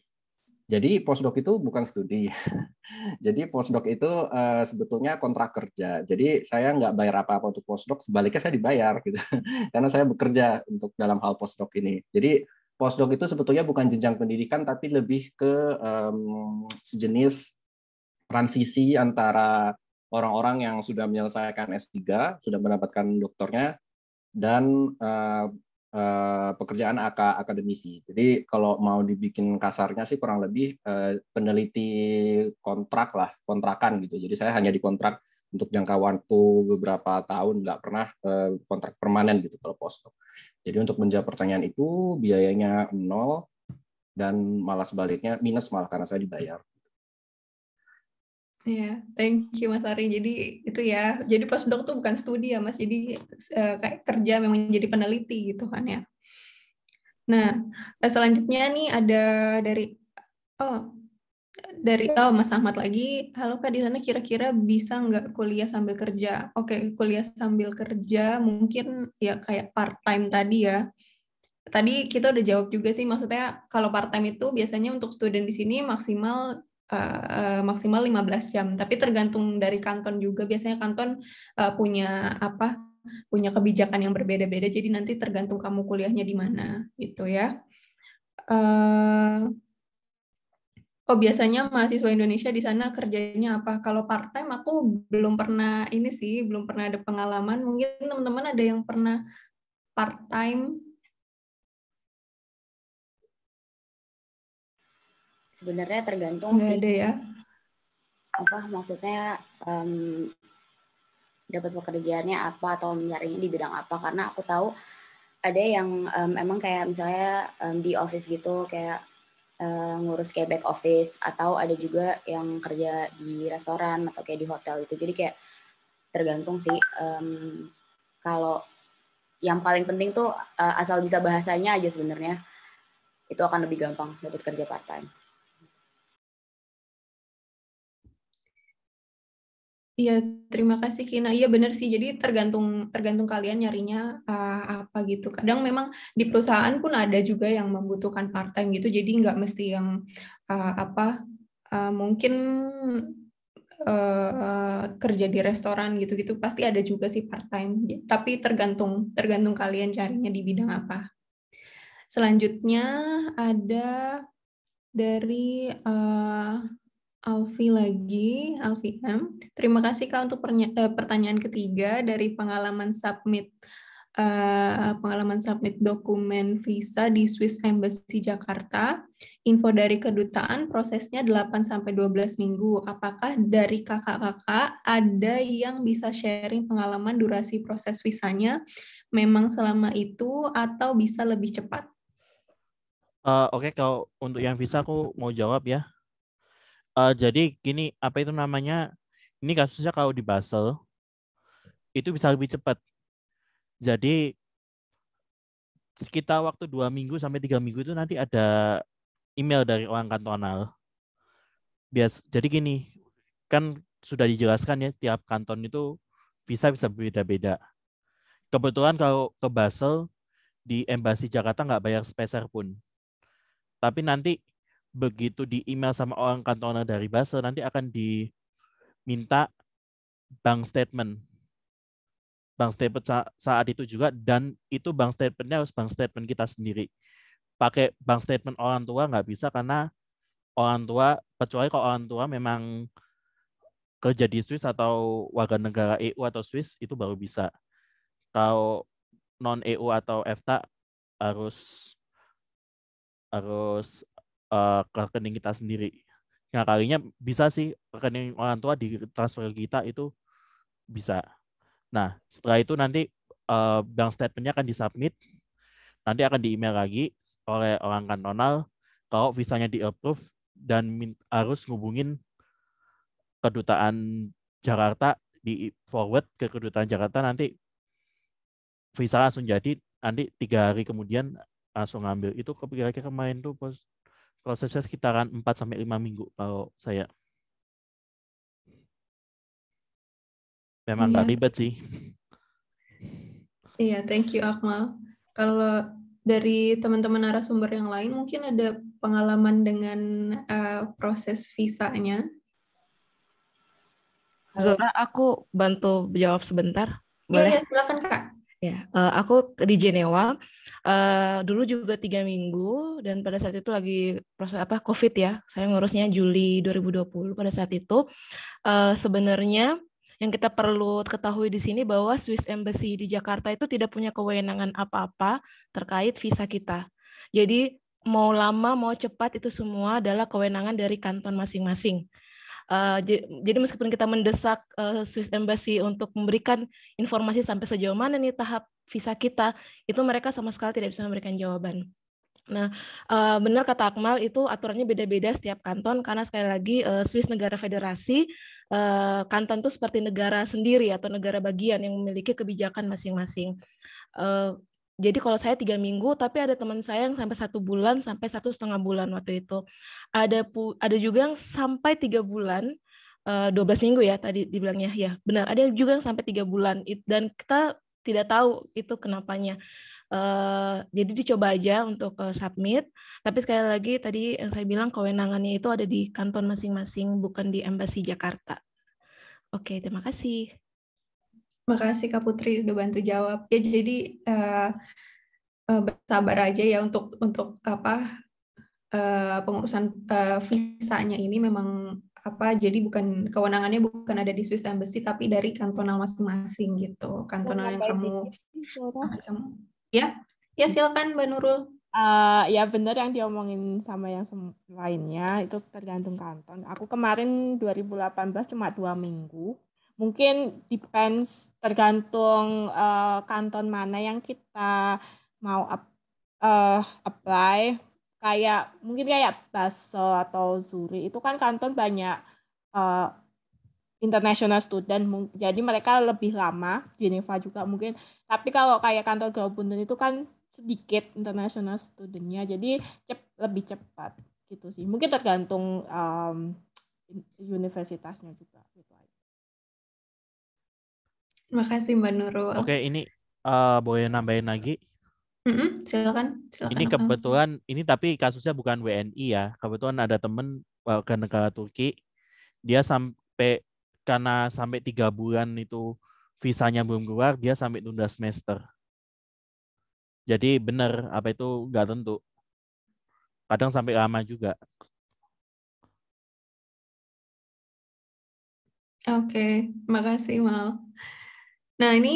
jadi postdoc itu bukan studi. Jadi postdoc itu uh, sebetulnya kontrak kerja. Jadi saya nggak bayar apa-apa untuk postdoc, sebaliknya saya dibayar gitu. Karena saya bekerja untuk dalam hal postdoc ini. Jadi postdoc itu sebetulnya bukan jenjang pendidikan tapi lebih ke um, sejenis transisi antara orang-orang yang sudah menyelesaikan S3, sudah mendapatkan doktornya dan uh, uh, pekerjaan AK akademisi. Jadi kalau mau dibikin kasarnya sih kurang lebih uh, peneliti kontrak lah, kontrakan gitu. Jadi saya hanya dikontrak kontrak untuk jangka waktu beberapa tahun nggak pernah eh, kontrak permanen gitu kalau postdoc. Jadi untuk menjawab pertanyaan itu biayanya nol dan malah sebaliknya minus malah karena saya dibayar. Ya, yeah, thank you Mas Ari. Jadi itu ya, jadi postdoc tuh bukan studi ya Mas, jadi eh, kayak kerja memang jadi peneliti gitu kan ya. Nah, eh, selanjutnya nih ada dari oh dari oh, Mas Ahmad lagi, halo Kak, di sana kira-kira bisa nggak kuliah sambil kerja? Oke, okay, kuliah sambil kerja mungkin ya kayak part-time tadi ya. Tadi kita udah jawab juga sih, maksudnya kalau part-time itu biasanya untuk student di sini maksimal Uh, uh, maksimal 15 jam, tapi tergantung dari kanton juga. Biasanya kanton uh, punya apa? punya kebijakan yang berbeda-beda. Jadi nanti tergantung kamu kuliahnya di mana, gitu ya. Uh, oh biasanya mahasiswa Indonesia di sana kerjanya apa? Kalau part time aku belum pernah ini sih, belum pernah ada pengalaman. Mungkin teman-teman ada yang pernah part time Sebenarnya tergantung Nggak sih. Ada ya. Apa maksudnya um, dapat pekerjaannya apa atau mencarinya di bidang apa? Karena aku tahu ada yang um, emang kayak misalnya um, di office gitu kayak uh, ngurus kayak back office atau ada juga yang kerja di restoran atau kayak di hotel itu jadi kayak tergantung sih um, kalau yang paling penting tuh uh, asal bisa bahasanya aja sebenarnya itu akan lebih gampang dapat kerja part time Iya, terima kasih Kina. Iya benar sih. Jadi tergantung tergantung kalian nyarinya uh, apa gitu. Kadang memang di perusahaan pun ada juga yang membutuhkan part time gitu. Jadi nggak mesti yang uh, apa uh, mungkin uh, uh, kerja di restoran gitu-gitu. Pasti ada juga sih part time. Tapi tergantung tergantung kalian carinya di bidang apa. Selanjutnya ada dari uh, Alfi lagi, Alfi M. Terima kasih Kak untuk eh, pertanyaan ketiga dari pengalaman submit uh, pengalaman submit dokumen visa di Swiss Embassy Jakarta. Info dari kedutaan prosesnya 8 sampai 12 minggu. Apakah dari kakak-kakak ada yang bisa sharing pengalaman durasi proses visanya memang selama itu atau bisa lebih cepat? Uh, Oke, okay, kalau untuk yang visa aku mau jawab ya. Uh, jadi gini, apa itu namanya? Ini kasusnya kalau di Basel itu bisa lebih cepat. Jadi sekitar waktu dua minggu sampai tiga minggu itu nanti ada email dari orang kantonal. Bias, jadi gini, kan sudah dijelaskan ya tiap kanton itu bisa bisa berbeda-beda. Kebetulan kalau ke Basel di Embassy Jakarta nggak bayar speser pun. Tapi nanti begitu di email sama orang kantoran dari Basel nanti akan diminta bank statement bank statement saat itu juga dan itu bank statementnya harus bank statement kita sendiri pakai bank statement orang tua nggak bisa karena orang tua kecuali kalau orang tua memang kerja di Swiss atau warga negara EU atau Swiss itu baru bisa kalau non EU atau EFTA harus harus uh, rekening kita sendiri. Nah kalinya bisa sih rekening orang tua di transfer kita itu bisa. Nah setelah itu nanti uh, bank statementnya akan disubmit, nanti akan di email lagi oleh orang kantonal kalau visanya di approve dan harus ngubungin kedutaan Jakarta di forward ke kedutaan Jakarta nanti visa langsung jadi nanti tiga hari kemudian langsung ngambil itu kepikiran kemarin tuh pos prosesnya sekitaran 4 sampai 5 minggu kalau saya. Memang nggak iya. ribet sih. Iya, thank you Akmal. Kalau dari teman-teman narasumber yang lain mungkin ada pengalaman dengan uh, proses visanya. Zona, aku bantu jawab sebentar. Iya, iya, Boleh? Iya, silakan Kak. Ya, uh, aku di Jenewa uh, dulu juga tiga minggu dan pada saat itu lagi proses apa COVID ya. Saya ngurusnya Juli 2020 pada saat itu uh, sebenarnya yang kita perlu ketahui di sini bahwa Swiss Embassy di Jakarta itu tidak punya kewenangan apa-apa terkait visa kita. Jadi mau lama mau cepat itu semua adalah kewenangan dari kanton masing-masing. Eh, jadi meskipun kita mendesak uh, Swiss Embassy untuk memberikan informasi sampai sejauh mana nih tahap visa kita, itu mereka sama sekali tidak bisa memberikan jawaban. Nah, eh, benar kata Akmal itu aturannya beda-beda setiap kanton karena sekali lagi Swiss negara federasi, kanton itu seperti negara sendiri atau negara bagian yang memiliki kebijakan masing-masing jadi kalau saya tiga minggu, tapi ada teman saya yang sampai satu bulan, sampai satu setengah bulan waktu itu. Ada pu ada juga yang sampai tiga bulan, eh, dua belas minggu ya tadi dibilangnya. Ya benar, ada juga yang sampai tiga bulan. Dan kita tidak tahu itu kenapanya. Eh, jadi dicoba aja untuk uh, submit. Tapi sekali lagi tadi yang saya bilang kewenangannya itu ada di kanton masing-masing, bukan di Embassy Jakarta. Oke, terima kasih. Makasih Kak Putri udah bantu jawab. Ya jadi uh, eh, uh, eh, sabar aja ya untuk untuk apa uh, pengurusan uh, visanya ini memang apa jadi bukan kewenangannya bukan ada di Swiss Embassy tapi dari kantonal masing-masing gitu. Kantonal yang kamu ya. Ya silakan Mbak Nurul. Uh, ya benar yang diomongin sama yang lainnya itu tergantung kanton. Aku kemarin 2018 cuma dua minggu mungkin depends tergantung uh, kanton mana yang kita mau up, uh, eh, apply kayak mungkin kayak Basel atau Zuri itu kan kanton banyak uh, international student jadi mereka lebih lama Geneva juga mungkin tapi kalau kayak kantor Graubünden itu kan sedikit international studentnya jadi cep, lebih cepat gitu sih mungkin tergantung um, universitasnya juga gitu Makasih Mbak Nurul. Oke, ini uh, boleh nambahin lagi? Mm-mm, silakan, silakan. Ini kebetulan ini tapi kasusnya bukan WNI ya. Kebetulan ada temen warga eh, negara Turki, dia sampai karena sampai tiga bulan itu visanya belum keluar, dia sampai tunda semester. Jadi benar apa itu nggak tentu. Kadang sampai lama juga. Oke, okay. makasih Mal. Nah, ini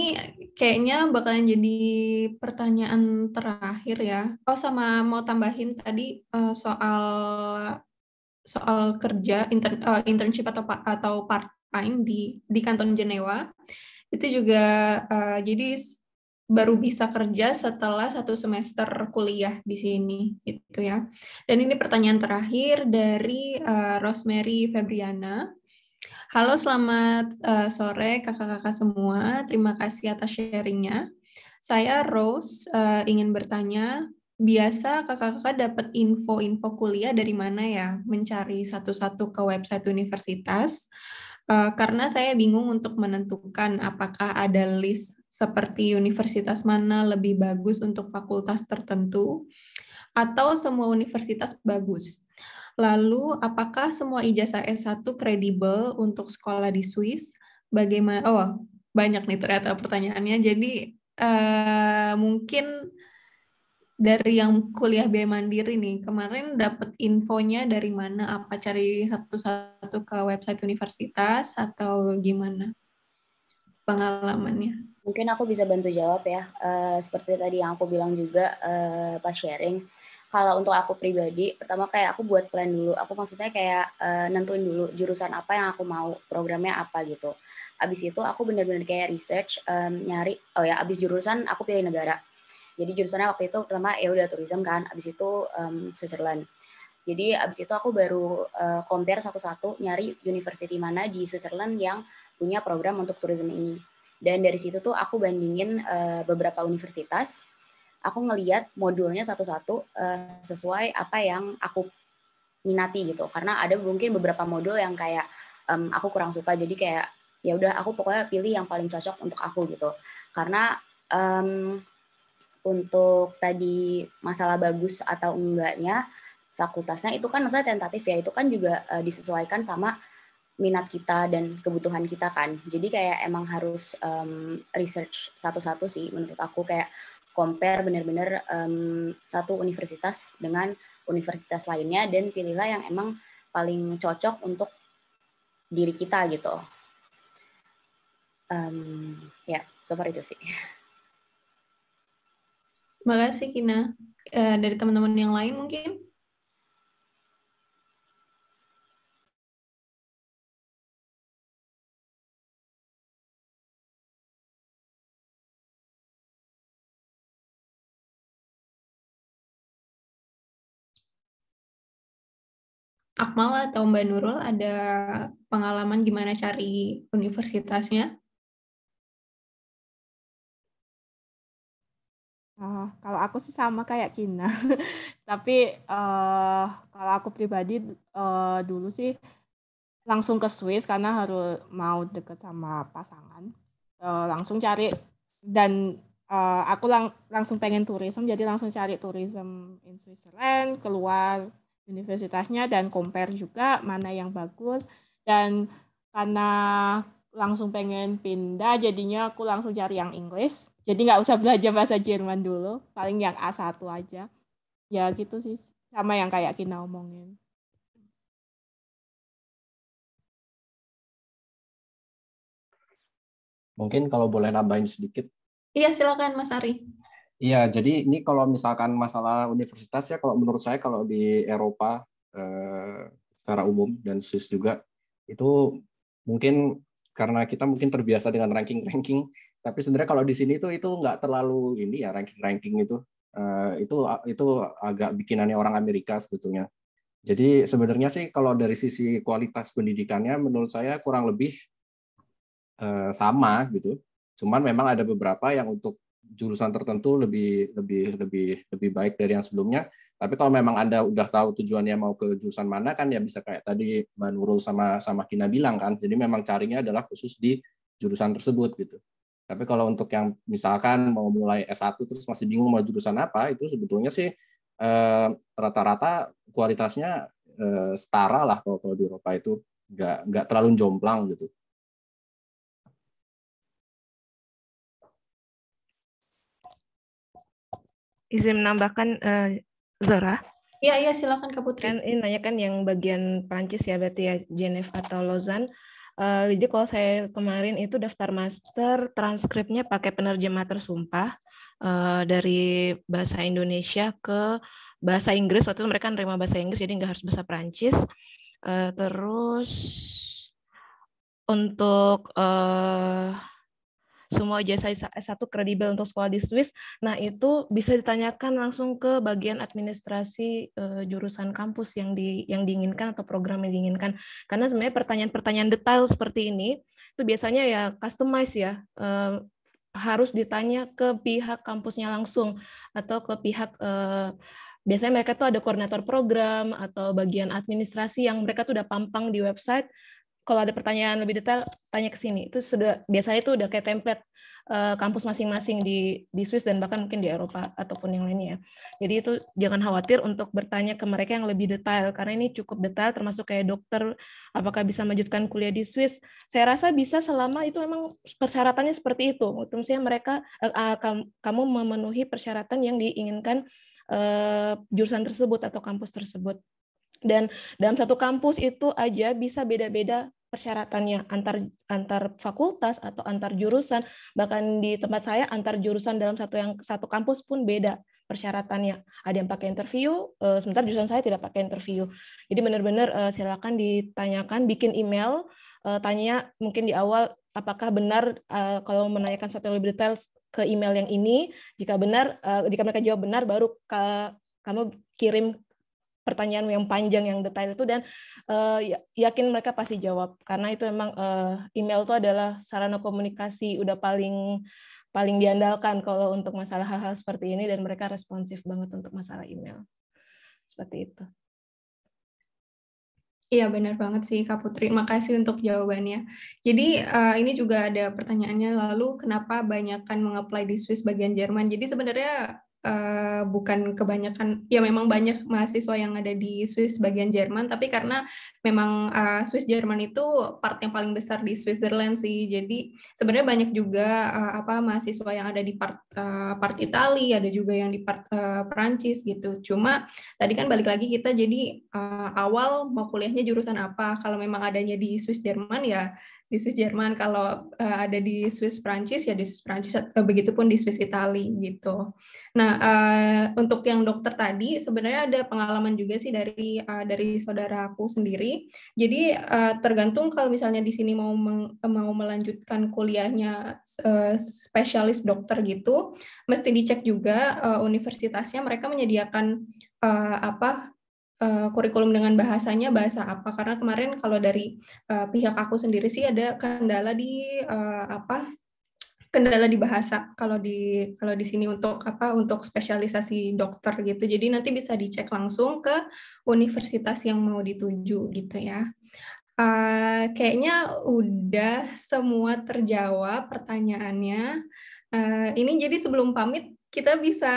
kayaknya bakalan jadi pertanyaan terakhir ya. Oh, sama mau tambahin tadi uh, soal soal kerja intern, uh, internship atau atau part time di di kanton Jenewa. Itu juga uh, jadi baru bisa kerja setelah satu semester kuliah di sini gitu ya. Dan ini pertanyaan terakhir dari uh, Rosemary Febriana Halo, selamat uh, sore kakak-kakak semua. Terima kasih atas sharingnya. Saya Rose uh, ingin bertanya, biasa kakak-kakak dapat info-info kuliah dari mana ya? Mencari satu-satu ke website universitas? Uh, karena saya bingung untuk menentukan apakah ada list seperti universitas mana lebih bagus untuk fakultas tertentu atau semua universitas bagus. Lalu, apakah semua ijazah S1 kredibel untuk sekolah di Swiss? Bagaimana? Oh, banyak nih ternyata pertanyaannya. Jadi, uh, mungkin dari yang kuliah biaya mandiri nih, kemarin dapat infonya dari mana? Apa cari satu-satu ke website universitas atau gimana pengalamannya? Mungkin aku bisa bantu jawab ya. Uh, seperti tadi yang aku bilang juga uh, pas sharing, kalau untuk aku pribadi pertama kayak aku buat plan dulu aku maksudnya kayak e, nentuin dulu jurusan apa yang aku mau programnya apa gitu abis itu aku bener-bener kayak research um, nyari oh ya abis jurusan aku pilih negara jadi jurusannya waktu itu pertama ya udah tourism kan abis itu um, Switzerland jadi abis itu aku baru uh, compare satu-satu nyari university mana di Switzerland yang punya program untuk tourism ini. Dan dari situ tuh aku bandingin uh, beberapa universitas aku ngeliat modulnya satu-satu uh, sesuai apa yang aku minati gitu karena ada mungkin beberapa modul yang kayak um, aku kurang suka jadi kayak ya udah aku pokoknya pilih yang paling cocok untuk aku gitu karena um, untuk tadi masalah bagus atau enggaknya fakultasnya itu kan maksudnya tentatif ya itu kan juga uh, disesuaikan sama minat kita dan kebutuhan kita kan jadi kayak emang harus um, research satu-satu sih menurut aku kayak compare benar-benar um, satu universitas dengan universitas lainnya dan pilihlah yang emang paling cocok untuk diri kita gitu. Um, ya, yeah, so far itu sih. Terima kasih Kina. Uh, dari teman-teman yang lain mungkin? Akmal atau Mbak Nurul ada pengalaman gimana cari universitasnya? Uh, kalau aku sih sama kayak Kina, tapi uh, kalau aku pribadi uh, dulu sih langsung ke Swiss karena harus mau deket sama pasangan, uh, langsung cari dan uh, aku lang langsung pengen tourism, jadi langsung cari tourism in Switzerland, keluar universitasnya dan compare juga mana yang bagus dan karena langsung pengen pindah jadinya aku langsung cari yang Inggris jadi nggak usah belajar bahasa Jerman dulu paling yang A1 aja ya gitu sih sama yang kayak kita omongin mungkin kalau boleh nambahin sedikit iya silakan Mas Ari Iya, jadi ini kalau misalkan masalah universitas ya, kalau menurut saya kalau di Eropa eh, secara umum dan Swiss juga itu mungkin karena kita mungkin terbiasa dengan ranking-ranking, tapi sebenarnya kalau di sini itu itu nggak terlalu ini ya ranking-ranking itu eh, itu itu agak bikinannya orang Amerika sebetulnya. Jadi sebenarnya sih kalau dari sisi kualitas pendidikannya menurut saya kurang lebih eh, sama gitu. Cuman memang ada beberapa yang untuk jurusan tertentu lebih lebih lebih lebih baik dari yang sebelumnya. Tapi kalau memang anda udah tahu tujuannya mau ke jurusan mana kan ya bisa kayak tadi Mbak sama sama Kina bilang kan. Jadi memang carinya adalah khusus di jurusan tersebut gitu. Tapi kalau untuk yang misalkan mau mulai S1 terus masih bingung mau jurusan apa, itu sebetulnya sih eh, rata-rata eh, kualitasnya eh, setara lah kalau, kalau di Eropa itu nggak nggak terlalu jomplang gitu. izin menambahkan uh, Zora. Iya, iya silakan Kak Putri. Kan ini nanya kan yang bagian Prancis ya berarti ya Geneva atau Lausanne. Uh, jadi kalau saya kemarin itu daftar master transkripnya pakai penerjemah tersumpah uh, dari bahasa Indonesia ke bahasa Inggris. Waktu itu mereka nerima bahasa Inggris jadi nggak harus bahasa Prancis. Uh, terus untuk uh, semua jasa S1 kredibel untuk sekolah di Swiss. Nah, itu bisa ditanyakan langsung ke bagian administrasi uh, jurusan kampus yang di yang diinginkan atau program yang diinginkan. Karena sebenarnya pertanyaan-pertanyaan detail seperti ini itu biasanya ya customize ya. Uh, harus ditanya ke pihak kampusnya langsung atau ke pihak uh, biasanya mereka tuh ada koordinator program atau bagian administrasi yang mereka tuh udah pampang di website kalau ada pertanyaan lebih detail tanya ke sini. Itu sudah biasanya itu udah kayak template eh, kampus masing-masing di di Swiss dan bahkan mungkin di Eropa ataupun yang lainnya. Ya. Jadi itu jangan khawatir untuk bertanya ke mereka yang lebih detail karena ini cukup detail termasuk kayak dokter apakah bisa melanjutkan kuliah di Swiss. Saya rasa bisa selama itu memang persyaratannya seperti itu. Maksudnya mereka uh, kamu memenuhi persyaratan yang diinginkan eh, jurusan tersebut atau kampus tersebut dan dalam satu kampus itu aja bisa beda-beda persyaratannya antar antar fakultas atau antar jurusan bahkan di tempat saya antar jurusan dalam satu yang satu kampus pun beda persyaratannya ada yang pakai interview uh, sebentar jurusan saya tidak pakai interview jadi benar-benar uh, silakan ditanyakan bikin email uh, tanya mungkin di awal apakah benar uh, kalau menanyakan satu lebih detail ke email yang ini jika benar uh, jika mereka jawab benar baru ke kamu kirim pertanyaan yang panjang yang detail itu dan uh, yakin mereka pasti jawab karena itu memang uh, eh, email itu adalah sarana komunikasi udah paling paling diandalkan kalau untuk masalah hal-hal seperti ini dan mereka responsif banget untuk masalah email seperti itu. Iya benar banget sih Kak Putri, makasih untuk jawabannya. Jadi uh, ini juga ada pertanyaannya lalu kenapa banyakkan mengapply di Swiss bagian Jerman. Jadi sebenarnya uh, bukan kebanyakan ya memang banyak mahasiswa yang ada di Swiss bagian Jerman tapi karena memang uh, Swiss Jerman itu part yang paling besar di Switzerland sih jadi sebenarnya banyak juga uh, apa mahasiswa yang ada di part uh, part Italia ada juga yang di part uh, Perancis gitu cuma tadi kan balik lagi kita jadi uh, awal mau kuliahnya jurusan apa kalau memang adanya di Swiss Jerman ya di Swiss Jerman kalau uh, ada di Swiss Prancis ya di Swiss Prancis eh, begitupun di Swiss Itali gitu. Nah uh, untuk yang dokter tadi sebenarnya ada pengalaman juga sih dari uh, dari saudaraku sendiri. Jadi uh, tergantung kalau misalnya di sini mau meng, mau melanjutkan kuliahnya uh, spesialis dokter gitu, mesti dicek juga uh, universitasnya mereka menyediakan uh, apa Eh, kurikulum dengan bahasanya bahasa apa karena kemarin kalau dari uh, pihak aku sendiri sih ada kendala di uh, apa kendala di bahasa kalau di kalau di sini untuk apa untuk spesialisasi dokter gitu jadi nanti bisa dicek langsung ke universitas yang mau dituju gitu ya uh, kayaknya udah semua terjawab pertanyaannya uh, ini jadi sebelum pamit kita bisa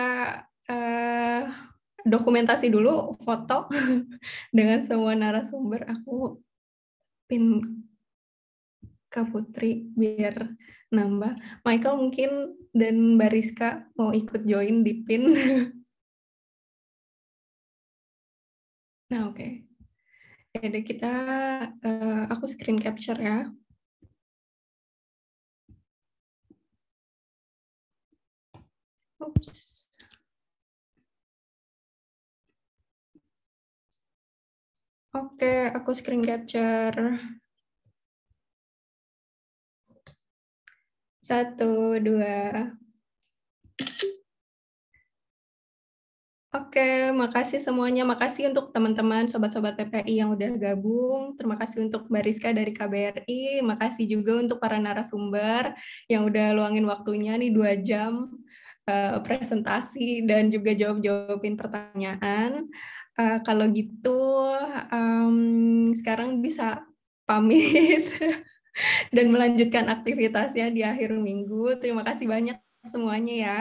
uh, dokumentasi dulu foto dengan semua narasumber aku pin ke Putri biar nambah Michael mungkin dan Bariska mau ikut join di pin nah oke okay. Ya jadi kita uh, aku screen capture ya Oops. Oke, aku screen capture. Satu, dua. Oke, makasih semuanya. Makasih untuk teman-teman, sobat-sobat PPI yang udah gabung. Terima kasih untuk Bariska dari KBRI. Makasih juga untuk para narasumber yang udah luangin waktunya nih dua jam eh, presentasi dan juga jawab-jawabin pertanyaan uh, kalau gitu um, sekarang bisa pamit dan melanjutkan aktivitasnya di akhir minggu. Terima kasih banyak semuanya ya.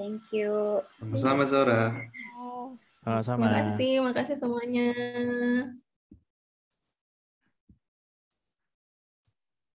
Thank you. Sama-sama Zora. Sama. Terima kasih, makasih semuanya.